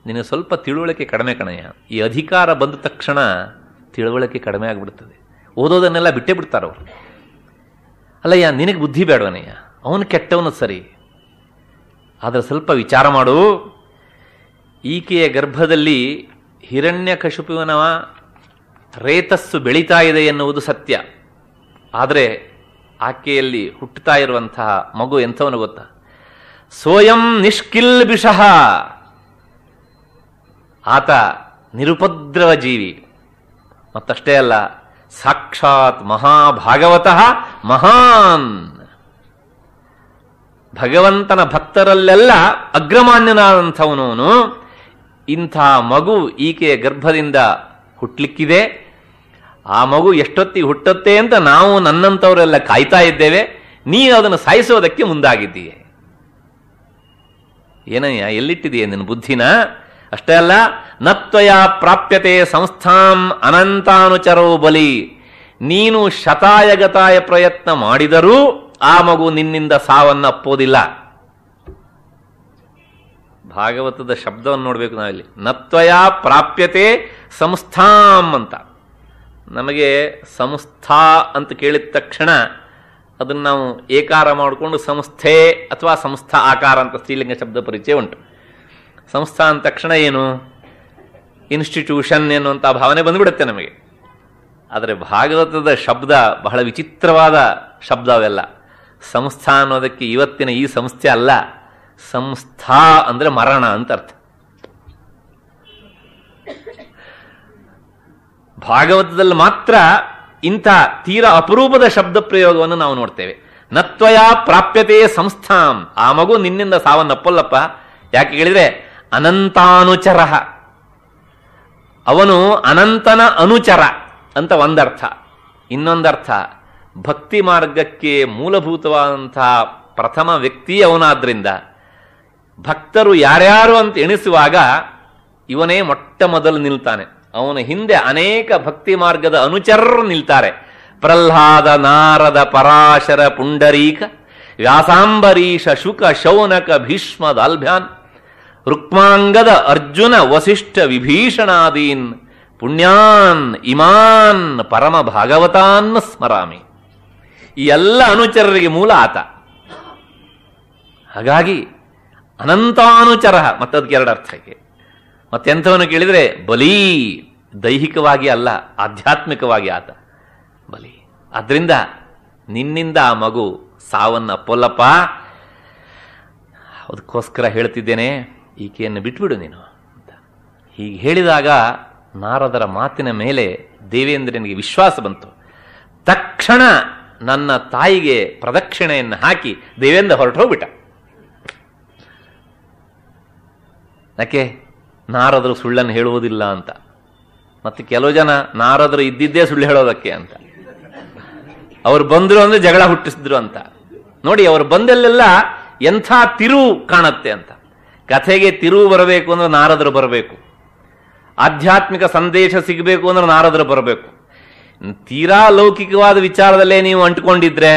ನಿನಗೆ ಸ್ವಲ್ಪ ತಿಳುವಳಿಕೆ ಕಡಿಮೆ ಕಣಯ್ಯ ಈ ಅಧಿಕಾರ ಬಂದ ತಕ್ಷಣ ತಿಳುವಳಿಕೆ ಕಡಿಮೆ ಆಗಿಬಿಡ್ತದೆ ಓದೋದನ್ನೆಲ್ಲ ಬಿಟ್ಟೇ ಅವರು ಅಲ್ಲಯ್ಯ ನಿನಗೆ ಬುದ್ಧಿ ಬೇಡವನಯ್ಯ ಅವನು ಕೆಟ್ಟವನು ಸರಿ ಆದರೆ ಸ್ವಲ್ಪ ವಿಚಾರ ಮಾಡು ಈಕೆಯ ಗರ್ಭದಲ್ಲಿ ಹಿರಣ್ಯ ಕಶುಪುವನವ ರೇತಸ್ಸು ಬೆಳೀತಾ ಇದೆ ಎನ್ನುವುದು ಸತ್ಯ ಆದರೆ ಆಕೆಯಲ್ಲಿ ಹುಟ್ಟುತ್ತಾ ಇರುವಂತಹ ಮಗು ಎಂಥವನು ಗೊತ್ತಾ ಸ್ವಯಂ ನಿಷ್ಕಿಲ್ ಬಿಷ ಆತ ನಿರುಪದ್ರವ ಜೀವಿ ಮತ್ತಷ್ಟೇ ಅಲ್ಲ ಸಾಕ್ಷಾತ್ ಮಹಾಭಾಗವತಃ ಮಹಾನ್ ಭಗವಂತನ ಭಕ್ತರಲ್ಲೆಲ್ಲ ಅಗ್ರಮಾನ್ಯನಾದಂಥವನೋನು ಇಂಥ ಮಗು ಈಕೆಯ ಗರ್ಭದಿಂದ ಹುಟ್ಟಲಿಕ್ಕಿದೆ ಆ ಮಗು ಎಷ್ಟೊತ್ತಿಗೆ ಹುಟ್ಟತ್ತೆ ಅಂತ ನಾವು ನನ್ನಂಥವರೆಲ್ಲ ಕಾಯ್ತಾ ಇದ್ದೇವೆ ನೀನು ಅದನ್ನು ಸಾಯಿಸೋದಕ್ಕೆ ಮುಂದಾಗಿದ್ದೀಯೇ ಏನಯ್ಯ ಎಲ್ಲಿಟ್ಟಿದೆಯೇ ನಿನ್ನ ಬುದ್ಧಿನ ಅಷ್ಟೇ ಅಲ್ಲ ನತ್ವಯ ಪ್ರಾಪ್ಯತೆ ಸಂಸ್ಥಾಂ ಅನಂತಾನುಚರೋ ಬಲಿ ನೀನು ಶತಾಯಗತಾಯ ಪ್ರಯತ್ನ ಮಾಡಿದರೂ ಆ ಮಗು ನಿನ್ನಿಂದ ಸಾವನ್ನಪ್ಪೋದಿಲ್ಲ ಭಾಗವತದ ಶಬ್ದವನ್ನು ನೋಡಬೇಕು ನಾವಿಲ್ಲಿ ನತ್ವಯ ಪ್ರಾಪ್ಯತೆ ಸಂಸ್ಥಾಂ ಅಂತ ನಮಗೆ ಸಂಸ್ಥಾ ಅಂತ ಕೇಳಿದ ತಕ್ಷಣ ಅದನ್ನು ನಾವು ಏಕಾರ ಮಾಡಿಕೊಂಡು ಸಂಸ್ಥೆ ಅಥವಾ ಸಂಸ್ಥಾ ಆಕಾರ ಅಂತ ಸ್ತ್ರೀಲಿಂಗ ಶಬ್ದ ಪರಿಚಯ ಉಂಟು ಸಂಸ್ಥಾ ಅಂದ ತಕ್ಷಣ ಏನು ಇನ್ಸ್ಟಿಟ್ಯೂಷನ್ ಎನ್ನುವಂಥ ಭಾವನೆ ಬಂದುಬಿಡುತ್ತೆ ನಮಗೆ ಆದರೆ ಭಾಗವತದ ಶಬ್ದ ಬಹಳ ವಿಚಿತ್ರವಾದ ಶಬ್ದ ಅವೆಲ್ಲ ಸಂಸ್ಥಾ ಅನ್ನೋದಕ್ಕೆ ಇವತ್ತಿನ ಈ ಸಂಸ್ಥೆ ಅಲ್ಲ ಸಂಸ್ಥಾ ಅಂದರೆ ಮರಣ ಅಂತ ಅರ್ಥ ಭಾಗವತದಲ್ಲಿ ಮಾತ್ರ ಇಂಥ ತೀರ ಅಪರೂಪದ ಶಬ್ದ ಪ್ರಯೋಗವನ್ನು ನಾವು ನೋಡ್ತೇವೆ ನತ್ವಯ ಪ್ರಾಪ್ಯತೆ ಸಂಸ್ಥಾಂ ಆ ಮಗು ನಿನ್ನಿಂದ ಸಾವನ್ನಪ್ಪಲ್ಲಪ್ಪ ಯಾಕೆ ಹೇಳಿದ್ರೆ ಅನಂತಾನುಚರ ಅವನು ಅನಂತನ ಅನುಚರ ಅಂತ ಒಂದರ್ಥ ಇನ್ನೊಂದರ್ಥ ಭಕ್ತಿ ಮಾರ್ಗಕ್ಕೆ ಮೂಲಭೂತವಾದಂತಹ ಪ್ರಥಮ ವ್ಯಕ್ತಿ ಅವನಾದ್ರಿಂದ ಭಕ್ತರು ಯಾರ್ಯಾರು ಅಂತ ಎಣಿಸುವಾಗ ಇವನೇ ಮೊಟ್ಟ ಮೊದಲು ನಿಲ್ತಾನೆ ಅವನ ಹಿಂದೆ ಅನೇಕ ಭಕ್ತಿ ಮಾರ್ಗದ ಅನುಚರರು ನಿಲ್ತಾರೆ ಪ್ರಹ್ಲಾದ ನಾರದ ಪರಾಶರ ಪುಂಡರೀಕ ವ್ಯಾಸಾಂಬರೀಷ ಶುಕ ಶೌನಕ ಭೀಷ್ಮ ದಾಲ್ಭ್ಯಾನ್ ರುಕ್ಮಾಂಗದ ಅರ್ಜುನ ವಸಿಷ್ಠ ವಿಭೀಷಣಾದೀನ್ ಪುಣ್ಯಾನ್ ಇಮಾನ್ ಪರಮ ಭಾಗವತಾನ್ ಸ್ಮರಾಮಿ ಈ ಎಲ್ಲ ಅನುಚರರಿಗೆ ಮೂಲ ಆತ ಹಾಗಾಗಿ ಅನಂತಾನುಚರ ಮತ್ತದಕ್ಕೆ ಎರಡು ಅರ್ಥಕ್ಕೆ ಮತ್ತೆಂಥವನು ಕೇಳಿದರೆ ಬಲೀ ದೈಹಿಕವಾಗಿ ಅಲ್ಲ ಆಧ್ಯಾತ್ಮಿಕವಾಗಿ ಆತ ಬಲಿ ಅದರಿಂದ ನಿನ್ನಿಂದ ಆ ಮಗು ಸಾವನ್ನು ಅಪ್ಪಲ್ಲಪ್ಪ ಅದಕ್ಕೋಸ್ಕರ ಹೇಳ್ತಿದ್ದೇನೆ ಈಕೆಯನ್ನು ಬಿಟ್ಬಿಡು ನೀನು ಅಂತ ಹೀಗೆ ಹೇಳಿದಾಗ ನಾರದರ ಮಾತಿನ ಮೇಲೆ ದೇವೇಂದ್ರನಿಗೆ ವಿಶ್ವಾಸ ಬಂತು ತಕ್ಷಣ ನನ್ನ ತಾಯಿಗೆ ಪ್ರದಕ್ಷಿಣೆಯನ್ನು ಹಾಕಿ ದೇವೇಂದ್ರ ಹೊರಟು ಯಾಕೆ ನಾರದರು ಸುಳ್ಳನ್ನು ಹೇಳುವುದಿಲ್ಲ ಅಂತ ಮತ್ತು ಕೆಲವು ಜನ ನಾರದರು ಇದ್ದಿದ್ದೇ ಸುಳ್ಳು ಹೇಳೋದಕ್ಕೆ ಅಂತ ಅವರು ಬಂದರು ಅಂದ್ರೆ ಜಗಳ ಹುಟ್ಟಿಸಿದ್ರು ಅಂತ ನೋಡಿ ಅವರು ಬಂದಲ್ಲೆಲ್ಲ ಎಂಥ ತಿರುವು ಕಾಣತ್ತೆ ಅಂತ ಕಥೆಗೆ ತಿರುವು ಬರಬೇಕು ಅಂದ್ರೆ ನಾರದರು ಬರಬೇಕು ಆಧ್ಯಾತ್ಮಿಕ ಸಂದೇಶ ಸಿಗಬೇಕು ಅಂದ್ರೆ ನಾರದರು ಬರಬೇಕು ತೀರಾ ಲೌಕಿಕವಾದ ವಿಚಾರದಲ್ಲೇ ನೀವು ಅಂಟ್ಕೊಂಡಿದ್ರೆ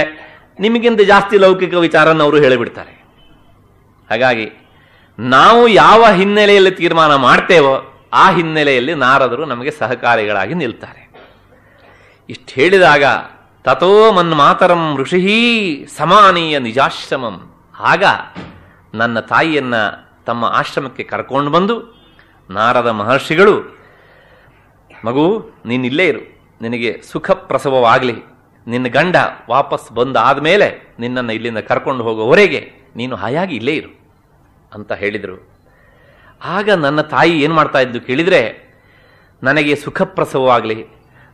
ನಿಮಗಿಂತ ಜಾಸ್ತಿ ಲೌಕಿಕ ವಿಚಾರನ ಅವರು ಹೇಳಿಬಿಡ್ತಾರೆ ಹಾಗಾಗಿ ನಾವು ಯಾವ ಹಿನ್ನೆಲೆಯಲ್ಲಿ ತೀರ್ಮಾನ ಮಾಡ್ತೇವೋ ಆ ಹಿನ್ನೆಲೆಯಲ್ಲಿ ನಾರದರು ನಮಗೆ ಸಹಕಾರಿಗಳಾಗಿ ನಿಲ್ತಾರೆ ಇಷ್ಟು ಹೇಳಿದಾಗ ತಥೋ ಮಾತರಂ ಋಷಿಹೀ ಸಮಾನೀಯ ನಿಜಾಶ್ರಮಂ ಆಗ ನನ್ನ ತಾಯಿಯನ್ನ ತಮ್ಮ ಆಶ್ರಮಕ್ಕೆ ಕರ್ಕೊಂಡು ಬಂದು ನಾರದ ಮಹರ್ಷಿಗಳು ಮಗು ನೀನಿಲ್ಲೇ ಇರು ನಿನಗೆ ಸುಖ ಪ್ರಸವವಾಗಲಿ ನಿನ್ನ ಗಂಡ ವಾಪಸ್ ಬಂದಾದ ಮೇಲೆ ನಿನ್ನನ್ನು ಇಲ್ಲಿಂದ ಕರ್ಕೊಂಡು ಹೋಗೋವರೆಗೆ ನೀನು ಹಾಯಾಗಿ ಇಲ್ಲೇ ಇರು ಅಂತ ಹೇಳಿದರು ಆಗ ನನ್ನ ತಾಯಿ ಏನು ಮಾಡ್ತಾ ಇದ್ದು ಕೇಳಿದರೆ ನನಗೆ ಸುಖಪ್ರಸವವಾಗಲಿ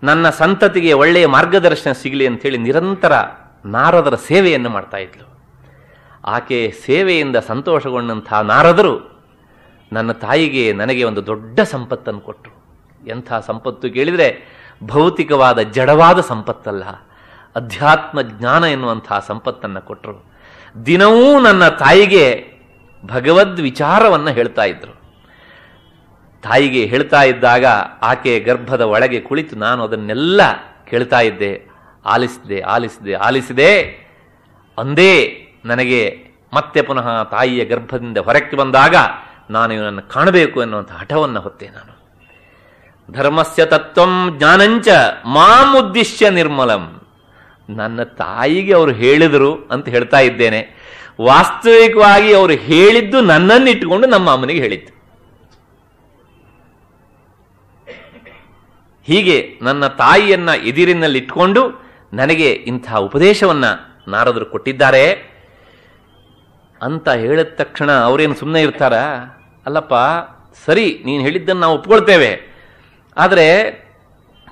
ನನ್ನ ಸಂತತಿಗೆ ಒಳ್ಳೆಯ ಮಾರ್ಗದರ್ಶನ ಸಿಗಲಿ ಅಂತೇಳಿ ನಿರಂತರ ನಾರದರ ಸೇವೆಯನ್ನು ಮಾಡ್ತಾ ಇದ್ಲು ಆಕೆ ಸೇವೆಯಿಂದ ಸಂತೋಷಗೊಂಡಂತಹ ನಾರದರು ನನ್ನ ತಾಯಿಗೆ ನನಗೆ ಒಂದು ದೊಡ್ಡ ಸಂಪತ್ತನ್ನು ಕೊಟ್ಟರು ಎಂಥ ಸಂಪತ್ತು ಕೇಳಿದರೆ ಭೌತಿಕವಾದ ಜಡವಾದ ಸಂಪತ್ತಲ್ಲ ಅಧ್ಯಾತ್ಮ ಜ್ಞಾನ ಎನ್ನುವಂತಹ ಸಂಪತ್ತನ್ನು ಕೊಟ್ಟರು ದಿನವೂ ನನ್ನ ತಾಯಿಗೆ ಭಗವದ್ ವಿಚಾರವನ್ನು ಹೇಳ್ತಾ ಇದ್ರು ತಾಯಿಗೆ ಹೇಳ್ತಾ ಇದ್ದಾಗ ಆಕೆ ಗರ್ಭದ ಒಳಗೆ ಕುಳಿತು ನಾನು ಅದನ್ನೆಲ್ಲ ಕೇಳ್ತಾ ಇದ್ದೆ ಆಲಿಸಿದೆ ಆಲಿಸಿದೆ ಆಲಿಸಿದೆ ಅಂದೇ ನನಗೆ ಮತ್ತೆ ಪುನಃ ತಾಯಿಯ ಗರ್ಭದಿಂದ ಹೊರಕ್ಕೆ ಬಂದಾಗ ನಾನು ಇವನನ್ನು ಕಾಣಬೇಕು ಎನ್ನುವಂಥ ಹಠವನ್ನು ಹೊತ್ತೆ ನಾನು ಧರ್ಮಸ್ಯ ತತ್ವಂ ಜ್ಞಾನಂಚ ಮಾಂ ಉದ್ದಿಶ್ಯ ನಿರ್ಮಲಂ ನನ್ನ ತಾಯಿಗೆ ಅವರು ಹೇಳಿದರು ಅಂತ ಹೇಳ್ತಾ ಇದ್ದೇನೆ ವಾಸ್ತವಿಕವಾಗಿ ಅವರು ಹೇಳಿದ್ದು ಇಟ್ಟುಕೊಂಡು ನಮ್ಮ ಅಮ್ಮನಿಗೆ ಹೇಳಿದ್ದು ಹೀಗೆ ನನ್ನ ತಾಯಿಯನ್ನ ಇಟ್ಟುಕೊಂಡು ನನಗೆ ಇಂಥ ಉಪದೇಶವನ್ನ ನಾರದರು ಕೊಟ್ಟಿದ್ದಾರೆ ಅಂತ ಹೇಳಿದ ತಕ್ಷಣ ಅವರೇನು ಸುಮ್ಮನೆ ಇರ್ತಾರ ಅಲ್ಲಪ್ಪ ಸರಿ ನೀನು ಹೇಳಿದ್ದನ್ನು ನಾವು ಒಪ್ಕೊಳ್ತೇವೆ ಆದರೆ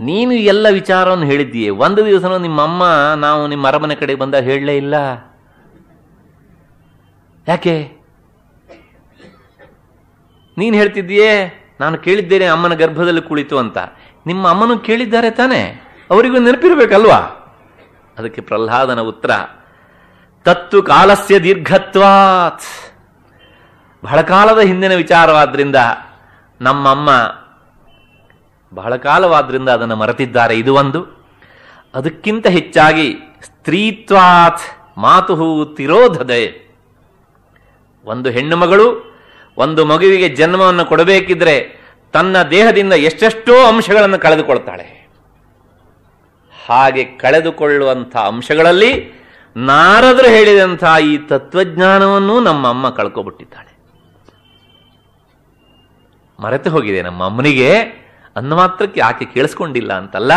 ನೀನು ಎಲ್ಲ ವಿಚಾರವನ್ನು ಹೇಳಿದ್ದೀಯ ಒಂದು ದಿವಸನೂ ನಿಮ್ಮಮ್ಮ ನಾವು ನಿಮ್ಮ ಅರಮನೆ ಕಡೆ ಬಂದಾಗ ಹೇಳಲೇ ಇಲ್ಲ ಯಾಕೆ ನೀನು ಹೇಳ್ತಿದ್ದೀಯೇ ನಾನು ಕೇಳಿದ್ದೇನೆ ಅಮ್ಮನ ಗರ್ಭದಲ್ಲಿ ಕುಳಿತು ಅಂತ ನಿಮ್ಮ ಅಮ್ಮನು ಕೇಳಿದ್ದಾರೆ ತಾನೆ ಅವರಿಗೂ ನೆನಪಿರಬೇಕಲ್ವಾ ಅದಕ್ಕೆ ಪ್ರಹ್ಲಾದನ ಉತ್ತರ ತತ್ತು ಕಾಲಸ್ಯ ದೀರ್ಘತ್ವಾತ್ ಬಹಳ ಕಾಲದ ಹಿಂದಿನ ವಿಚಾರವಾದ್ರಿಂದ ನಮ್ಮಮ್ಮ ಬಹಳ ಕಾಲವಾದ್ರಿಂದ ಅದನ್ನು ಮರೆತಿದ್ದಾರೆ ಇದು ಒಂದು ಅದಕ್ಕಿಂತ ಹೆಚ್ಚಾಗಿ ಸ್ತ್ರೀತ್ವಾತ್ ಮಾತು ತಿರೋಧದೆ ಒಂದು ಹೆಣ್ಣು ಮಗಳು ಒಂದು ಮಗುವಿಗೆ ಜನ್ಮವನ್ನು ಕೊಡಬೇಕಿದ್ರೆ ತನ್ನ ದೇಹದಿಂದ ಎಷ್ಟೆಷ್ಟೋ ಅಂಶಗಳನ್ನು ಕಳೆದುಕೊಳ್ತಾಳೆ ಹಾಗೆ ಕಳೆದುಕೊಳ್ಳುವಂಥ ಅಂಶಗಳಲ್ಲಿ ನಾರದರು ಹೇಳಿದಂಥ ಈ ತತ್ವಜ್ಞಾನವನ್ನು ನಮ್ಮ ಅಮ್ಮ ಕಳ್ಕೊಬಿಟ್ಟಿದ್ದಾಳೆ ಮರೆತು ಹೋಗಿದೆ ನಮ್ಮ ಅಮ್ಮನಿಗೆ ಅಂದ ಮಾತ್ರಕ್ಕೆ ಆಕೆ ಕೇಳಿಸ್ಕೊಂಡಿಲ್ಲ ಅಂತಲ್ಲ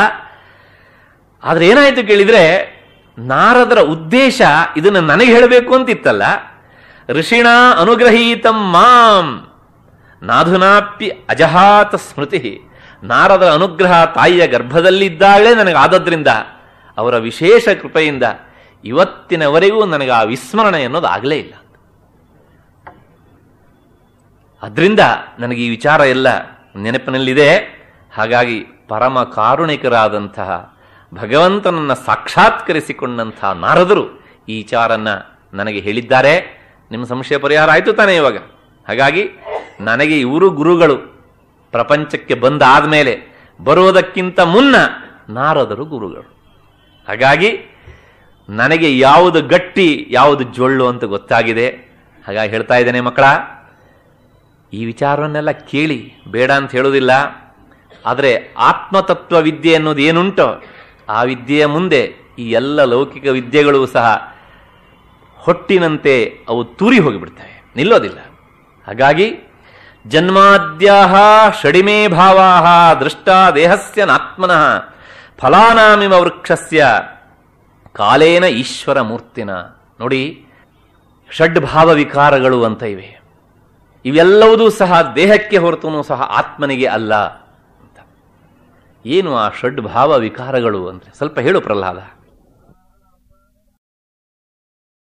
ಆದರೆ ಏನಾಯಿತು ಕೇಳಿದರೆ ನಾರದರ ಉದ್ದೇಶ ಇದನ್ನು ನನಗೆ ಹೇಳಬೇಕು ಅಂತಿತ್ತಲ್ಲ ಋಷಿಣ ಅನುಗ್ರಹೀತಂ ಮಾಂ ನಾಧುನಾಪಿ ಅಜಹಾತ ಸ್ಮೃತಿ ನಾರದರ ಅನುಗ್ರಹ ತಾಯಿಯ ಗರ್ಭದಲ್ಲಿದ್ದಾಗಲೇ ನನಗಾದದ್ರಿಂದ ಅವರ ವಿಶೇಷ ಕೃಪೆಯಿಂದ ಇವತ್ತಿನವರೆಗೂ ನನಗೆ ಆ ವಿಸ್ಮರಣೆ ಅನ್ನೋದು ಇಲ್ಲ ಅದರಿಂದ ನನಗೆ ಈ ವಿಚಾರ ಎಲ್ಲ ನೆನಪಿನಲ್ಲಿದೆ ಹಾಗಾಗಿ ಪರಮ ಕಾರುಣಿಕರಾದಂತಹ ಭಗವಂತನನ್ನು ಸಾಕ್ಷಾತ್ಕರಿಸಿಕೊಂಡಂತಹ ನಾರದರು ಈ ವಿಚಾರನ್ನು ನನಗೆ ಹೇಳಿದ್ದಾರೆ ನಿಮ್ಮ ಸಂಶಯ ಪರಿಹಾರ ಆಯಿತು ತಾನೇ ಇವಾಗ ಹಾಗಾಗಿ ನನಗೆ ಇವರು ಗುರುಗಳು ಪ್ರಪಂಚಕ್ಕೆ ಬಂದಾದ ಮೇಲೆ ಬರೋದಕ್ಕಿಂತ ಮುನ್ನ ನಾರದರು ಗುರುಗಳು ಹಾಗಾಗಿ ನನಗೆ ಯಾವುದು ಗಟ್ಟಿ ಯಾವುದು ಜೊಳ್ಳು ಅಂತ ಗೊತ್ತಾಗಿದೆ ಹಾಗಾಗಿ ಹೇಳ್ತಾ ಇದ್ದೇನೆ ಮಕ್ಕಳ ಈ ವಿಚಾರವನ್ನೆಲ್ಲ ಕೇಳಿ ಬೇಡ ಅಂತ ಹೇಳೋದಿಲ್ಲ ಆದರೆ ಆತ್ಮತತ್ವ ವಿದ್ಯೆ ಅನ್ನೋದು ಏನುಂಟೋ ಆ ವಿದ್ಯೆಯ ಮುಂದೆ ಈ ಎಲ್ಲ ಲೌಕಿಕ ವಿದ್ಯೆಗಳು ಸಹ ಹೊಟ್ಟಿನಂತೆ ಅವು ತೂರಿ ಹೋಗಿಬಿಡ್ತವೆ ನಿಲ್ಲೋದಿಲ್ಲ ಹಾಗಾಗಿ ಜನ್ಮಾದ್ಯಾಹ ಷಡಿಮೇ ಭಾವಾಹ ದೃಷ್ಟ ದೇಹಸ್ಯ ನಾತ್ಮನಃ ಫಲಾನಾಮಿಮ ವೃಕ್ಷಸ್ಯ ಕಾಲೇನ ಈಶ್ವರ ಮೂರ್ತಿನ ನೋಡಿ ಭಾವ ವಿಕಾರಗಳು ಅಂತ ಇವೆ ಇವೆಲ್ಲವುದೂ ಸಹ ದೇಹಕ್ಕೆ ಹೊರತುನೂ ಸಹ ಆತ್ಮನಿಗೆ ಅಲ್ಲ ಅಂತ ಏನು ಆ ಭಾವ ವಿಕಾರಗಳು ಅಂದರೆ ಸ್ವಲ್ಪ ಹೇಳು ಪ್ರಹ್ಲಾದ